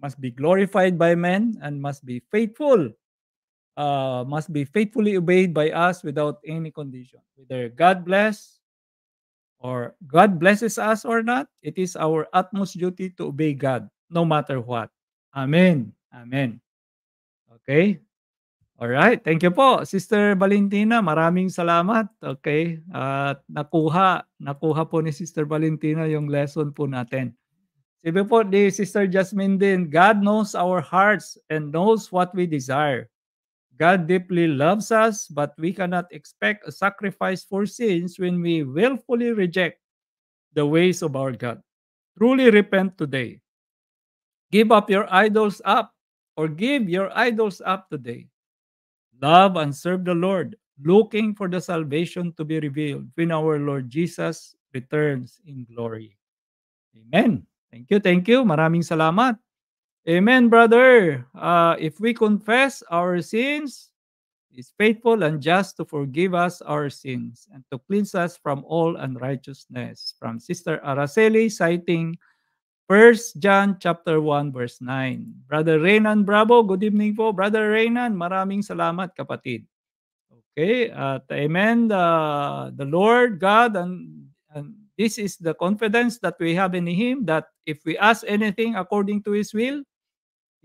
must be glorified by men, and must be faithful uh, must be faithfully obeyed by us without any condition. Whether God bless or God blesses us or not, it is our utmost duty to obey God no matter what. Amen. Amen. Okay? All right, thank you po Sister Valentina, maraming salamat. Okay? At nakuha, nakuha po ni Sister Valentina yung lesson po natin. Sabi po ni Sister Jasmine din, God knows our hearts and knows what we desire. God deeply loves us, but we cannot expect a sacrifice for sins when we willfully reject the ways of our God. Truly repent today. Give up your idols up, or give your idols up today. Love and serve the Lord, looking for the salvation to be revealed when our Lord Jesus returns in glory. Amen. Thank you, thank you. Maraming salamat. Amen, brother. Uh, if we confess our sins, is faithful and just to forgive us our sins and to cleanse us from all unrighteousness. From Sister Araceli, citing 1 John chapter 1 verse 9. Brother Reynan Bravo, good evening po. Brother Reynan, maraming salamat kapatid. Okay, at amen the, the Lord God and, and this is the confidence that we have in Him that if we ask anything according to His will,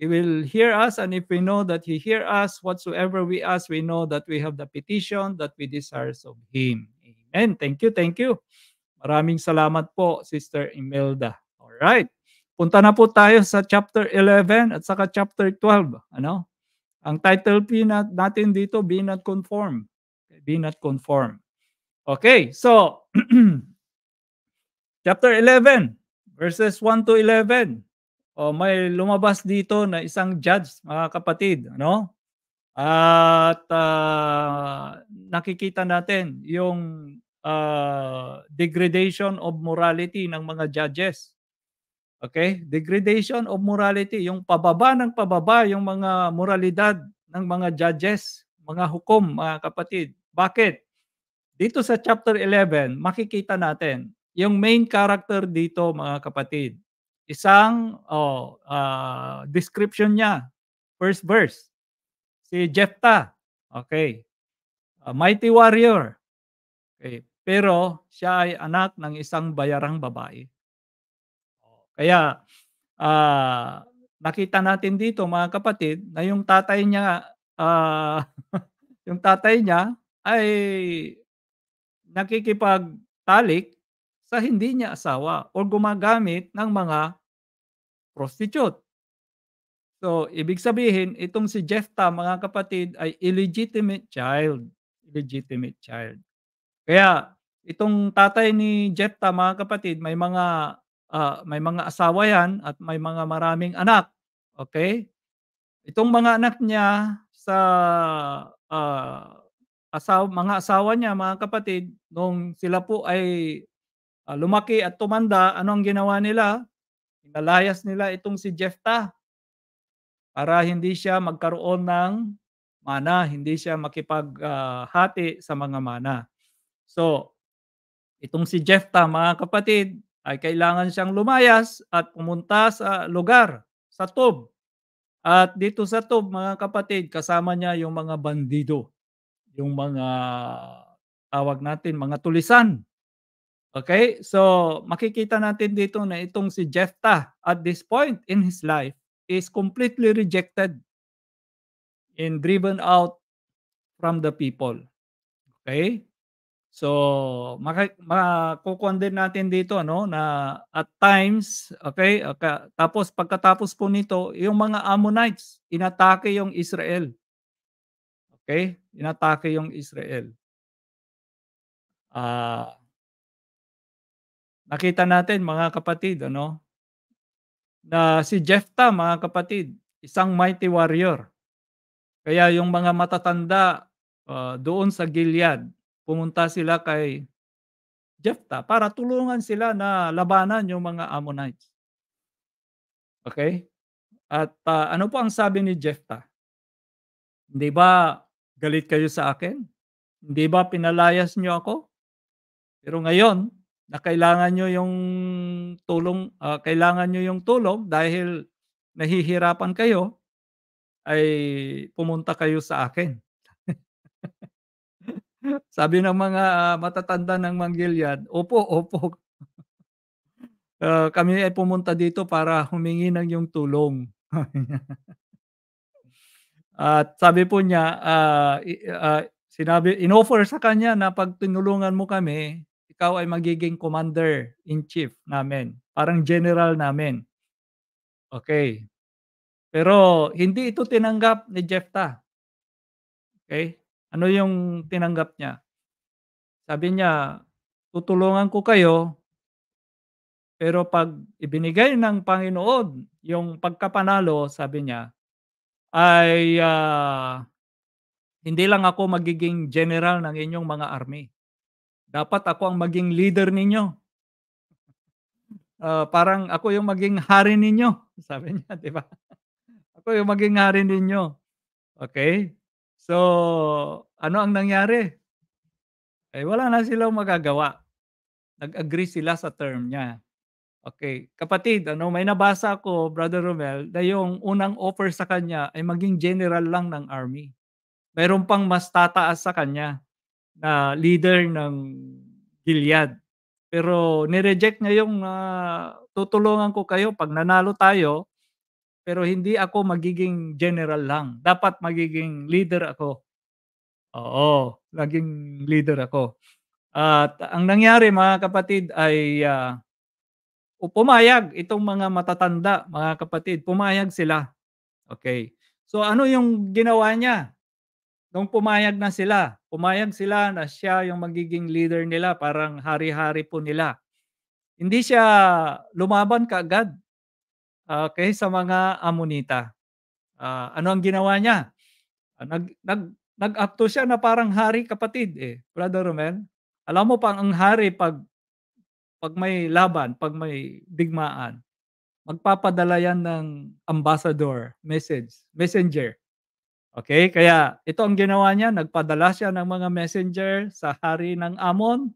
He will hear us, and if we know that He hear us, whatsoever we ask, we know that we have the petition that we desire of Him. Amen. Thank you, thank you. Maraming salamat po, Sister Imelda. All right. Punta na po tayo sa chapter 11 at saka chapter 12. Ano? Ang title po natin dito, Be Not Conform. Be Not Conform. Okay, so chapter 11, verses 1 to 11. O oh, may lumabas dito na isang judge, mga kapatid, ano? At uh, nakikita natin yung uh, degradation of morality ng mga judges. Okay? Degradation of morality, yung pababa ng pababa yung mga moralidad ng mga judges, mga hukom, mga kapatid. Bakit? Dito sa chapter 11, makikita natin yung main character dito, mga kapatid Isang oh, uh, description niya, first verse. Si Jephthah, okay. A mighty warrior. Okay. Pero siya ay anak ng isang bayarang babae. Kaya uh, nakita natin dito mga kapatid na yung tatay niya uh, yung tatay niya ay nakikipagtalik sa hindi niya asawa o gumagamit ng mga prostitute. So, ibig sabihin, itong si Jephthah, mga kapatid, ay illegitimate child. Illegitimate child. Kaya, itong tatay ni Jephthah, mga kapatid, may mga uh, may mga asawa yan at may mga maraming anak. Okay? Itong mga anak niya sa uh, asaw, mga asawa niya, mga kapatid, nung sila po ay uh, lumaki at tumanda, ano ang ginawa nila? Inalayas nila itong si Jephthah para hindi siya magkaroon ng mana, hindi siya makipaghati ah, uh, sa mga mana. So, itong si Jephthah, mga kapatid, ay kailangan siyang lumayas at pumunta sa lugar, sa Tob. At dito sa Tob, mga kapatid, kasama niya yung mga bandido, yung mga tawag natin, mga tulisan, Okay? So, makikita natin dito na itong si Jephthah at this point in his life is completely rejected and driven out from the people. Okay? So, makukuha din natin dito ano na at times, okay? okay tapos pagkatapos po nito, yung mga Ammonites inatake yung Israel. Okay? Inatake yung Israel. Ah uh, nakita natin mga kapatid ano na si Jephthah mga kapatid isang mighty warrior kaya yung mga matatanda uh, doon sa Gilead pumunta sila kay Jephthah para tulungan sila na labanan yung mga Ammonites okay at uh, ano po ang sabi ni Jephthah hindi ba galit kayo sa akin hindi ba pinalayas niyo ako pero ngayon na kailangan nyo yung tulong, uh, kailangan nyo yung tulong dahil nahihirapan kayo, ay pumunta kayo sa akin. Sabi ng mga ah, matatanda ng Manggilyan, opo, opo. uh, kami ay pumunta dito para humingi ng yung tulong. At sabi po niya, uh, uh, sinabi, inoffer sa kanya na pag tinulungan mo kami, ikaw ay magiging commander-in-chief namin. Parang general namin. Okay. Pero hindi ito tinanggap ni Jephthah. Okay? Ano yung tinanggap niya? Sabi niya, tutulungan ko kayo, pero pag ibinigay ng Panginoon yung pagkapanalo, sabi niya, ay uh, hindi lang ako magiging general ng inyong mga army. Dapat ako ang maging leader ninyo. Uh, parang ako yung maging hari ninyo. Sabi niya, di ba? Ako yung maging hari ninyo. Okay? So, ano ang nangyari? Eh, wala na silang magagawa. Nag-agree sila sa term niya. Okay, kapatid, ano, may nabasa ako, Brother Romel, na yung unang offer sa kanya ay maging general lang ng army. Meron pang mas tataas sa kanya na uh, leader ng Gilead. Pero nireject niya yung uh, tutulungan ko kayo pag nanalo tayo, pero hindi ako magiging general lang. Dapat magiging leader ako. Oo, naging leader ako. At ang nangyari mga kapatid ay uh, pumayag itong mga matatanda, mga kapatid, pumayag sila. Okay. So ano yung ginawa niya? nung pumayag na sila, pumayag sila na siya yung magiging leader nila, parang hari-hari po nila. Hindi siya lumaban kaagad uh, ah, sa mga Amonita. Uh, ah, ano ang ginawa niya? Uh, nag, nag, nag-apto siya na parang hari kapatid eh. Brother Romel, alam mo pang ang hari pag pag may laban, pag may digmaan, magpapadala yan ng ambassador, message, messenger Okay, kaya ito ang ginawa niya, nagpadala siya ng mga messenger sa hari ng Amon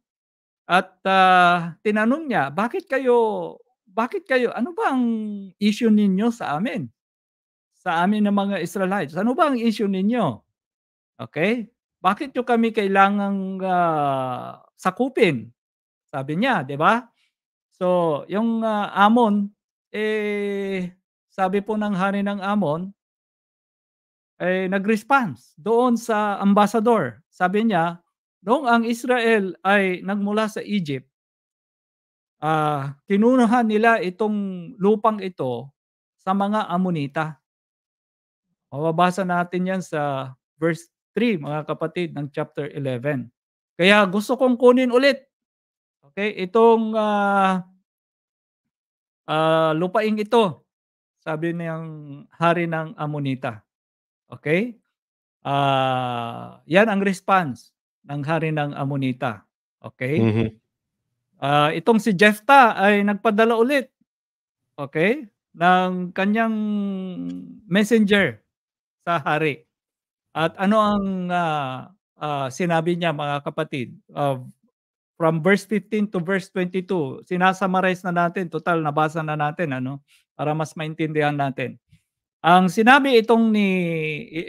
at uh, tinanong niya, bakit kayo, bakit kayo, ano ba ang issue ninyo sa amin? Sa amin ng mga Israelites, ano ba ang issue ninyo? Okay, bakit nyo kami kailangang uh, sakupin? Sabi niya, di ba? So, yung uh, Amon, eh, sabi po ng hari ng Amon, eh, nag-response doon sa ambassador. Sabi niya, noong ang Israel ay nagmula sa Egypt, uh, ah, kinunuhan nila itong lupang ito sa mga Amonita. Mababasa natin yan sa verse 3, mga kapatid, ng chapter 11. Kaya gusto kong kunin ulit. Okay, itong uh, uh, lupaing ito, sabi ng hari ng Amonita. Okay? Uh, yan ang response ng hari ng Amonita. Okay? Mm-hmm. Uh, itong si Jephthah ay nagpadala ulit. Okay? Ng kanyang messenger sa hari. At ano ang uh, uh, sinabi niya mga kapatid? Uh, from verse 15 to verse 22, sinasummarize na natin, total nabasa na natin ano, para mas maintindihan natin. Ang sinabi itong ni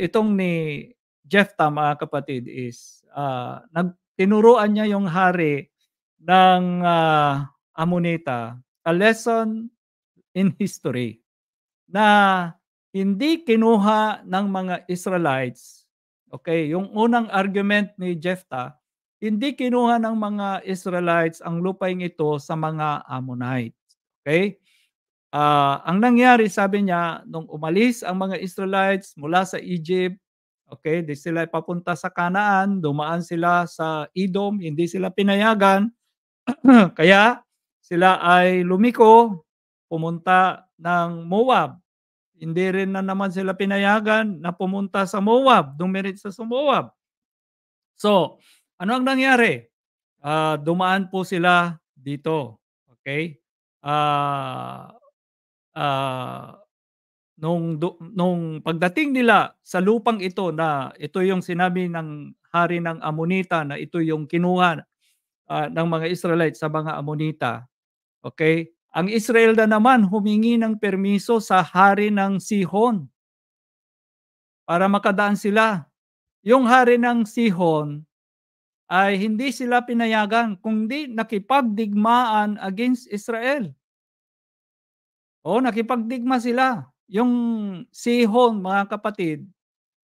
itong ni Jephthah mga kapatid is uh, nagtinuruan niya yung hari ng uh, ah, Amonita a lesson in history na hindi kinuha ng mga Israelites. Okay, yung unang argument ni Jephthah, hindi kinuha ng mga Israelites ang lupain ito sa mga Ammonites. Okay? Uh, ang nangyari, sabi niya, nung umalis ang mga Israelites mula sa Egypt, okay, di sila papunta sa Kanaan, dumaan sila sa Edom, hindi sila pinayagan. Kaya sila ay lumiko, pumunta ng Moab. Hindi rin na naman sila pinayagan na pumunta sa Moab, dumirit sa Moab. So, ano ang nangyari? Uh, dumaan po sila dito. Okay? Uh, ah, nung nung pagdating nila sa lupang ito na ito yung sinabi ng hari ng Amonita na ito yung kinuha uh, ng mga Israelite sa mga Amonita. Okay? Ang Israel na naman humingi ng permiso sa hari ng Sihon para makadaan sila. Yung hari ng Sihon ay hindi sila pinayagan kundi nakipagdigmaan against Israel. Oh, nakipagdigma sila. Yung Sihon, mga kapatid,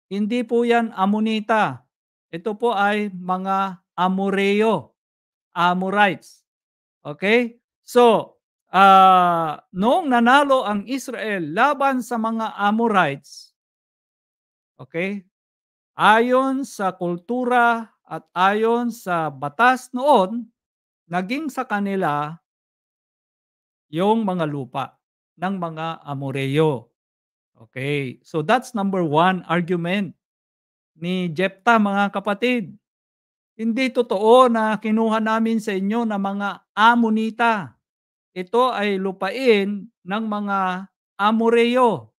hindi po yan Amonita. Ito po ay mga Amoreo, Amorites. Okay? So, uh, noong nanalo ang Israel laban sa mga Amorites, okay, ayon sa kultura at ayon sa batas noon, naging sa kanila yung mga lupa ng mga Amoreyo. Okay, so that's number one argument ni Jepta mga kapatid. Hindi totoo na kinuha namin sa inyo na mga Amonita. Ito ay lupain ng mga Amoreyo.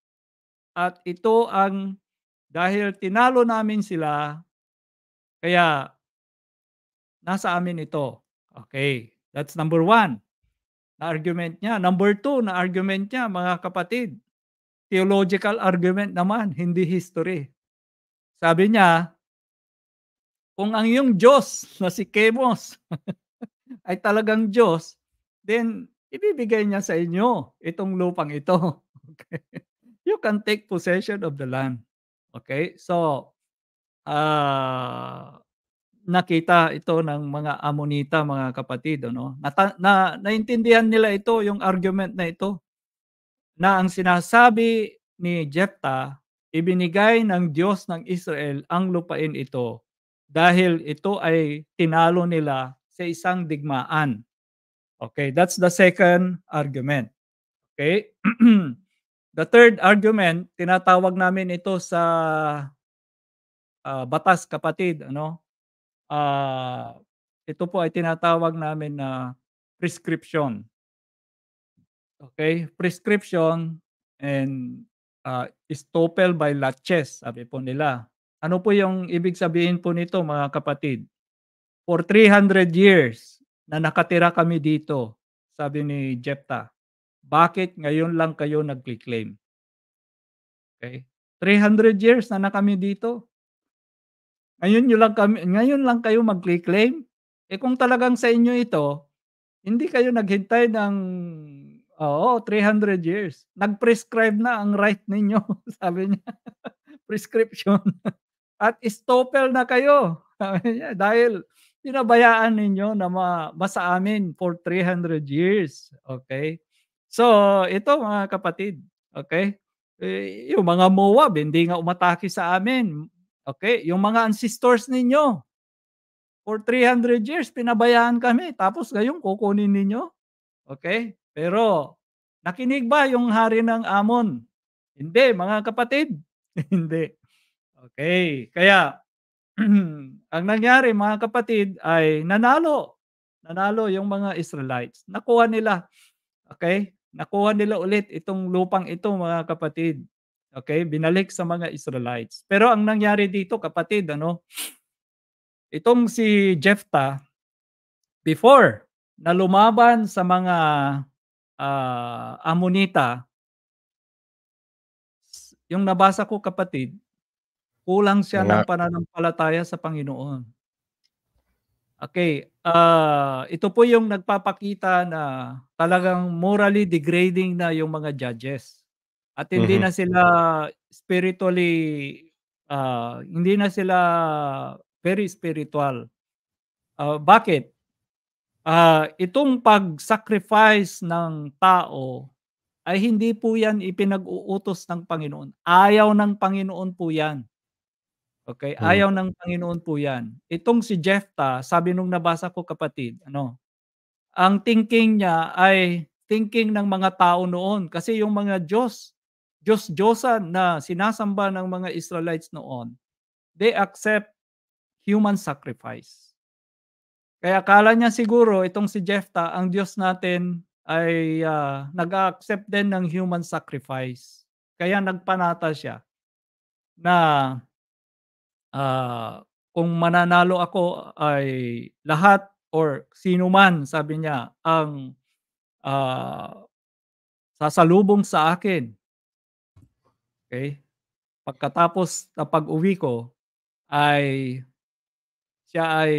At ito ang dahil tinalo namin sila, kaya nasa amin ito. Okay, that's number one na argument niya. Number two na argument niya, mga kapatid, theological argument naman, hindi history. Sabi niya, kung ang iyong Diyos na si Kemos ay talagang Diyos, then ibibigay niya sa inyo itong lupang ito. Okay? You can take possession of the land. Okay? So, uh, nakita ito ng mga Amonita, mga kapatid. no Nata- na, naintindihan nila ito, yung argument na ito, na ang sinasabi ni Jephthah, ibinigay ng Diyos ng Israel ang lupain ito dahil ito ay tinalo nila sa isang digmaan. Okay, that's the second argument. Okay? the third argument, tinatawag namin ito sa uh, batas kapatid, ano? Ah, ito po ay tinatawag namin na prescription. Okay, prescription and uh, ah, estoppel by latches, sabi po nila. Ano po yung ibig sabihin po nito mga kapatid? For 300 years na nakatira kami dito, sabi ni Jepta, bakit ngayon lang kayo nag-claim? Okay? 300 years na na kami dito. Ngayon niyo lang kami ngayon lang kayo mag claim Eh kung talagang sa inyo ito, hindi kayo naghintay ng oh, 300 years. Nag-prescribe na ang right ninyo, sabi niya. Prescription. At stopel na kayo. Sabi niya, dahil pinabayaan ninyo na ma- basa amin for 300 years. Okay? So, ito mga kapatid. Okay? E, yung mga Moab, hindi nga umatake sa amin. Okay, yung mga ancestors ninyo, for 300 years, pinabayaan kami. Tapos ngayon, kukunin ninyo. Okay? Pero, nakinig ba yung hari ng Amon? Hindi, mga kapatid. Hindi. Okay. Kaya, ang nangyari, mga kapatid, ay nanalo. Nanalo yung mga Israelites. Nakuha nila. Okay? Nakuha nila ulit itong lupang ito, mga kapatid. Okay, binalik sa mga Israelites. Pero ang nangyari dito, kapatid, ano? Itong si Jephthah before na lumaban sa mga uh, ah, Amonita, yung nabasa ko kapatid, kulang siya yeah. ng pananampalataya sa Panginoon. Okay, uh, ito po yung nagpapakita na talagang morally degrading na yung mga judges. At hindi mm-hmm. na sila spiritually uh, hindi na sila very spiritual. Uh, bakit? Uh, itong pag-sacrifice ng tao ay hindi po yan ipinag-uutos ng Panginoon. Ayaw ng Panginoon po yan. Okay? Mm-hmm. Ayaw hmm. ng Panginoon po yan. Itong si Jephthah, sabi nung nabasa ko kapatid, ano, ang thinking niya ay thinking ng mga tao noon. Kasi yung mga Diyos, Diyos Diyosan na sinasamba ng mga Israelites noon, they accept human sacrifice. Kaya akala niya siguro itong si Jephthah, ang Diyos natin ay uh, ah, nag-accept din ng human sacrifice. Kaya nagpanata siya na uh, kung mananalo ako ay lahat or sino man, sabi niya, ang uh, sasalubong sa akin Okay? Pagkatapos na pag-uwi ko, ay siya ay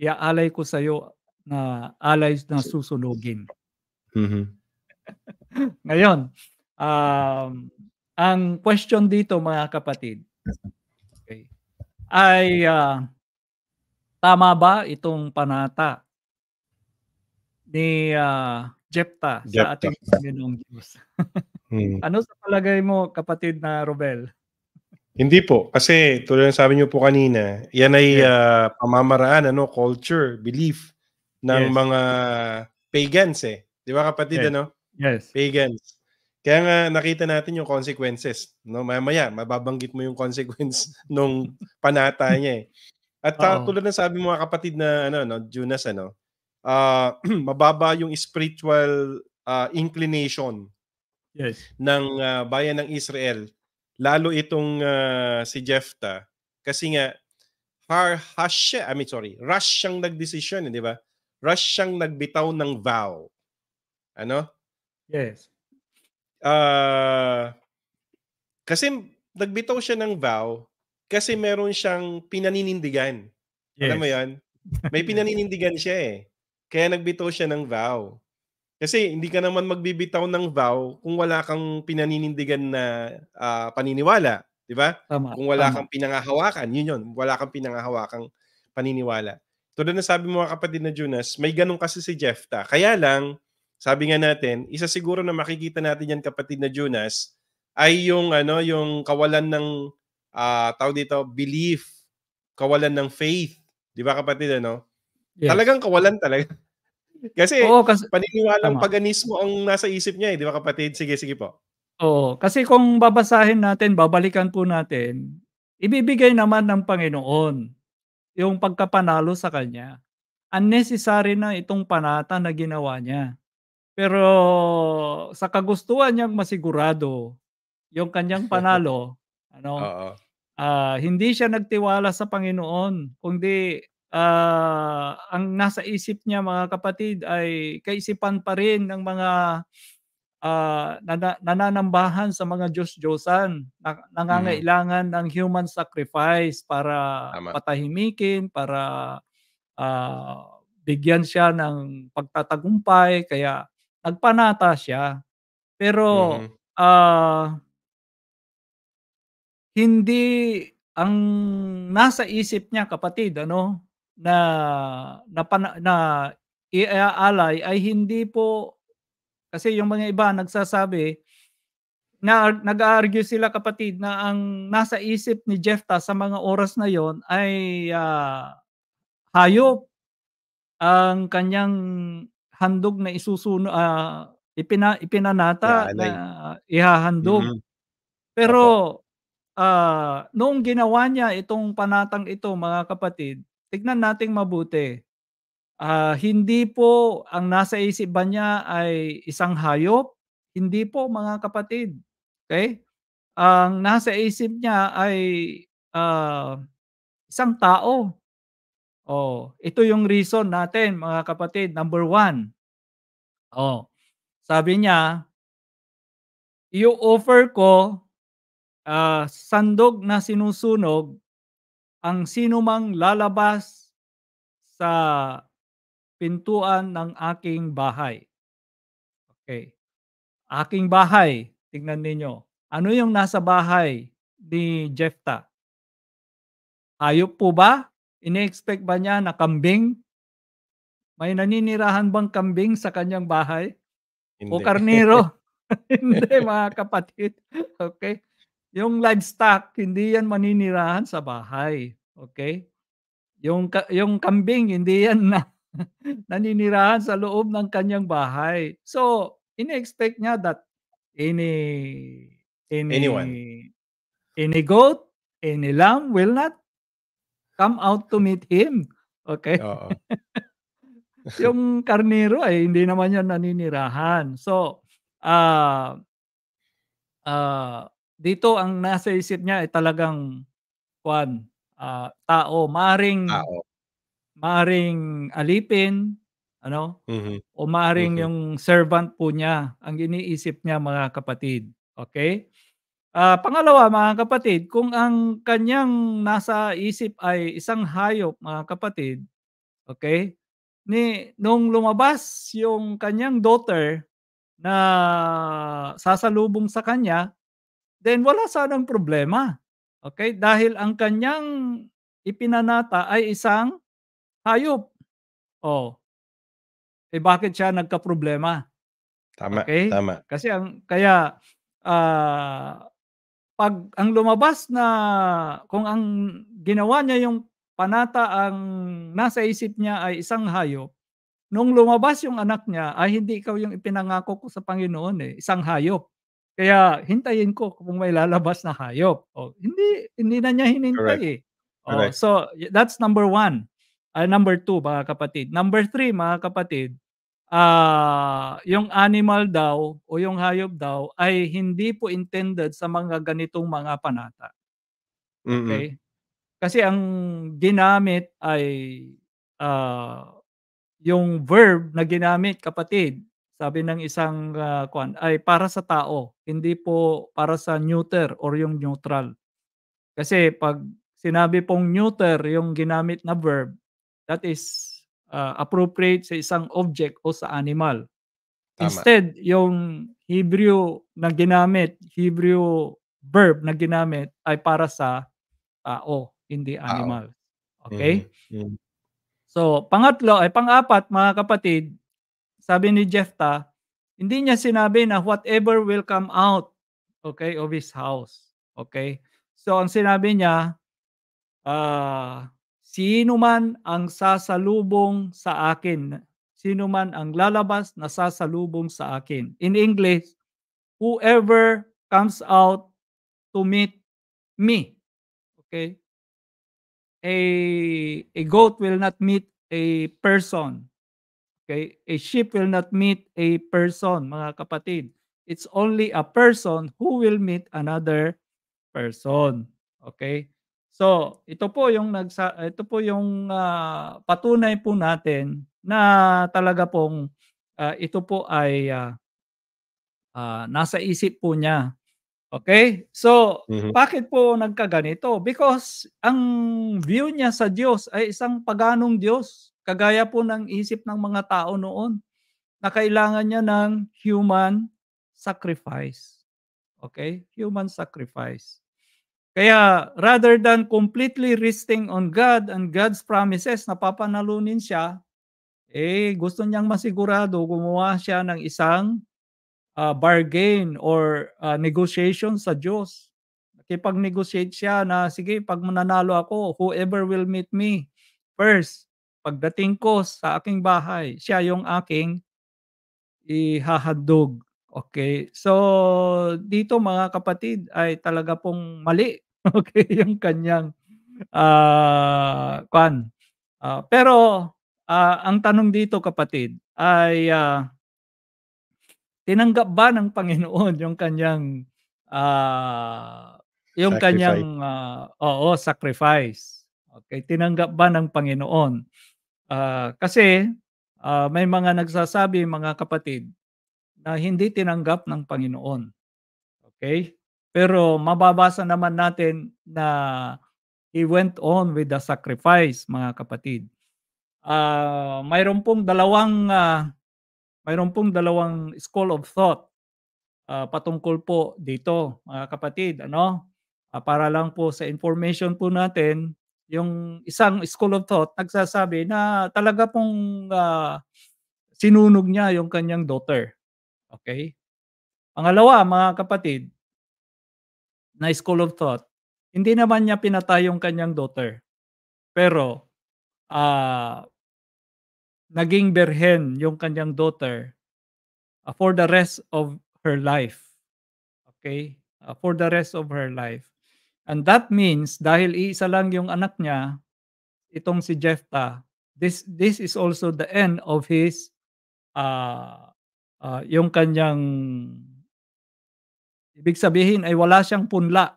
iaalay ko sa iyo na alay na susunugin. Mm-hmm. Ngayon, um, ang question dito mga kapatid okay, ay uh, tama ba itong panata ni uh, ah, Jepta, Jepta. sa ating Panginoong Diyos? Hmm. Ano sa palagay mo, kapatid na Robel? Hindi po. Kasi tuloy ng sabi niyo po kanina, yan ay yes. uh, pamamaraan, ano, culture, belief ng yes. mga pagans eh. Di ba kapatid, yes. ano? Yes. Pagans. Kaya nga nakita natin yung consequences. No? Mamaya, mababanggit mo yung consequence nung panata niya eh. At uh, tulad ng sabi mo mga kapatid na ano, no, Jonas, ano, uh, mababa yung spiritual uh, inclination yes. ng uh, bayan ng Israel, lalo itong uh, si Jephthah kasi nga Har Hashe, I mean sorry, Rush siyang nagdesisyon, eh, di ba? Rush siyang nagbitaw ng vow. Ano? Yes. Uh, kasi nagbitaw siya ng vow kasi meron siyang pinaninindigan. Yes. Alam mo 'yan? May pinaninindigan siya eh. Kaya nagbitaw siya ng vow. Kasi hindi ka naman magbibitaw ng vow kung wala kang pinaninindigan na uh, paniniwala, 'di ba? Kung wala tama. kang pinangahawakan, yun yun, wala kang pinangahawakang paniniwala. Tulad na sabi mo kapatid na Jonas, may ganun kasi si Jefta. Kaya lang, sabi nga natin, isa siguro na makikita natin yan kapatid na Jonas ay yung ano, yung kawalan ng uh, ah, tao dito, belief, kawalan ng faith. 'Di ba kapatid ano? Yes. Talagang kawalan talaga. Kasi, Oo, kasi paniniwalang tama. paganismo ang nasa isip niya eh, di ba kapatid? Sige, sige po. Oo, kasi kung babasahin natin, babalikan po natin, ibibigay naman ng Panginoon yung pagkapanalo sa kanya. Unnecessary na itong panata na ginawa niya. Pero sa kagustuhan niyang masigurado yung kanyang panalo, ano, uh, hindi siya nagtiwala sa Panginoon, kundi uh, ang nasa isip niya mga kapatid ay kaisipan pa rin ng mga uh, nananambahan sa mga Diyos-Diyosan. Na- mm. nangangailangan mm. ng human sacrifice para Tama. patahimikin, para uh, bigyan siya ng pagtatagumpay. Kaya nagpanata siya. Pero mm-hmm. uh, hindi ang nasa isip niya kapatid ano na na, pana, na iaalay ay hindi po kasi yung mga iba nagsasabi na nag-argue sila kapatid na ang nasa isip ni Jefta sa mga oras na yon ay uh, hayop ang kanyang handog na isusuno uh, ipina, ipinanata yeah, na uh, ihahandog. Mm-hmm. Pero uh, noong ginawa niya itong panatang ito mga kapatid, tignan nating mabuti. Uh, hindi po ang nasa isip niya ay isang hayop? Hindi po mga kapatid. Okay? Ang nasa isip niya ay uh, isang tao. Oh, ito yung reason natin mga kapatid. Number one. Oh, sabi niya, i-offer ko uh, sandog na sinusunog ang sinumang lalabas sa pintuan ng aking bahay. Okay. Aking bahay, tingnan ninyo. Ano yung nasa bahay ni Jefta? Hayop po ba? Ini-expect ba niya na kambing? May naninirahan bang kambing sa kanyang bahay? Hindi. O karnero? Hindi, mga kapatid. Okay. Yung livestock, hindi yan maninirahan sa bahay. Okay? Yung, yung kambing, hindi yan na, naninirahan sa loob ng kanyang bahay. So, in expect niya that any, any, anyone, any goat, any lamb will not come out to meet him. Okay? Oo. yung karnero ay eh, hindi naman yan naninirahan. So, uh, uh, dito ang nasa isip niya ay talagang kwan, uh, tao, maring tao. maring alipin, ano? Mm-hmm. O maring mm-hmm. yung servant po niya ang iniisip niya mga kapatid. Okay? Uh, pangalawa mga kapatid, kung ang kanyang nasa isip ay isang hayop mga kapatid, okay? Ni nung lumabas yung kanyang daughter na sasalubong sa kanya, then wala sanang problema. Okay? Dahil ang kanyang ipinanata ay isang hayop. Oh. Eh bakit siya nagka-problema? Tama, okay? tama. Kasi ang kaya uh, pag ang lumabas na kung ang ginawa niya yung panata ang nasa isip niya ay isang hayop, nung lumabas yung anak niya ay hindi ikaw yung ipinangako ko sa Panginoon eh, isang hayop. Kaya hintayin ko kung may lalabas na hayop. O, hindi, hindi na niya hinintay Correct. eh. O, So that's number one. Uh, number two, mga kapatid. Number three, mga kapatid, uh, yung animal daw o yung hayop daw ay hindi po intended sa mga ganitong mga panata. Okay? Mm-hmm. Kasi ang ginamit ay uh, yung verb na ginamit, kapatid, sabi ng isang uh, kwan, ay para sa tao, hindi po para sa neuter or yung neutral. Kasi pag sinabi pong neuter yung ginamit na verb, that is uh, appropriate sa isang object o sa animal. Tama. Instead, yung Hebrew na ginamit, Hebrew verb na ginamit ay para sa tao, hindi animal. Okay? Mm-hmm. mm-hmm. So, pangatlo ay pang-apat mga kapatid, sabi ni Jephthah, hindi niya sinabi na whatever will come out okay of his house. Okay? So ang sinabi niya, uh, sino man ang sasalubong sa akin, sino man ang lalabas na sasalubong sa akin. In English, whoever comes out to meet me. Okay? A a goat will not meet a person. Okay? A sheep will not meet a person, mga kapatid. It's only a person who will meet another person. Okay? So, ito po yung nagsa ito po yung uh, patunay po natin na talaga pong uh, ito po ay uh, uh, nasa isip po niya. Okay? So, mm-hmm. bakit po nagkaganito? Because ang view niya sa Diyos ay isang paganong Diyos. Kagaya po ng isip ng mga tao noon na kailangan niya ng human sacrifice. Okay? Human sacrifice. Kaya rather than completely resting on God and God's promises, napapanalunin siya, eh gusto niyang masigurado gumawa siya ng isang uh, bargain or uh, negotiation sa Diyos. Nakipag-negotiate siya na sige, pag mananalo ako, whoever will meet me first Pagdating ko sa aking bahay, siya yung aking ihahadog. Okay? So, dito mga kapatid ay talaga pong mali. Okay? Yung kanyang uh, kwan. Uh, pero, uh, ang tanong dito kapatid ay uh, tinanggap ba ng Panginoon yung kanyang uh, yung sacrifice. kanyang uh, oo sacrifice okay tinanggap ba ng Panginoon Ah, kasi, ah, may mga nagsasabi, mga kapatid, na hindi tinanggap ng Panginoon. Okay? Pero mababasa naman natin na he went on with the sacrifice, mga kapatid. Ah, mayroon pong dalawang ah, mayroon pong dalawang school of thought ah, patungkol po dito, mga kapatid, ano? Ah, para lang po sa information po natin, yung isang school of thought nagsasabi na talaga pong uh, sinunog niya yung kanyang daughter. Okay? Pangalawa, mga kapatid, na school of thought, hindi naman niya pinatay yung kanyang daughter. Pero, uh, naging berhen yung kanyang daughter uh, for the rest of her life. Okay? Uh, for the rest of her life. And that means, dahil iisa lang yung anak niya, itong si Jephthah, this, this is also the end of his, uh, uh, yung kanyang, ibig sabihin ay wala siyang punla.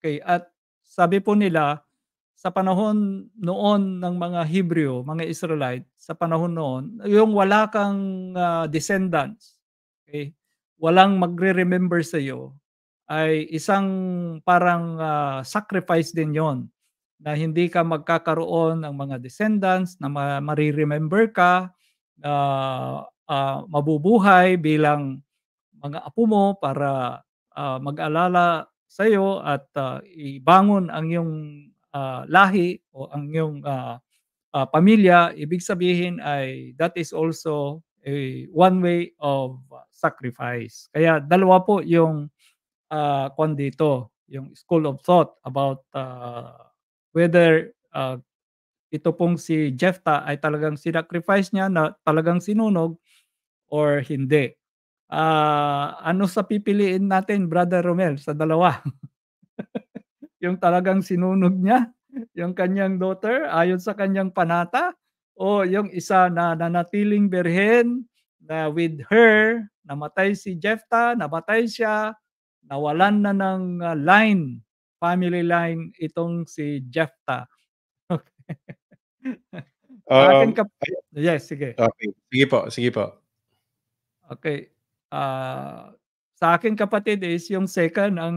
Okay, at sabi po nila, sa panahon noon ng mga Hebreo, mga Israelite, sa panahon noon, yung wala kang uh, descendants, okay, walang magre-remember sa iyo, ay isang parang uh, sacrifice din yon na hindi ka magkakaroon ng mga descendants na ma- mariremember ka uh, uh, mabubuhay bilang mga apo mo para uh, mag-alala sa iyo at uh, ibangon ang iyong uh, lahi o ang iyong uh, uh, pamilya ibig sabihin ay that is also a one way of sacrifice kaya dalawa po yung uh, ah, kwan dito, yung school of thought about uh, whether uh, ito pong si Jephthah ay talagang sinacrifice niya na talagang sinunog or hindi. Uh, ano sa pipiliin natin, Brother Romel, sa dalawa? yung talagang sinunog niya, yung kanyang daughter ayon sa kanyang panata, o yung isa na nanatiling berhen na with her, namatay si Jephthah, namatay siya, nawalan na ng ah, line, family line itong si Jefta. Okay. um, ka... Yes, sige. Okay. Sige po, sige po. Okay. Uh, sa akin kapatid is yung second ang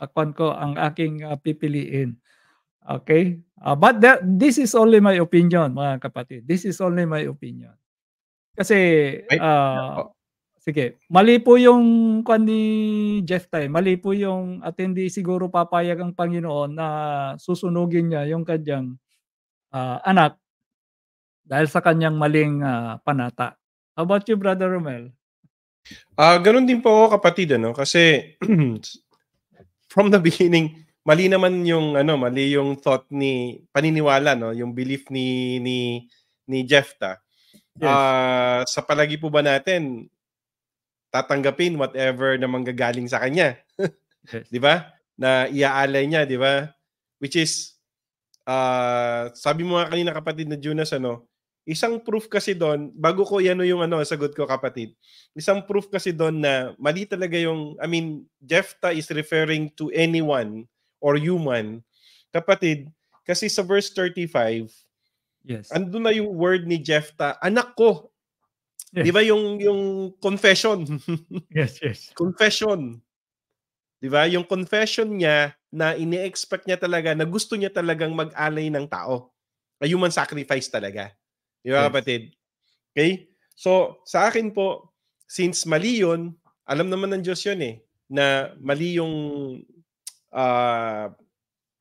akwan ah, ko ang aking uh, pipiliin. Okay? Uh, but that, this is only my opinion, mga kapatid. This is only my opinion. Kasi uh, Sige, mali po yung kwan ni Jeff Time. Mali po yung at hindi siguro papayag ang Panginoon na susunugin niya yung kanyang uh, anak dahil sa kanyang maling uh, panata. How about you, Brother Romel? Ah, uh, ganun din po ako kapatid ano kasi from the beginning mali naman yung ano, mali yung thought ni paniniwala no, yung belief ni ni ni Jefta. Yes. Uh, sa palagi po ba natin tatanggapin whatever na manggagaling sa kanya. 'Di ba? Na iaalay niya, 'di ba? Which is uh, sabi mo nga kanina kapatid na Jonas ano, isang proof kasi doon, bago ko yan yung ano, sagot ko kapatid, isang proof kasi doon na mali talaga yung, I mean, Jephthah is referring to anyone or human. Kapatid, kasi sa verse 35, yes. andun na yung word ni Jephthah, anak ko, yes. 'Di ba yung yung confession? yes, yes. Confession. 'Di ba? Yung confession niya na ini-expect niya talaga na gusto niya talagang mag-alay ng tao. A human sacrifice talaga. 'Di ba yes. kapatid? Okay? So, sa akin po, since mali 'yon, alam naman ng Diyos 'yon eh na mali yung uh,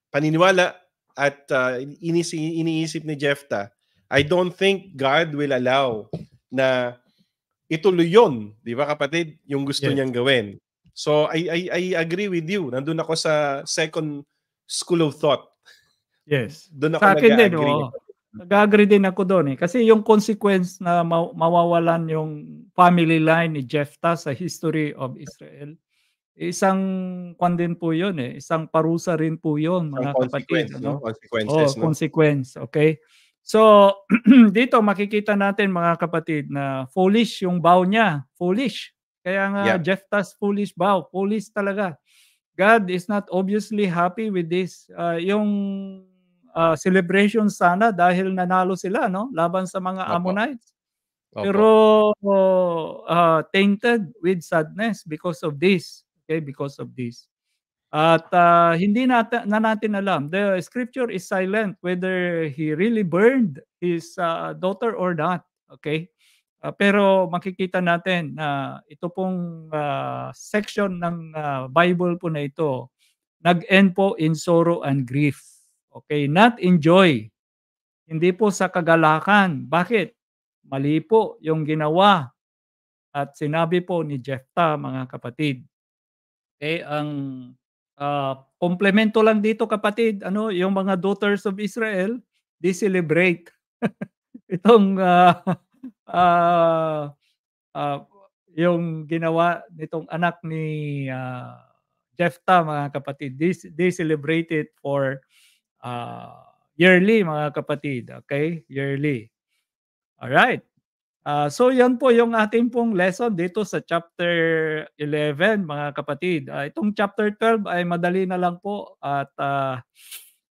paniniwala at uh, ah, inisip, iniisip ni Jefta, I don't think God will allow na ituloy yon, 'di ba kapatid? Yung gusto yes. niyang gawin. So I I I agree with you. Nandun ako sa second school of thought. Yes. Doon ako sa akin din, oo. Nag-agree din ako doon eh. Kasi yung consequence na mawawalan yung family line ni Jephthah sa history of Israel, isang kwan din po yun eh. Isang parusa rin po yun, mga kapatid. Ano? No? Consequences, oh, no? consequence, okay? So, dito makikita natin mga kapatid na foolish yung bow niya. Foolish. Kaya nga yeah. Jephthah's foolish bow. Foolish talaga. God is not obviously happy with this. Uh, yung uh, celebration sana dahil nanalo sila no laban sa mga Opo. Ammonites. Opo. Pero uh, tainted with sadness because of this. Okay, because of this. At uh, hindi natin, na natin alam. The scripture is silent whether he really burned his uh, daughter or not. Okay? Uh, pero makikita natin na uh, ito pong uh, section ng uh, Bible po na ito, nag-end po in sorrow and grief. Okay? Not in joy. Hindi po sa kagalakan. Bakit? Mali po yung ginawa. At sinabi po ni Jephthah, mga kapatid. Okay? Ang Uh, komplemento lang dito kapatid, ano, yung mga daughters of Israel, they celebrate itong uh, uh, uh, yung ginawa nitong anak ni uh, Jephthah mga kapatid. They, they celebrate it for uh, yearly mga kapatid, okay? Yearly. All right. Uh, so yan po yung ating pong lesson dito sa chapter 11 mga kapatid. Uh, itong chapter 12 ay madali na lang po at uh,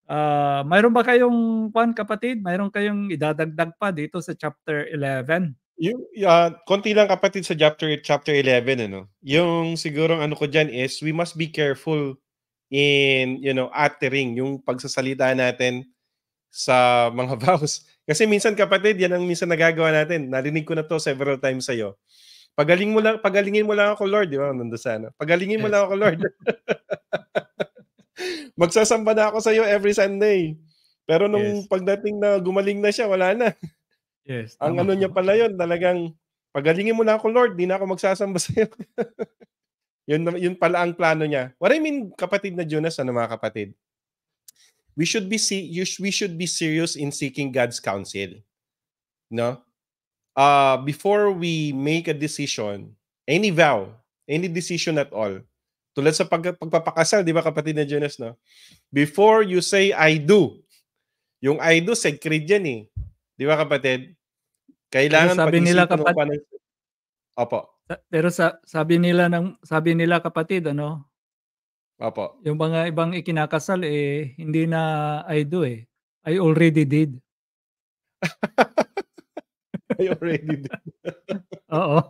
uh, mayroon ba kayong pan kapatid? Mayroon kayong idadagdag pa dito sa chapter 11? Yung uh, konti lang kapatid sa chapter chapter 11 ano. Yung siguro ang ano ko diyan is we must be careful in you know uttering yung pagsasalita natin sa mga vows Kasi minsan kapatid, yan ang minsan nagagawa natin. Narinig ko na to several times sa'yo. Pagaling mo lang, pagalingin mo lang ako Lord, di ba? Nando sana. Ano? Pagalingin mo lang ako Lord. Magsasamba na ako sa iyo every Sunday. Pero nung yes. pagdating na gumaling na siya, wala na. Yes. Ang tama. ano niya pala yon, talagang pagalingin mo na ako Lord, di na ako magsasamba sa iyo. yun, yun pala ang plano niya. What I mean, kapatid na Jonas, ano mga kapatid? we should be see you sh- we should be serious in seeking God's counsel. No? Uh before we make a decision, any vow, any decision at all. Tulad sa pag, pagpapakasal, di ba kapatid na Jonas, no? Before you say I do. Yung I do sacred yan eh. Di ba kapatid? Kailangan pa sabi nila kapatid. Ng... Opo. Pero sa, sabi nila ng sabi nila kapatid ano, Opo. Yung mga ibang ikinakasal eh hindi na I do eh. I already did. I already did. Oo.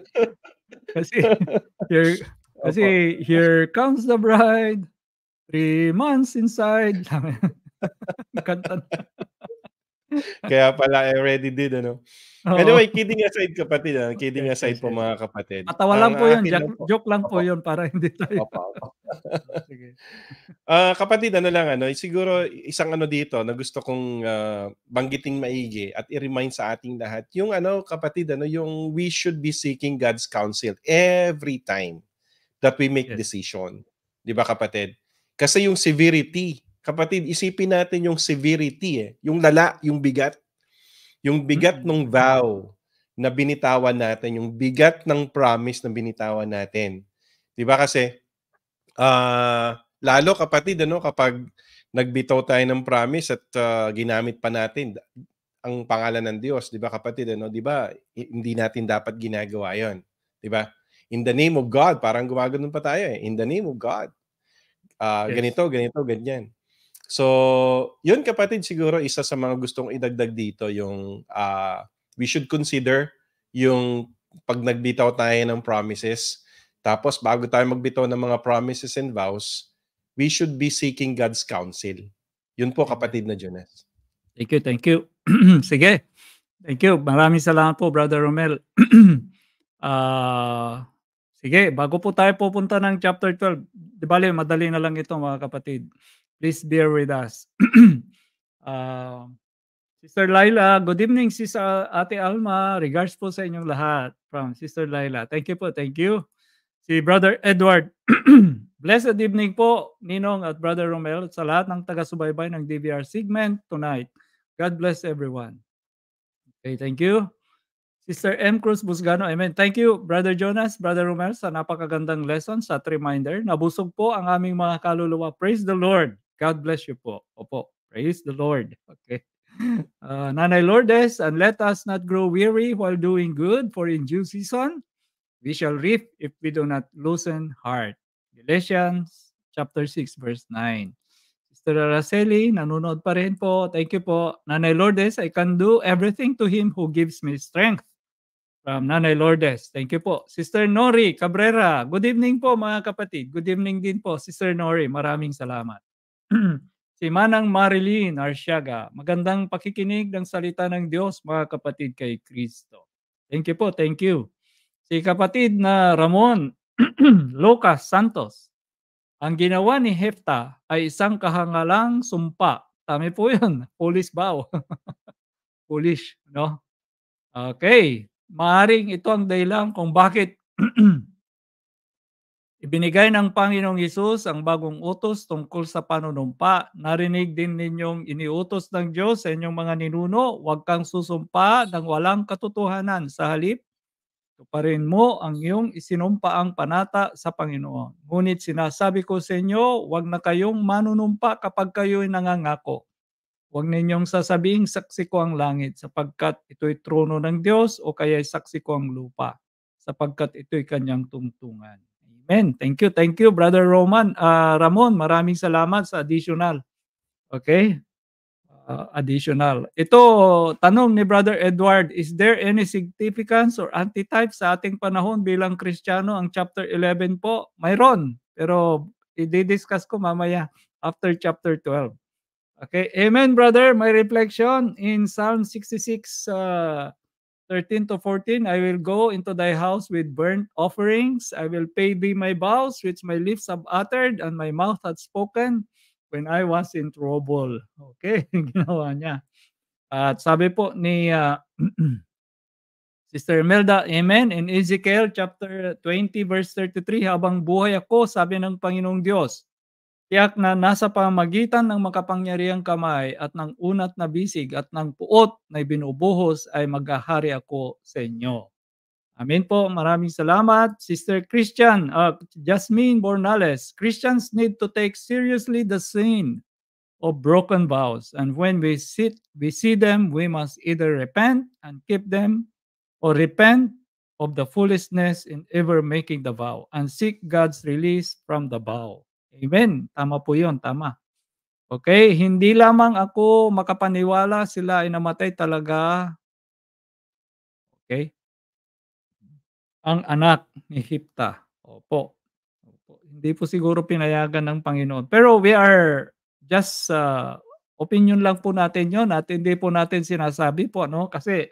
kasi here kasi here comes the bride. Three months inside. Kanta. Kaya pala, I eh, ready did, ano? Oo. Anyway, kidding aside kapatid, ah. kidding aside po mga kapatid. Patawa lang po yun, joke, lang po- joke lang po yun para hindi tayo. Opo, opo. Sige. Ah, kapatid, ano lang, ano, siguro isang ano dito na gusto kong ah, banggiting maigi at i-remind sa ating lahat, yung ano, kapatid, ano, yung we should be seeking God's counsel every time that we make Yes. decision. Di ba, kapatid? Kasi yung severity kapatid, isipin natin yung severity eh, yung lala, yung bigat, yung bigat mm-hmm. ng vow na binitawan natin, yung bigat ng promise na binitawan natin. 'Di ba kasi uh, lalo kapatid ano kapag nagbitaw tayo ng promise at uh, ginamit pa natin ang pangalan ng Diyos, 'di ba kapatid ano, 'di ba? Hindi natin dapat ginagawa 'yon, 'di ba? In the name of God, parang gumagano pa tayo eh. In the name of God. Uh, yes. ganito, ganito, ganyan. So, yun kapatid siguro isa sa mga gustong idagdag dito yung uh, we should consider yung pag nagbitaw tayo ng promises. Tapos bago tayo magbitaw ng mga promises and vows, we should be seeking God's counsel. Yun po kapatid na Jonas. Thank you, thank you. Sige. Thank you. Maraming salamat po, Brother Romel. uh, sige, bago po tayo pupunta ng chapter 12, di bali, madali na lang ito mga kapatid. Please bear with us. uh, Sister Laila, good evening Sister ah, Ate Alma. Regards po sa inyong lahat from Sister Laila. Thank you po, thank you. Si Brother Edward, blessed evening po Ninong at Brother Romel sa lahat ng taga-subaybay ng DVR segment tonight. God bless everyone. Okay, thank you. Sister M. Cruz Busgano, amen. Thank you, Brother Jonas, Brother Romel, sa napakagandang lesson, sa reminder. Nabusog po ang aming mga kaluluwa. Praise the Lord. God bless you po. Opo. Praise the Lord. Okay. Uh, Nanay Lourdes, and let us not grow weary while doing good, for in due season we shall reap if we do not loosen heart. Galatians chapter 6 verse 9. Sister Araceli, nanonood pa rin po. Thank you po. Nanay Lourdes, I can do everything to Him who gives me strength. From Nanay Lourdes. Thank you po. Sister Nori Cabrera, good evening po mga kapatid. Good evening din po, Sister Nori. Maraming salamat. si Manang Marilyn Arsiaga. Magandang pakikinig ng salita ng Diyos, mga kapatid kay Kristo. Thank you po, thank you. Si kapatid na Ramon Lucas Santos. Ang ginawa ni Hefta ay isang kahangalang sumpa. Tama po yun. Polish bow. Polish, no? Okay. Maaring ito ang dahilan kung bakit Ibinigay ng Panginoong Yesus ang bagong utos tungkol sa panunumpa. Narinig din ninyong iniutos ng Diyos sa inyong mga ninuno, huwag kang susumpa ng walang katotohanan. Sa halip, tuparin mo ang iyong isinumpaang panata sa Panginoon. Ngunit sinasabi ko sa inyo, huwag na kayong manunumpa kapag kayo'y nangangako. Huwag ninyong sasabing saksi ko ang langit sapagkat ito'y trono ng Diyos o kaya'y saksi ko ang lupa sapagkat ito'y kanyang tungtungan. Amen. Thank you, thank you, Brother Roman. Uh, Ramon, maraming salamat sa additional. Okay? Uh, additional. Ito, tanong ni Brother Edward, is there any significance or antitype sa ating panahon bilang Kristiyano? Ang chapter 11 po, mayroon. Pero i-discuss ko mamaya after chapter 12. Okay, amen brother. My reflection in Psalm 66 uh, ah, 13 to 14, I will go into thy house with burnt offerings. I will pay thee my vows, which my lips have uttered and my mouth hath spoken when I was in trouble. Okay, ginawa niya. At sabi po ni uh, Sister Melda, Amen. In Ezekiel chapter 20 verse 33, habang buhay ako, sabi ng Panginoong Diyos, Tiyak na nasa pamagitan ng makapangyarihang kamay at ng unat na bisig at ng puot na ibinubuhos ay maghahari ako sa inyo. Amin po. Maraming salamat, Sister Christian, uh, Jasmine Bornales. Christians need to take seriously the sin of broken vows. And when we sit, we see them, we must either repent and keep them or repent of the foolishness in ever making the vow and seek God's release from the vow. Amen. Tama po yon Tama. Okay? Hindi lamang ako makapaniwala sila ay namatay talaga. Okay? Ang anak ni Hipta. Opo. Opo. Hindi po siguro pinayagan ng Panginoon. Pero we are just uh, opinion lang po natin yon at hindi po natin sinasabi po no kasi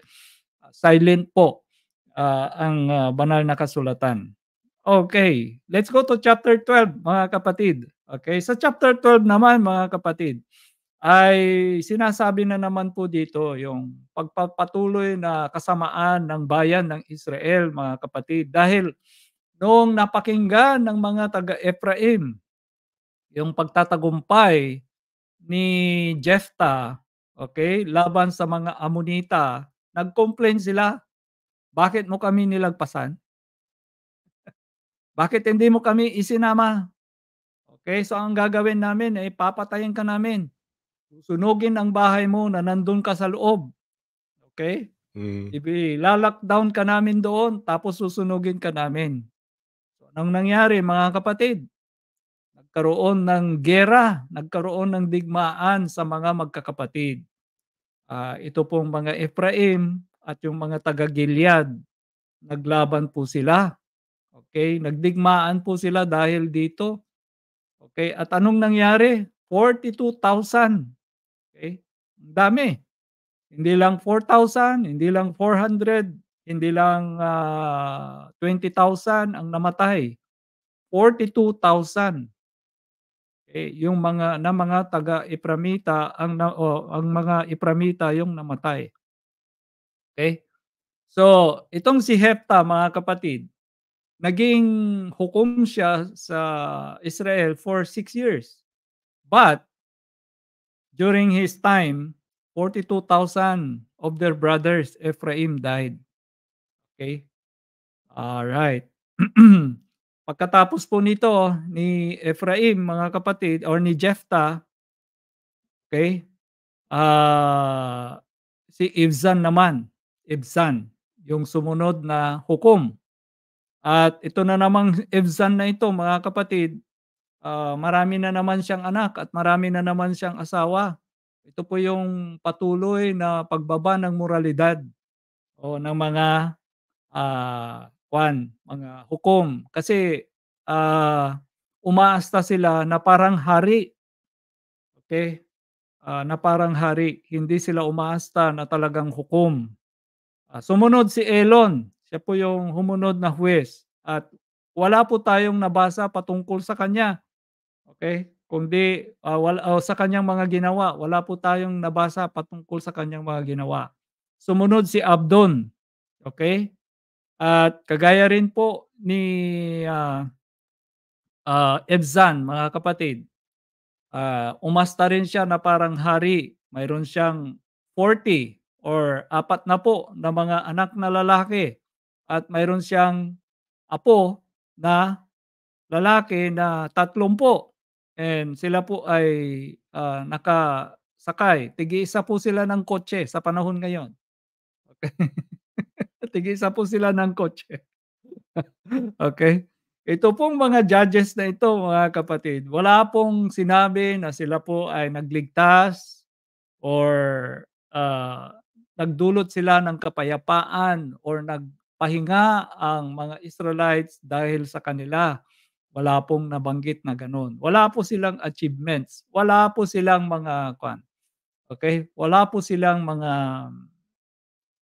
silent po uh, ang uh, banal na kasulatan. Okay, let's go to chapter 12 mga kapatid. Okay, sa chapter 12 naman mga kapatid, ay sinasabi na naman po dito yung pagpapatuloy na kasamaan ng bayan ng Israel mga kapatid. Dahil noong napakinggan ng mga taga-Ephraim yung pagtatagumpay ni Jefta, okay, laban sa mga Amonita, nag-complain sila, bakit mo kami nilagpasan? Bakit hindi mo kami isinama? Okay, so ang gagawin namin ay eh, papatayin ka namin. Sunugin ang bahay mo na nandun ka sa loob. Okay? Mm. Ibi, lalakdown ka namin doon, tapos susunugin ka namin. So, anong nangyari, mga kapatid? Nagkaroon ng gera, nagkaroon ng digmaan sa mga magkakapatid. Uh, ito pong mga Ephraim at yung mga taga-Gilead, naglaban po sila Okay, nagdigmaan po sila dahil dito. Okay, at anong nangyari? 42,000. Okay? Ang dami. Hindi lang 4,000, hindi lang 400, hindi lang uh, ah, 20,000 ang namatay. 42,000. Okay, yung mga na mga taga Ipramita ang na, oh, ang mga Ipramita yung namatay. Okay? So, itong si Hepta mga kapatid, naging hukom siya sa Israel for six years. But during his time, 42,000 of their brothers, Ephraim, died. Okay? All right. Pagkatapos po nito ni Ephraim, mga kapatid, or ni Jephthah, okay? Uh, si Ibzan naman, Ibzan, yung sumunod na hukom at ito na namang Evzan na ito mga kapatid, uh, marami na naman siyang anak at marami na naman siyang asawa. Ito po yung patuloy na pagbaba ng moralidad o ng mga uh, kwan, mga hukom. Kasi uh, umaasta sila na parang hari. Okay? Uh, na parang hari. Hindi sila umaasta na talagang hukom. Uh, sumunod si Elon. Siya po yung humunod na huwes. At wala po tayong nabasa patungkol sa kanya. Okay? Kundi uh, ah, wala, uh, sa kanyang mga ginawa. Wala po tayong nabasa patungkol sa kanyang mga ginawa. Sumunod si Abdon. Okay? At kagaya rin po ni uh, ah, uh, ah, Ebzan, mga kapatid, uh, umasta rin siya na parang hari. Mayroon siyang 40 or apat na po na mga anak na lalaki at mayroon siyang apo na lalaki na tatlong po. And sila po ay uh, nakasakay. Tigi-isa po sila ng kotse sa panahon ngayon. Okay. Tigi-isa po sila ng kotse. okay. Ito pong mga judges na ito, mga kapatid, wala pong sinabi na sila po ay nagligtas or uh, nagdulot sila ng kapayapaan or nag pahinga ang mga Israelites dahil sa kanila. Wala pong nabanggit na ganun. Wala po silang achievements. Wala po silang mga kwan. Okay? Wala po silang mga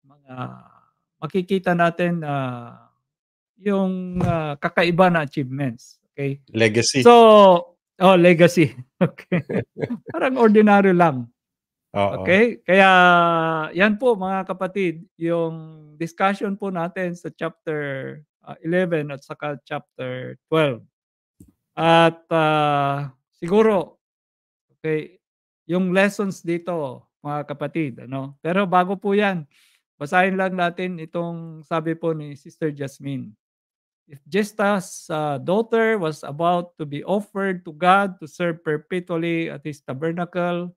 mga makikita natin na uh, yung uh, kakaiba na achievements. Okay? Legacy. So, oh, legacy. Okay. Parang ordinary lang. Oo. Okay? Kaya yan po mga kapatid, yung discussion po natin sa chapter uh, ah, 11 at saka chapter 12. At uh, siguro okay, yung lessons dito mga kapatid, ano? Pero bago po 'yan, basahin lang natin itong sabi po ni Sister Jasmine. If Jesta's uh, ah, daughter was about to be offered to God to serve perpetually at his tabernacle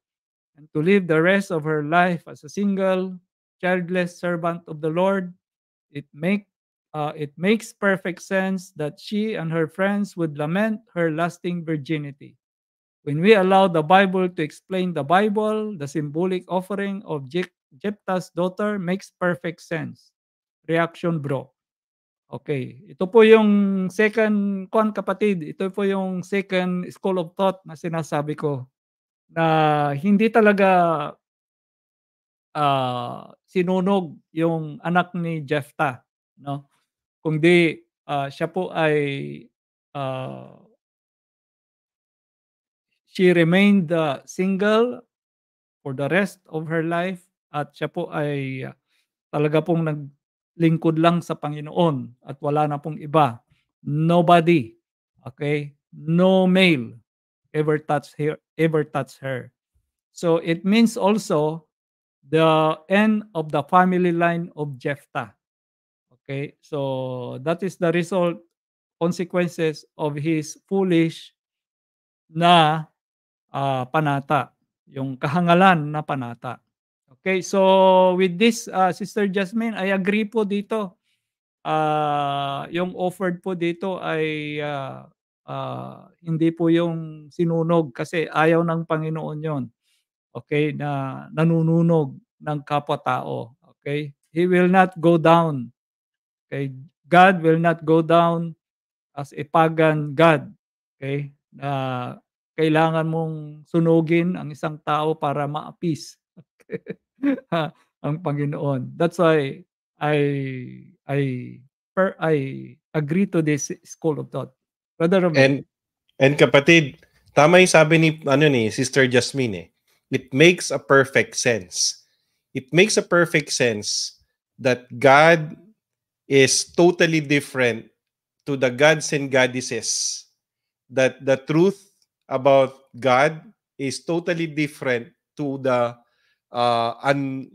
and to live the rest of her life as a single, childless servant of the Lord, it make uh, it makes perfect sense that she and her friends would lament her lasting virginity. When we allow the Bible to explain the Bible, the symbolic offering of Jephthah's daughter makes perfect sense. Reaction bro. Okay, ito po yung second kon kapatid, ito po yung second school of thought na sinasabi ko na hindi talaga uh, sinunog yung anak ni Jefta, no? Kundi uh, ah, siya po ay uh, she remained uh, single for the rest of her life at siya po ay uh, talaga pong naglingkod lang sa Panginoon at wala na pong iba. Nobody, okay? No male ever touched her, ever touched her. So it means also the end of the family line of Jephthah. Okay, so that is the result, consequences of his foolish na uh, panata, yung kahangalan na panata. Okay, so with this, uh, Sister Jasmine, I agree po dito. Uh, yung offered po dito ay uh, uh, hindi po yung sinunog kasi ayaw ng Panginoon yon okay, na nanununog ng kapwa-tao. Okay? He will not go down. Okay? God will not go down as a pagan God. Okay? Na kailangan mong sunugin ang isang tao para ma-appease ang Panginoon. That's why I I per, I agree to this school of thought. Brother Robert. And and kapatid, tama 'yung sabi ni ano ni Sister Jasmine eh it makes a perfect sense. It makes a perfect sense that God is totally different to the gods and goddesses. That the truth about God is totally different to the uh, un,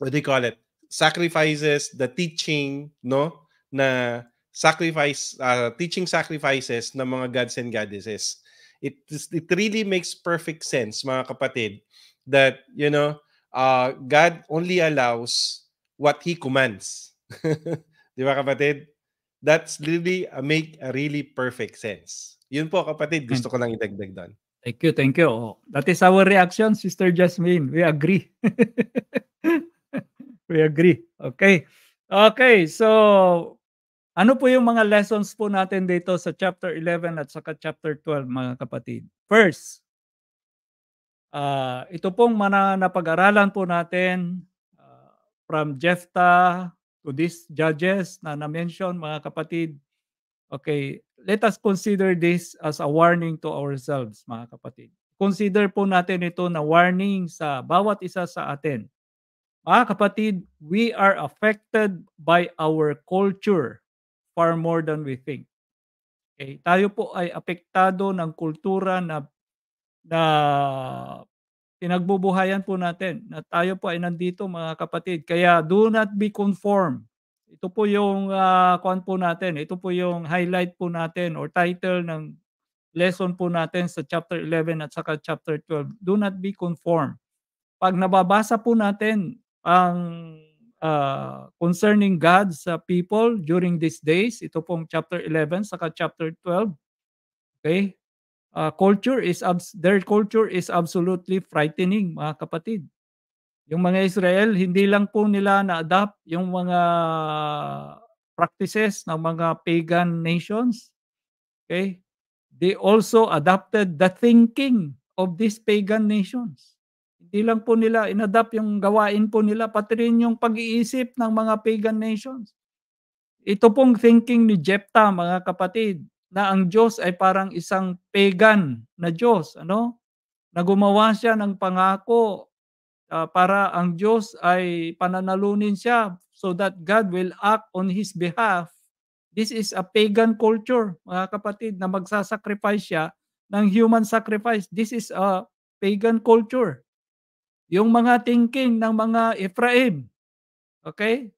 what do you call it? Sacrifices, the teaching, no? Na sacrifice, uh, teaching sacrifices ng mga gods and goddesses. it it really makes perfect sense mga kapatid that you know uh, God only allows what he commands. Di ba kapatid? That's really a make a really perfect sense. Yun po kapatid, gusto ko lang idagdag doon. Thank you, thank you. Oh, that is our reaction, Sister Jasmine. We agree. We agree. Okay. Okay, so ano po yung mga lessons po natin dito sa chapter 11 at saka chapter 12 mga kapatid? First, uh, ito pong mga napag-aralan po natin uh, from Jephthah to these judges na na-mention mga kapatid. Okay, let us consider this as a warning to ourselves mga kapatid. Consider po natin ito na warning sa bawat isa sa atin. Mga kapatid, we are affected by our culture far more than we think. Okay, tayo po ay apektado ng kultura na na pinagbubuhayan po natin na tayo po ay nandito mga kapatid. Kaya do not be conformed. Ito po yung uh, ah, kuan po natin. Ito po yung highlight po natin or title ng lesson po natin sa chapter 11 at saka chapter 12. Do not be conformed. Pag nababasa po natin ang uh, concerning God sa people during these days. Ito pong chapter 11 saka chapter 12. Okay? Uh, culture is their culture is absolutely frightening mga kapatid. Yung mga Israel hindi lang po nila na-adapt yung mga practices ng mga pagan nations. Okay? They also adapted the thinking of these pagan nations. Di lang po nila inadapt yung gawain po nila, pati rin yung pag-iisip ng mga pagan nations. Ito pong thinking ni Jephthah, mga kapatid, na ang Diyos ay parang isang pagan na Diyos, ano? Na siya ng pangako uh, para ang Diyos ay pananalunin siya so that God will act on his behalf. This is a pagan culture, mga kapatid, na magsasacrifice siya ng human sacrifice. This is a pagan culture yung mga thinking ng mga Ephraim. Okay?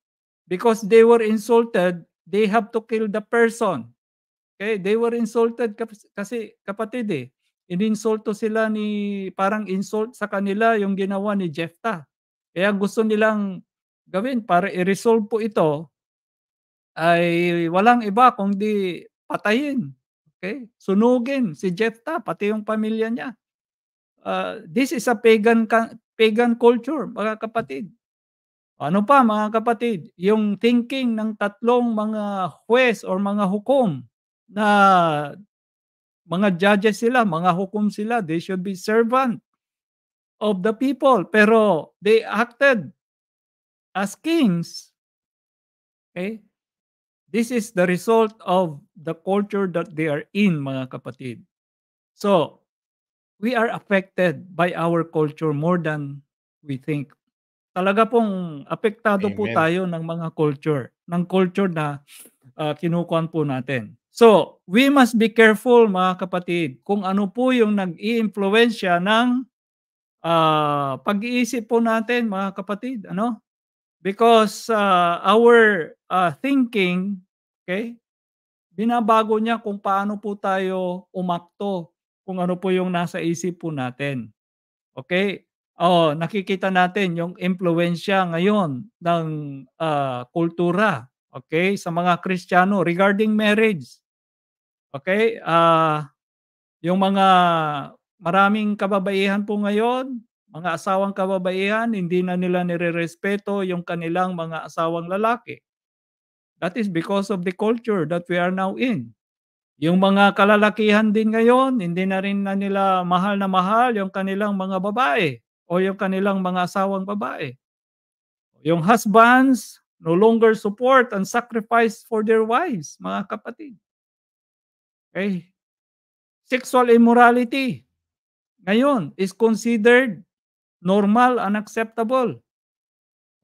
Because they were insulted, they have to kill the person. Okay? They were insulted kasi kapatid eh. Ininsulto sila ni, parang insult sa kanila yung ginawa ni Jephthah. Kaya gusto nilang gawin para i-resolve po ito ay walang iba kundi patayin. Okay? Sunugin si Jephthah, pati yung pamilya niya. Uh, this is a pagan pagan culture, mga kapatid. Ano pa mga kapatid, yung thinking ng tatlong mga huwes or mga hukom na mga judges sila, mga hukom sila, they should be servant of the people. Pero they acted as kings. Okay? This is the result of the culture that they are in, mga kapatid. So, we are affected by our culture more than we think. Talaga pong apektado Amen. po tayo ng mga culture, ng culture na uh, kinukuhan po natin. So, we must be careful mga kapatid kung ano po yung nag-iimpluwensya ng uh, pag-iisip po natin mga kapatid, ano? Because uh, our uh, thinking, okay? Binabago niya kung paano po tayo umakto kung ano po yung nasa isip po natin. Okay? Oh, nakikita natin yung impluwensya ngayon ng uh, kultura, okay, sa mga Kristiyano regarding marriage. Okay? Uh, yung mga maraming kababaihan po ngayon, mga asawang kababaihan, hindi na nila nirerespeto yung kanilang mga asawang lalaki. That is because of the culture that we are now in. Yung mga kalalakihan din ngayon, hindi na rin na nila mahal na mahal yung kanilang mga babae o yung kanilang mga asawang babae. Yung husbands no longer support and sacrifice for their wives, mga kapatid. Okay? Sexual immorality ngayon is considered normal and acceptable.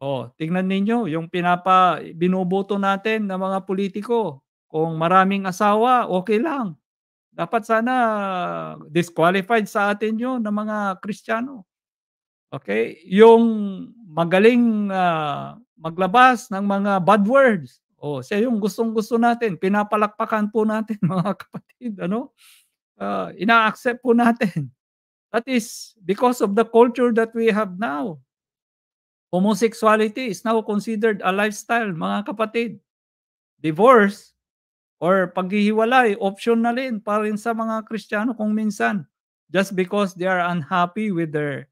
Oh, tingnan ninyo yung pinapa binoboto natin ng mga politiko. Kung maraming asawa, okay lang. Dapat sana disqualified sa atin yon ng mga Kristiyano. Okay? Yung magaling uh, maglabas ng mga bad words. O, oh, siya yung gustong-gusto natin. Pinapalakpakan po natin, mga kapatid. Ano? Uh, ina-accept po natin. That is because of the culture that we have now. Homosexuality is now considered a lifestyle, mga kapatid. Divorce or paghihiwalay option na rin para rin sa mga Kristiyano kung minsan just because they are unhappy with their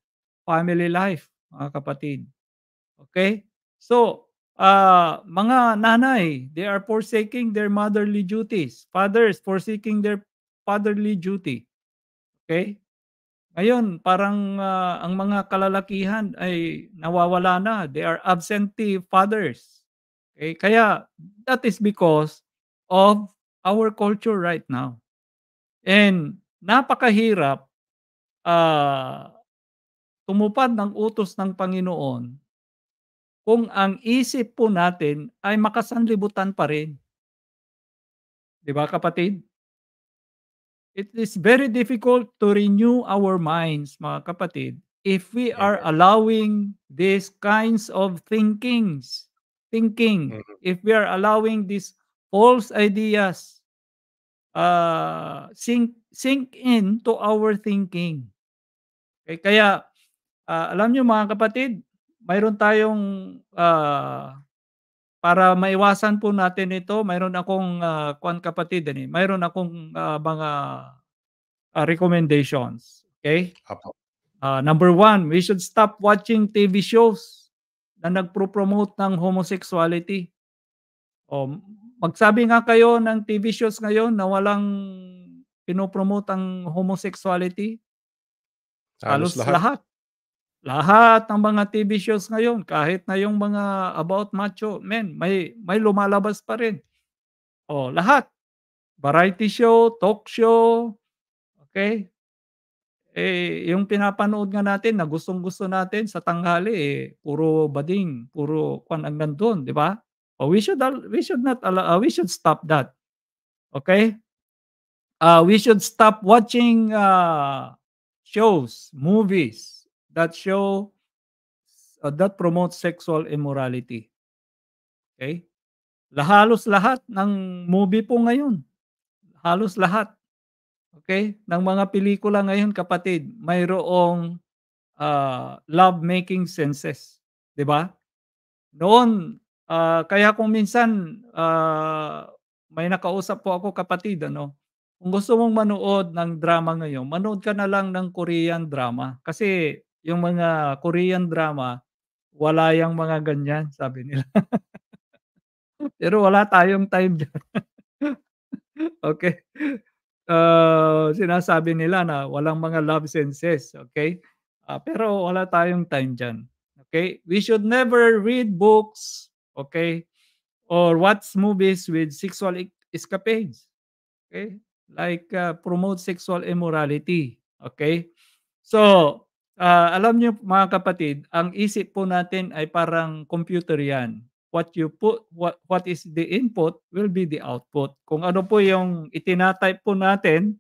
family life mga kapatid okay so uh, mga nanay they are forsaking their motherly duties fathers forsaking their fatherly duty okay ngayon parang uh, ang mga kalalakihan ay nawawala na they are absentee fathers okay kaya that is because of our culture right now. And napakahirap uh, tumupad ng utos ng Panginoon kung ang isip po natin ay makasanlibutan pa rin. Di ba kapatid? It is very difficult to renew our minds, mga kapatid, if we are allowing these kinds of thinkings, thinking, mm-hmm. if we are allowing these false ideas uh, sink, sink in to our thinking. Okay? Eh, kaya, uh, alam niyo mga kapatid, mayroon tayong, uh, para maiwasan po natin ito, mayroon akong, uh, kwan kapatid, ano, eh, mayroon akong uh, mga uh, recommendations. Okay? Apo. Uh, number one, we should stop watching TV shows na nagpro-promote ng homosexuality. O, magsabi nga kayo ng TV shows ngayon na walang pinopromote ang homosexuality. Halos, lahat. lahat. Lahat ng mga TV shows ngayon, kahit na yung mga about macho men, may may lumalabas pa rin. Oh, lahat. Variety show, talk show, okay? Eh, yung pinapanood nga natin na gustong-gusto natin sa tanghali, eh, puro bading, puro kwan ang nandun, di ba? Oh, we should we should not allow, uh, we should stop that. Okay? Uh, we should stop watching uh, shows, movies that show uh, that promote sexual immorality. Okay? Lahalos lahat ng movie po ngayon. Halos lahat. Okay? Ng mga pelikula ngayon, kapatid, mayroong uh, love-making senses. ba? Diba? Noon, Uh, kaya kung minsan uh, may nakausap po ako kapatid ano, kung gusto mong manood ng drama ngayon, manood ka na lang ng Korean drama kasi yung mga Korean drama wala yang mga ganyan, sabi nila. Pero wala tayong time diyan. okay. Uh, sinasabi nila na walang mga love senses, okay? Uh, pero wala tayong time diyan. Okay? We should never read books Okay? Or what's movies with sexual e-, escapades. Okay? Like uh, promote sexual immorality. Okay? So, uh, alam niyo mga kapatid, ang isip po natin ay parang computer yan. What you put, what, what is the input will be the output. Kung ano po yung itinatype po natin,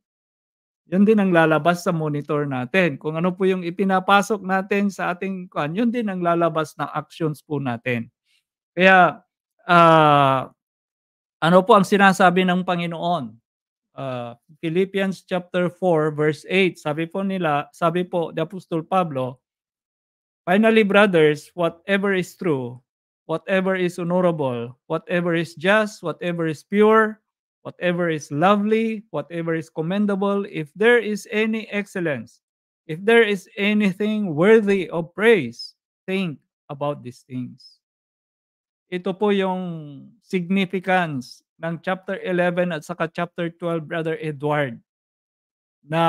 yun din ang lalabas sa monitor natin. Kung ano po yung ipinapasok natin sa ating kan, yun din ang lalabas ng actions po natin. Kaya, uh, ano po ang sinasabi ng Panginoon? Uh, Philippians chapter 4 verse 8, sabi po nila, sabi po the Apostle Pablo, Finally, brothers, whatever is true, whatever is honorable, whatever is just, whatever is pure, whatever is lovely, whatever is commendable, if there is any excellence, if there is anything worthy of praise, think about these things. Ito po yung significance ng chapter 11 at saka chapter 12, Brother Edward, na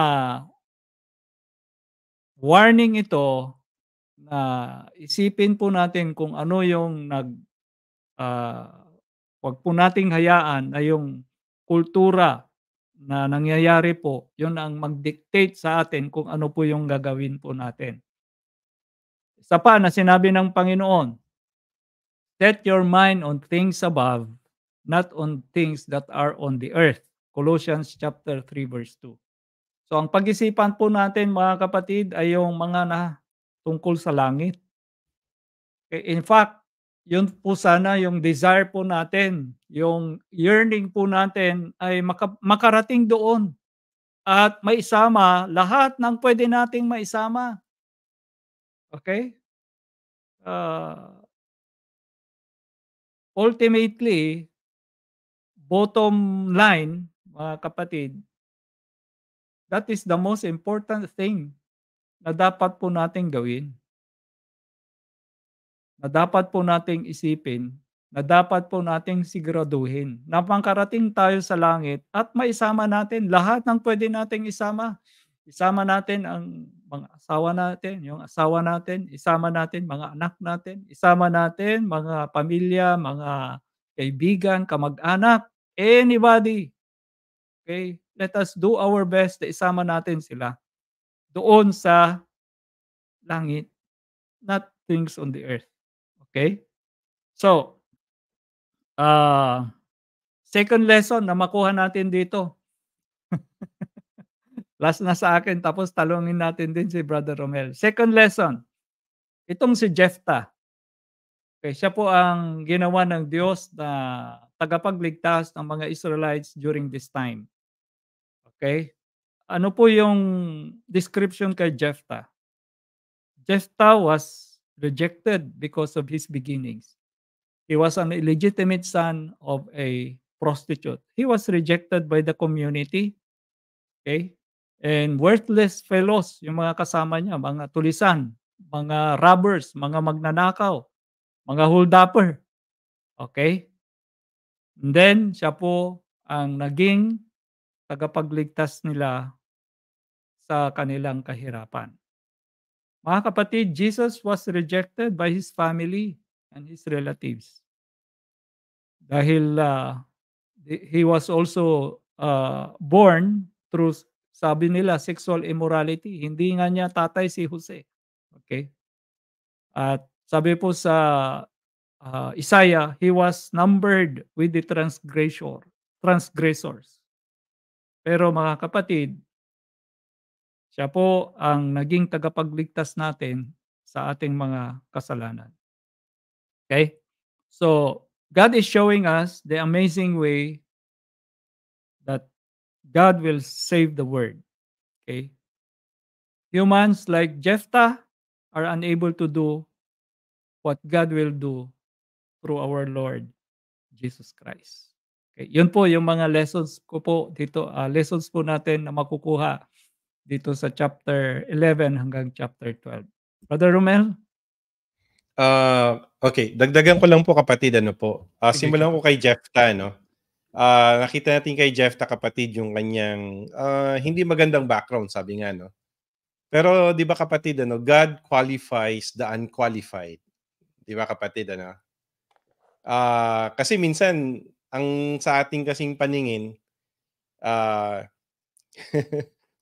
warning ito na isipin po natin kung ano yung nag uh, wag po nating hayaan na yung kultura na nangyayari po, yun ang mag-dictate sa atin kung ano po yung gagawin po natin. Sa pa na sinabi ng Panginoon, Set your mind on things above, not on things that are on the earth. Colossians chapter 3 verse 2. So ang pag-isipan po natin mga kapatid ay yung mga na tungkol sa langit. Eh, in fact, yun po sana yung desire po natin, yung yearning po natin ay makarating doon at maisama lahat ng pwede nating maisama. Okay? Uh, ultimately, bottom line, mga kapatid, that is the most important thing na dapat po nating gawin. Na dapat po nating isipin, na dapat po nating siguraduhin. Napangkarating tayo sa langit at maisama natin lahat ng pwede nating isama. Isama natin ang mga asawa natin, yung asawa natin, isama natin mga anak natin, isama natin mga pamilya, mga kaibigan, kamag-anak, anybody. Okay? Let us do our best na isama natin sila doon sa langit, not things on the earth. Okay? So, uh, second lesson na makuha natin dito, Last na sa akin, tapos talungin natin din si Brother Romel. Second lesson, itong si Jephthah. Okay, siya po ang ginawa ng Diyos na tagapagligtas ng mga Israelites during this time. Okay? Ano po yung description kay Jephthah? Jephthah was rejected because of his beginnings. He was an illegitimate son of a prostitute. He was rejected by the community. Okay? and worthless fellows, yung mga kasama niya, mga tulisan, mga robbers, mga magnanakaw, mga holdupper. Okay? And then, siya po ang naging tagapagligtas nila sa kanilang kahirapan. Mga kapatid, Jesus was rejected by his family and his relatives. Dahil uh, he was also uh, born through sabi nila, sexual immorality. Hindi nga niya tatay si Jose. Okay? At sabi po sa uh, Isaiah, he was numbered with the transgressor, transgressors. Pero mga kapatid, siya po ang naging tagapagligtas natin sa ating mga kasalanan. Okay? So, God is showing us the amazing way that God will save the world. Okay? Humans like Jephthah are unable to do what God will do through our Lord Jesus Christ. Okay, yun po yung mga lessons ko po dito, uh, lessons po natin na makukuha dito sa chapter 11 hanggang chapter 12. Brother Romel? Uh, okay, dagdagan ko lang po kapatid ano po. Uh, simulan ko kay Jephthah no. Uh, nakita natin kay Jeff ta kapatid yung kanyang uh, hindi magandang background, sabi nga, no? Pero 'di ba kapatid ano, God qualifies the unqualified. 'Di ba kapatid ano? Uh, kasi minsan ang sa ating kasing paningin uh,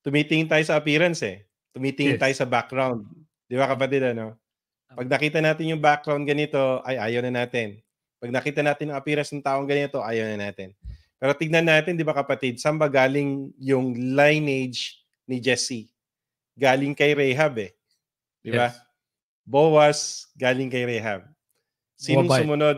tumitingin tayo sa appearance eh. Tumitingin yes. tayo sa background. 'Di ba kapatid ano? Pag nakita natin yung background ganito, ay ayaw na natin. Pag nakita natin ang appearance ng taong ganito, ayaw na natin. Pero tignan natin, di ba kapatid, saan ba galing yung lineage ni Jesse? Galing kay Rehab eh. Di ba? Yes. Boaz, galing kay Rehab. Sinong Moabite. sumunod?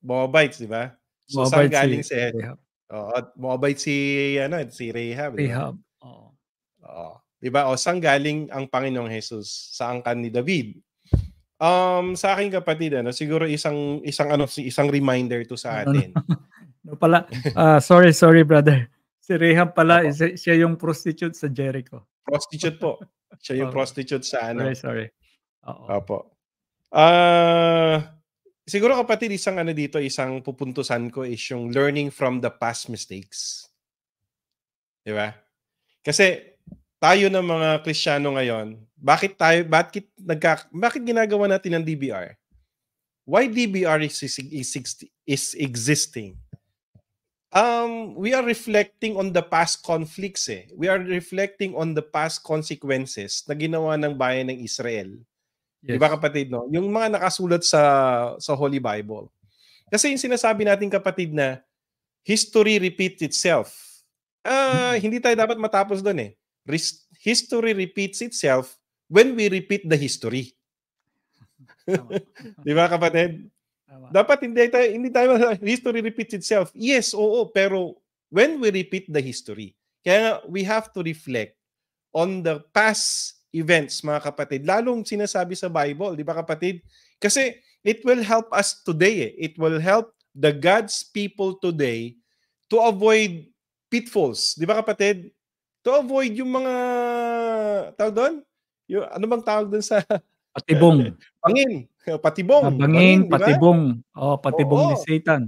Moabites, di ba? So Moabite saan galing si, si Rahab? Oo, Moabite si, ano, si Rehab. Diba? Rahab. Oo. Di ba? O saan galing ang Panginoong Jesus? Sa angkan ni David. Um, sa akin kapatid, ano, siguro isang isang ano isang reminder to sa ano atin. no, pala. Uh, sorry, sorry brother. Si Rehab pala, oh. isa, siya yung prostitute sa Jericho. Prostitute po. Siya yung oh. prostitute sa ano. Sorry, sorry. Oo. Opo. Ah, uh, siguro kapatid isang ano dito, isang pupuntusan ko is yung learning from the past mistakes. 'Di ba? Kasi tayo ng mga Kristiyano ngayon, bakit tayo bakit nagka bakit ginagawa natin ang DBR? Why DBR is is, is existing? Um, we are reflecting on the past conflicts eh. We are reflecting on the past consequences na ginawa ng bayan ng Israel. Yes. 'Di ba kapatid no? Yung mga nakasulat sa sa Holy Bible. Kasi yung sinasabi natin kapatid na history repeats itself. Uh, hindi tayo dapat matapos doon eh. History repeats itself when we repeat the history. Di ba kapatid? Tama. Dapat hindi tayo, hindi tayo, history repeats itself. Yes, oo, pero when we repeat the history, kaya we have to reflect on the past events, mga kapatid. Lalong sinasabi sa Bible, di ba kapatid? Kasi it will help us today. Eh. It will help the God's people today to avoid pitfalls. Di ba kapatid? To avoid yung mga, tawag doon? Yung, ano bang tawag dun sa... Patibong. Pangin. Patibong. Ah, bangin, Pangin, patibong. Diba? Oh, patibong Oo, ni Satan.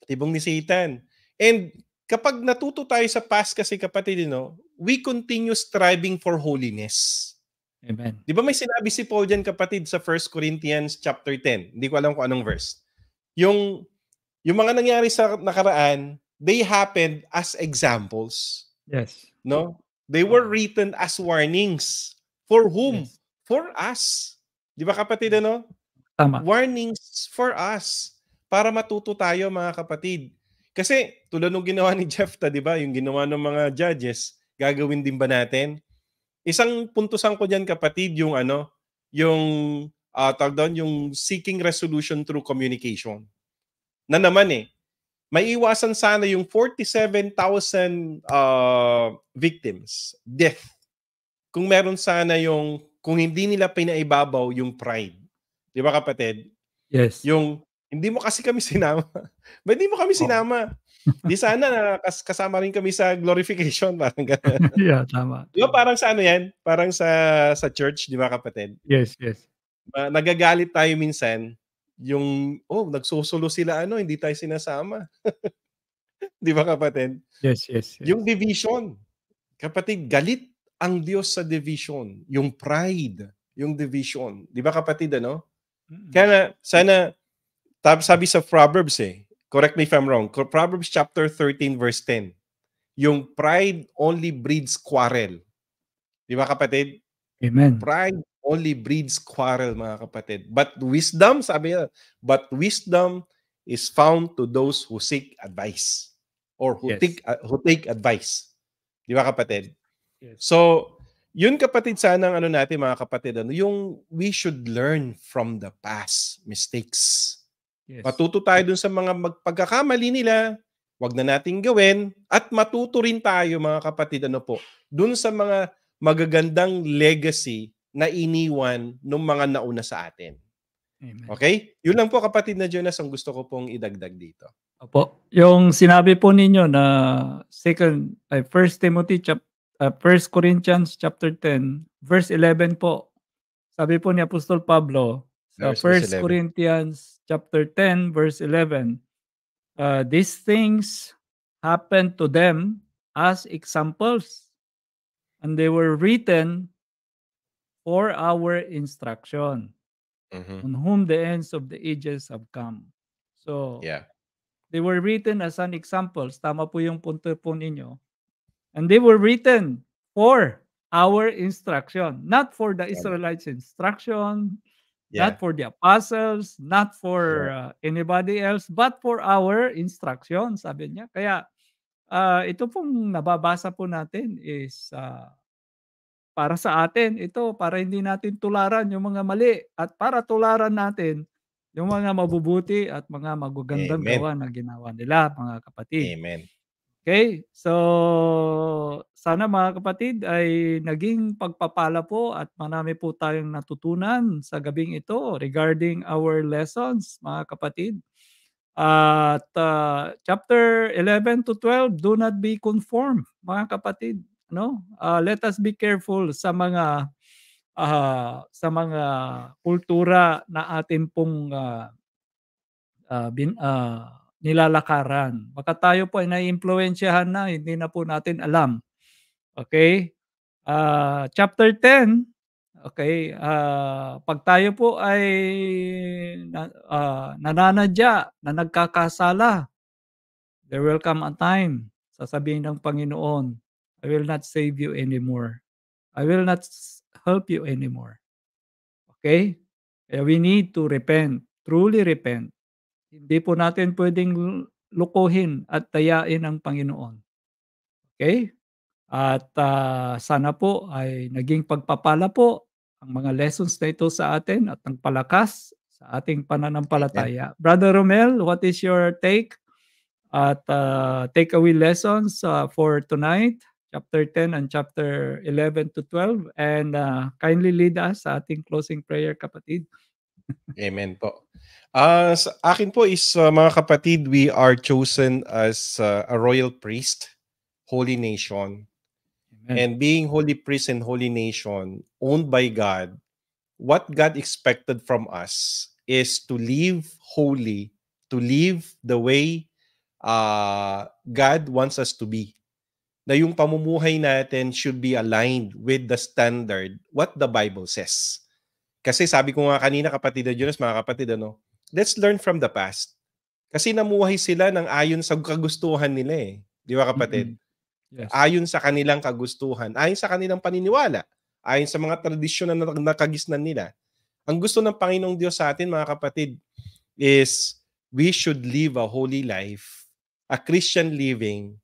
Patibong ni Satan. And kapag natuto tayo sa past kasi kapatid, you know, we continue striving for holiness. Amen. Di ba may sinabi si Paul dyan kapatid sa 1 Corinthians chapter 10? Hindi ko alam kung anong verse. Yung, yung mga nangyari sa nakaraan, they happened as examples. Yes. No? They were written as warnings. For whom? Yes. For us. Di ba kapatid ano? Tama. Warnings for us. Para matuto tayo mga kapatid. Kasi tulad ng ginawa ni Jefta, di ba? Yung ginawa ng mga judges, gagawin din ba natin? Isang puntusan ko diyan kapatid, yung ano, yung uh, tawag doon, yung seeking resolution through communication. Na naman eh, maiiwasan sana yung 47,000 uh, ah, victims, death kung meron sana yung, kung hindi nila pinaibabaw yung pride. Di ba kapatid? Yes. Yung, hindi mo kasi kami sinama. Ba't hindi mo kami sinama? Oh. di sana na kasama rin kami sa glorification. Parang gano'n. yeah, tama. Di ba parang sa ano yan? Parang sa sa church, di ba kapatid? Yes, yes. Uh, nagagalit tayo minsan yung, oh, nagsusulo sila ano, hindi tayo sinasama. di ba kapatid? Yes, yes, yes. Yung division. Kapatid, galit ang Diyos sa division, yung pride, yung division. Di ba kapatid, ano? Kaya na, sana, tab, sabi sa Proverbs eh, correct me if I'm wrong, Proverbs chapter 13 verse 10, yung pride only breeds quarrel. Di ba kapatid? Amen. Pride only breeds quarrel, mga kapatid. But wisdom, sabi niya, but wisdom is found to those who seek advice or who yes. take uh, who take advice. Di ba kapatid? So, yun kapatid sana ang ano natin mga kapatid ano yung we should learn from the past mistakes. Yes. Matuto tayo dun sa mga magpagkakamali nila, wag na nating gawin at matuto rin tayo mga kapatid ano po dun sa mga magagandang legacy na iniwan ng mga nauna sa atin. Amen. Okay? Yun lang po kapatid na Jonas ang gusto ko pong idagdag dito. Opo. Yung sinabi po ninyo na second ay First Timothy chapter uh, 1 Corinthians chapter 10 verse 11 po. Sabi po ni Apostol Pablo sa verse, 1 Corinthians chapter 10 verse 11. Uh, these things happened to them as examples and they were written for our instruction mm-hmm. on whom the ends of the ages have come. So yeah. They were written as an examples. Tama po yung punto po ninyo. And they were written for our instruction, not for the Israelites' instruction, yeah. not for the apostles, not for uh, anybody else, but for our instruction, sabi niya. Kaya uh, ito pong nababasa po natin is uh, para sa atin ito, para hindi natin tularan yung mga mali at para tularan natin yung mga mabubuti at mga magagandang gawa na ginawa nila, mga kapatid. Amen. Okay? So, sana mga kapatid ay naging pagpapala po at marami po tayong natutunan sa gabing ito regarding our lessons, mga kapatid. At uh, chapter 11 to 12, do not be conformed, mga kapatid. No? Uh, let us be careful sa mga uh, sa mga kultura na atin pong uh, uh, bin, uh, nilalakaran. Baka tayo po ay naiimpluwensyahan na, hindi na po natin alam. Okay? Uh, chapter 10, okay, uh, pag tayo po ay na, uh, nananadya na nagkakasala, there will come a time, sasabihin ng Panginoon, I will not save you anymore. I will not help you anymore. Okay? We need to repent, truly repent. Hindi po natin pwedeng lukuhin at tayain ang Panginoon. Okay? At uh, sana po ay naging pagpapala po ang mga lessons na ito sa atin at ang palakas sa ating pananampalataya. Yeah. Brother Romel, what is your take at uh, takeaway lessons uh, for tonight, chapter 10 and chapter 11 to 12? And uh, kindly lead us sa ating closing prayer, kapatid. Amen po. Uh, sa akin po is, uh, mga kapatid, we are chosen as uh, a royal priest, holy nation. Amen. And being holy priest and holy nation, owned by God, what God expected from us is to live holy, to live the way uh, God wants us to be. Na yung pamumuhay natin should be aligned with the standard what the Bible says. Kasi sabi ko nga kanina kapatid na Jonas, mga kapatid, ano, let's learn from the past. Kasi namuhay sila ng ayon sa kagustuhan nila eh. Di ba kapatid? Mm-hmm. Yes. Ayon sa kanilang kagustuhan, ayon sa kanilang paniniwala, ayon sa mga tradisyon na nakagisnan nila. Ang gusto ng Panginoong Diyos sa atin, mga kapatid, is we should live a holy life, a Christian living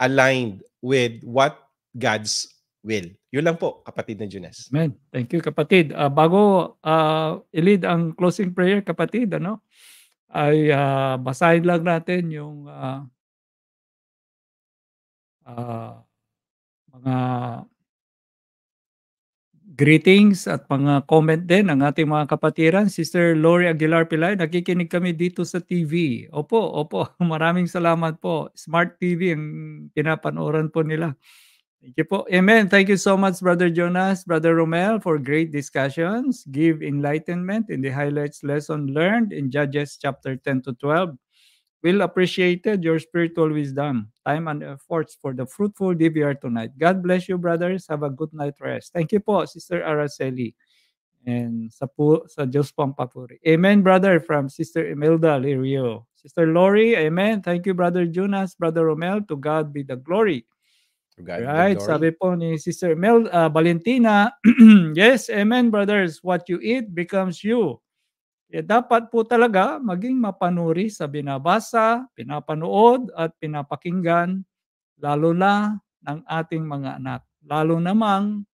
aligned with what God's will. Yun lang po, kapatid na Junes. Amen. Thank you, kapatid. Uh, bago uh, ah, ilid ang closing prayer, kapatid, ano, ay uh, basahin lang natin yung uh, uh, mga greetings at mga comment din ng ating mga kapatiran. Sister Lori Aguilar Pilay, nakikinig kami dito sa TV. Opo, opo, maraming salamat po. Smart TV ang pinapanoran po nila. Thank you po. Amen. Thank you so much, Brother Jonas, Brother Romel, for great discussions. Give enlightenment in the highlights lesson learned in Judges chapter 10 to 12. Will appreciated your spiritual wisdom, time, and efforts for the fruitful DVR tonight. God bless you, brothers. Have a good night rest. Thank you po, Sister Araceli. And sa, po, sa Diyos papuri. Amen, brother, from Sister Imelda Lirio. Sister Lori, amen. Thank you, Brother Jonas, Brother Romel. To God be the glory. Right, sabi po ni Sister Mel uh, Valentina, yes, amen brothers, what you eat becomes you. Eh, dapat po talaga maging mapanuri sa binabasa, pinapanood at pinapakinggan, lalo na ng ating mga anak. Lalo namang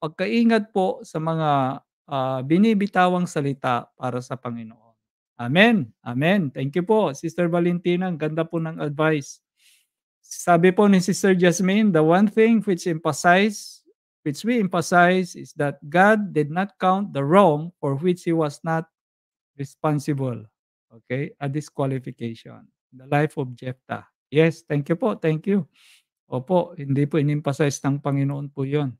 pagkaingat po sa mga uh, binibitawang salita para sa Panginoon. Amen. Amen. Thank you po, Sister Valentina. Ang ganda po ng advice. Sabi po ni Sister Jasmine, the one thing which emphasize, which we emphasize is that God did not count the wrong for which He was not responsible. Okay? A disqualification. The life of Jephthah. Yes, thank you po, thank you. Opo, hindi po in-emphasize ng Panginoon po yon.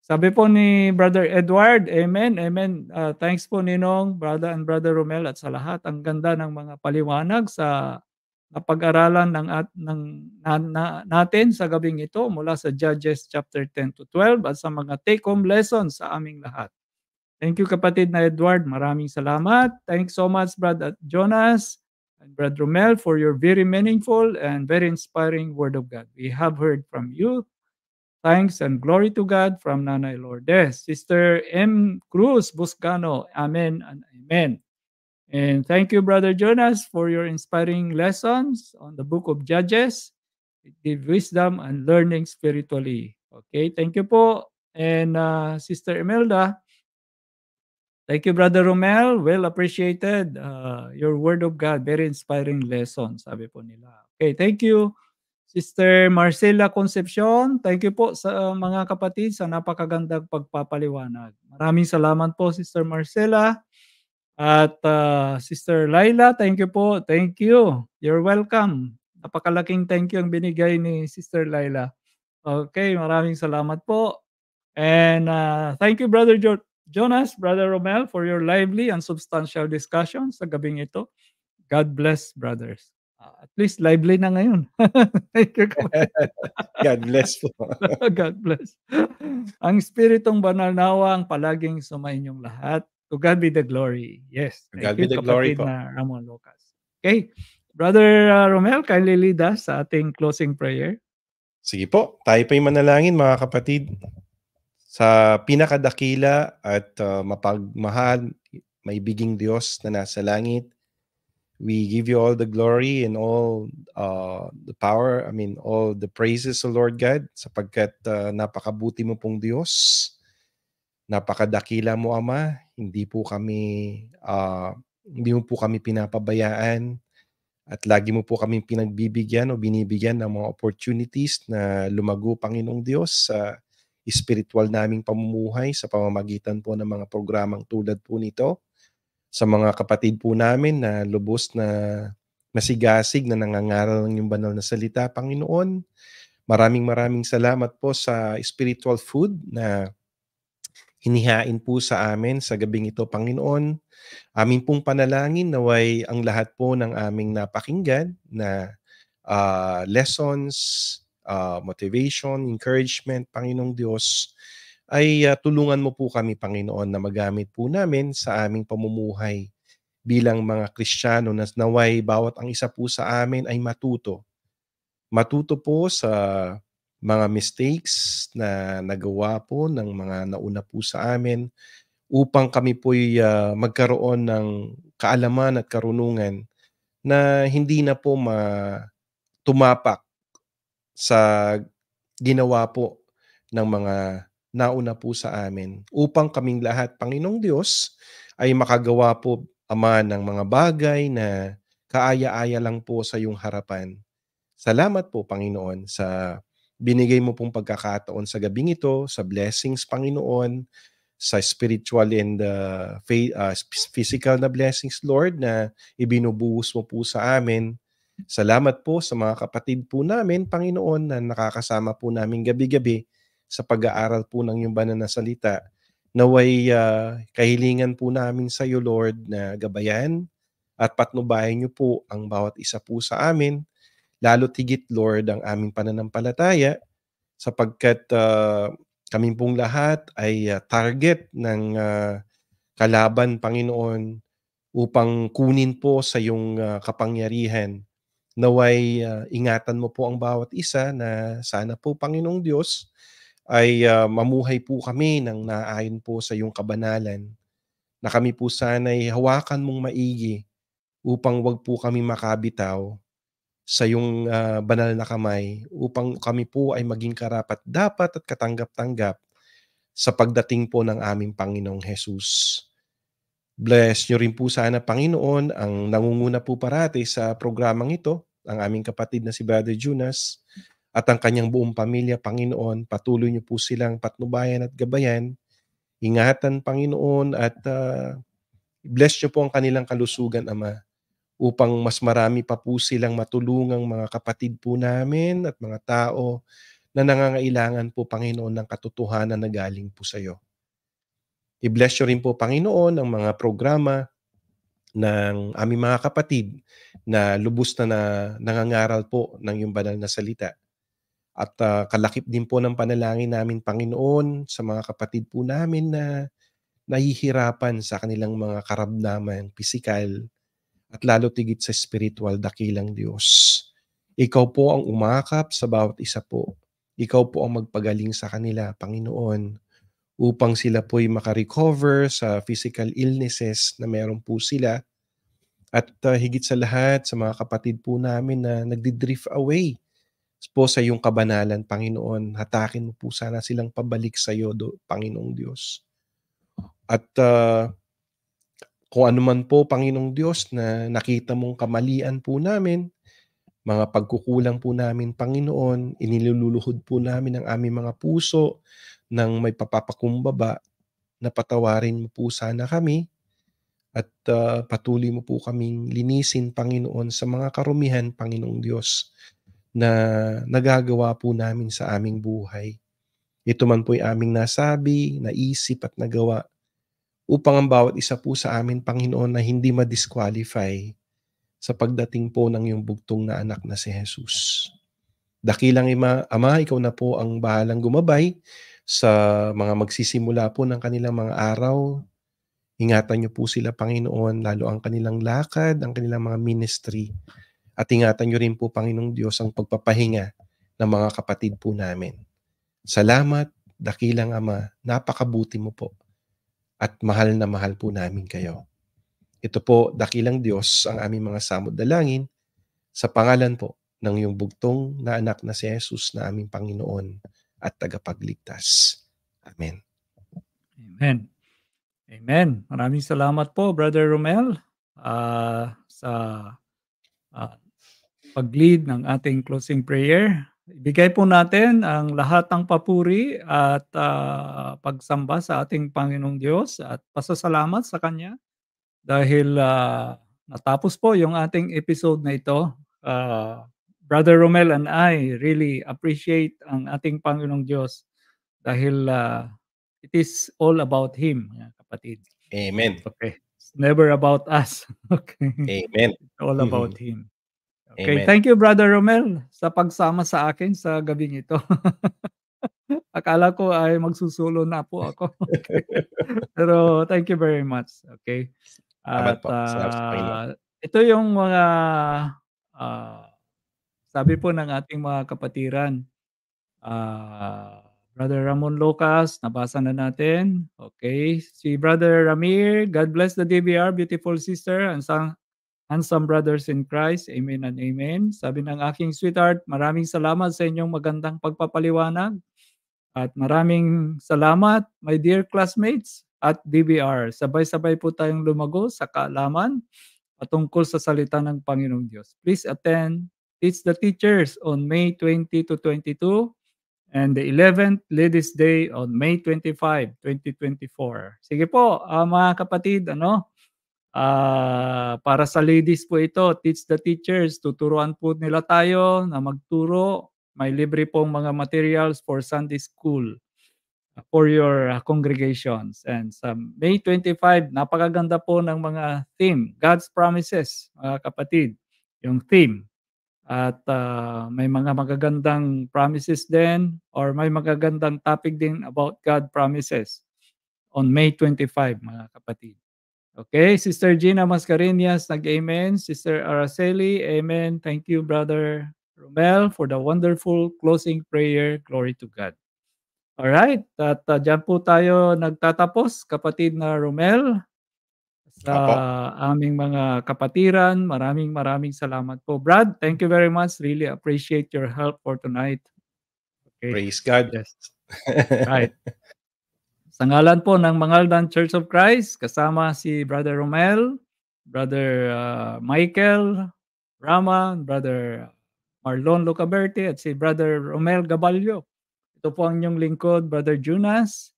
Sabi po ni Brother Edward, Amen, Amen. Uh, thanks po Ninong, Brother and Brother Romel at sa lahat. Ang ganda ng mga paliwanag sa napag-aralan ng at ng na, na, natin sa gabing ito mula sa Judges chapter 10 to 12 at sa mga take-home lessons sa aming lahat. Thank you kapatid na Edward, maraming salamat. Thanks so much Brother Jonas and Brother Romel for your very meaningful and very inspiring word of God. We have heard from you. Thanks and glory to God from Nanay Lourdes. Sister M. Cruz Buscano, Amen and Amen. And thank you, Brother Jonas, for your inspiring lessons on the book of Judges. It gave wisdom and learning spiritually. Okay, thank you po. And uh, Sister Imelda, thank you, Brother Romel. Well appreciated. Uh, your word of God, very inspiring lesson, sabi po nila. Okay, thank you. Sister Marcela Concepcion, thank you po sa uh, mga kapatid sa napakagandang pagpapaliwanag. Maraming salamat po Sister Marcela. At uh, Sister Laila, thank you po. Thank you. You're welcome. Napakalaking thank you ang binigay ni Sister Laila. Okay, maraming salamat po. And uh, thank you, Brother jo- Jonas, Brother Romel, for your lively and substantial discussion sa gabing ito. God bless, brothers. Uh, at least lively na ngayon. Thank you. God bless po. God bless. Ang Espiritong Banal Nawa ang palaging sumainyong lahat. To God be the glory. Yes. To God be the glory po. Na Ramon Lucas. Okay. Brother uh, Romel, kindly lead us sa ating closing prayer. Sige po. Tayo pa'y manalangin mga kapatid. Sa pinakadakila at uh, mapagmahal, maibiging Diyos na nasa langit, we give you all the glory and all uh, the power, I mean, all the praises, O Lord God, sapagkat uh, napakabuti mo pong Diyos. Napakadakila mo, Ama. Hindi po kami, uh, hindi mo po kami pinapabayaan at lagi mo po kami pinagbibigyan o binibigyan ng mga opportunities na lumago, Panginoong Diyos, sa spiritual naming pamumuhay sa pamamagitan po ng mga programang tulad po nito. Sa mga kapatid po namin na lubos na nasigasig na nangangaral ng yung banal na salita, Panginoon. Maraming maraming salamat po sa spiritual food na Hinihain po sa amin sa gabing ito, Panginoon, amin pong panalangin naway ang lahat po ng aming napakinggan na uh, lessons, uh, motivation, encouragement, Panginoong Diyos, ay uh, tulungan mo po kami, Panginoon, na magamit po namin sa aming pamumuhay bilang mga Kristiyano na naway bawat ang isa po sa amin ay matuto. Matuto po sa mga mistakes na nagawa po ng mga nauna po sa amin upang kami po uh, ah, magkaroon ng kaalaman at karunungan na hindi na po ma tumapak sa ginawa po ng mga nauna po sa amin upang kaming lahat Panginoong Diyos ay makagawa po ama ng mga bagay na kaaya-aya lang po sa iyong harapan. Salamat po Panginoon sa binigay mo pong pagkakataon sa gabing ito, sa blessings, Panginoon, sa spiritual and uh, uh physical na blessings, Lord, na ibinubuhos mo po sa amin. Salamat po sa mga kapatid po namin, Panginoon, na nakakasama po namin gabi-gabi sa pag-aaral po ng iyong banal na salita. Naway uh, kahilingan po namin sa iyo, Lord, na gabayan at patnubayan niyo po ang bawat isa po sa amin lalo tigit Lord ang aming pananampalataya sapagkat uh, kami pong lahat ay uh, target ng uh, kalaban Panginoon upang kunin po sa iyong uh, kapangyarihan. Naway uh, ingatan mo po ang bawat isa na sana po Panginoong Diyos ay uh, mamuhay po kami ng naayon po sa iyong kabanalan na kami po sana ay hawakan mong maigi upang wag po kami makabitaw sa iyong uh, ah, banal na kamay upang kami po ay maging karapat dapat at katanggap-tanggap sa pagdating po ng aming Panginoong Jesus. Bless nyo rin po sana Panginoon ang nangunguna po parati sa programang ito, ang aming kapatid na si Brother Junas at ang kanyang buong pamilya, Panginoon. Patuloy nyo po silang patnubayan at gabayan. Ingatan, Panginoon, at uh, bless nyo po ang kanilang kalusugan, Ama upang mas marami pa po silang matulungang mga kapatid po namin at mga tao na nangangailangan po, Panginoon, ng katotohanan na galing po sa iyo. I-bless nyo rin po, Panginoon, ang mga programa ng aming mga kapatid na lubos na, na nangangaral po ng iyong banal na salita. At uh, kalakip din po ng panalangin namin, Panginoon, sa mga kapatid po namin na nahihirapan sa kanilang mga karamdaman, pisikal, at lalo tigit sa spiritual dakilang Diyos. Ikaw po ang umakap sa bawat isa po. Ikaw po ang magpagaling sa kanila, Panginoon, upang sila po'y makarecover sa physical illnesses na meron po sila. At uh, higit sa lahat, sa mga kapatid po namin na nagdi-drift away po sa iyong kabanalan, Panginoon. Hatakin mo po sana silang pabalik sa iyo, do, Panginoong Diyos. At uh, kung anuman po, Panginoong Diyos, na nakita mong kamalian po namin, mga pagkukulang po namin, Panginoon, iniluluhod po namin ang aming mga puso ng may papapakumbaba na patawarin mo po sana kami at uh, patuloy mo po kaming linisin, Panginoon, sa mga karumihan, Panginoong Diyos, na nagagawa po namin sa aming buhay. Ito man po'y aming nasabi, naisip at nagawa upang ang bawat isa po sa amin, Panginoon, na hindi ma-disqualify sa pagdating po ng iyong bugtong na anak na si Jesus. Dakilang Ima, Ama, ikaw na po ang bahalang gumabay sa mga magsisimula po ng kanilang mga araw. Ingatan niyo po sila, Panginoon, lalo ang kanilang lakad, ang kanilang mga ministry. At ingatan niyo rin po, Panginoong Diyos, ang pagpapahinga ng mga kapatid po namin. Salamat, dakilang Ama, napakabuti mo po at mahal na mahal po namin kayo. Ito po, dakilang Diyos, ang aming mga samod dalangin sa pangalan po ng iyong bugtong na anak na si Jesus na aming Panginoon at tagapagligtas. Amen. Amen. Amen. Maraming salamat po, Brother Romel, uh, sa uh, pag-lead ng ating closing prayer. Ibigay po natin ang lahat ng papuri at uh, pagsamba sa ating Panginoong Diyos at pasasalamat sa Kanya dahil uh, natapos po yung ating episode na ito. Uh, Brother Romel and I really appreciate ang ating Panginoong Diyos dahil uh, it is all about Him, kapatid. Amen. Okay. It's never about us. Okay. Amen. It's all about mm-hmm. Him. Okay, Amen. thank you Brother Romel sa pagsama sa akin sa gabing ito. Akala ko ay magsusulo na po ako. Okay. Pero thank you very much. Okay. At uh, ito yung mga uh, sabi po ng ating mga kapatiran. Uh, Brother Ramon Lucas, nabasa na natin. Okay. Si Brother Ramir, God bless the DBR, beautiful sister. And, sang, Handsome brothers in Christ, amen and amen. Sabi ng aking sweetheart, maraming salamat sa inyong magandang pagpapaliwanag. At maraming salamat, my dear classmates at DBR. Sabay-sabay po tayong lumago sa kaalaman patungkol sa salita ng Panginoong Diyos. Please attend Teach the Teachers on May 20 to 22 and the 11th Ladies Day on May 25, 2024. Sige po, uh, mga kapatid, ano, Uh, para sa ladies po ito, Teach the Teachers. Tuturuan po nila tayo na magturo. May libre pong mga materials for Sunday School for your ah, congregations. And sa May 25, napakaganda po ng mga theme. God's Promises, mga kapatid, yung theme. At uh, may mga magagandang promises din or may magagandang topic din about God promises on May 25, mga kapatid. Okay, Sister Gina Mascarenas, nag-amen. Sister Araceli, amen. Thank you, Brother Romel, for the wonderful closing prayer. Glory to God. Alright, at uh, dyan po tayo nagtatapos, kapatid na Romel, sa aming mga kapatiran. Maraming maraming salamat po. Brad, thank you very much. Really appreciate your help for tonight. Okay. Praise God. Yes. right. Sa ngalan po ng Mangaldan Church of Christ, kasama si Brother Romel, Brother uh, Michael Rama, Brother Marlon Lucaberte at si Brother Romel Gabalio. Ito po ang inyong lingkod, Brother Junas.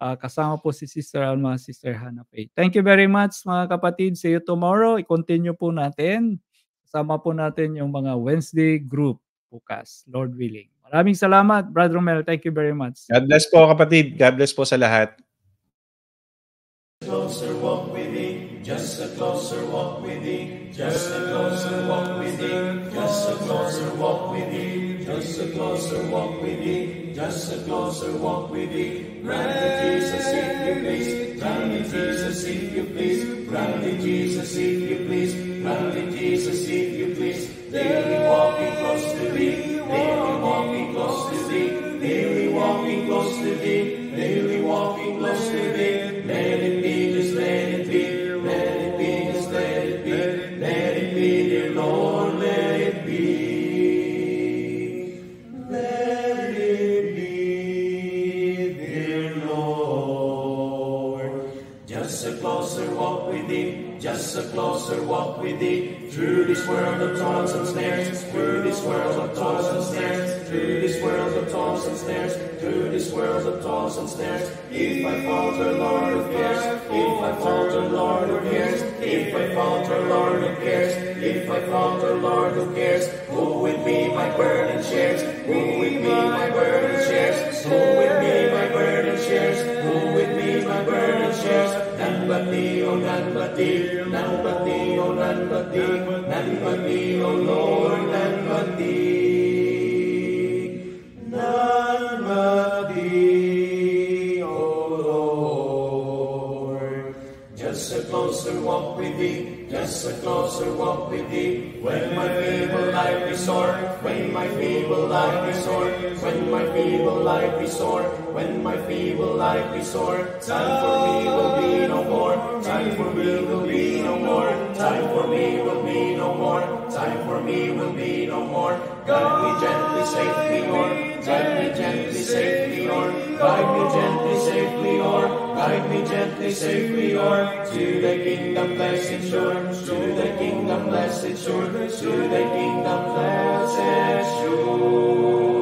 Uh, kasama po si Sister Alma, Sister Hannah Faye. Thank you very much mga kapatid. See you tomorrow. I-continue po natin. Kasama po natin yung mga Wednesday group bukas, Lord willing. Maraming salamat, Brother Romel. Thank you very much. God bless po, kapatid. God bless po sa lahat. Closer walk with thee, just a closer walk with thee, just a closer walk with thee, just a closer walk with thee, just a closer walk with thee, just a closer walk with thee. Grant Jesus if you please, grant Jesus if you please, grant Jesus if you please, grant Jesus if you please. Through this world of toils and snares, through this world of toils and snares, through this world of toils and snares, through this world of toils and snares, if I falter, Lord, of cares. If I falter, Lord, who cares? If I falter, Lord, who cares? If I falter, Lord, who cares? Who will be my burden shares? Who will be my burden shares? Who will be my burden shares? Who will be my burden shares? None but thee, oh none but thee, none but thee, oh none but thee, none but thee, oh Lord, none but thee. blessed those walk with thee. When my feeble life is sore, when my feeble life is sore, when my feeble life is sore, when my feeble life is sore, time for me will be no more, time for me will be no more, time for me will be no more, time for me will be no more. Guide me gently, me, Lord. Guide me gently, me, Lord. Guide me gently, me, Lord guide me gently, safe we to the kingdom blessed shore, to the kingdom blessed shore, to the kingdom blessed shore.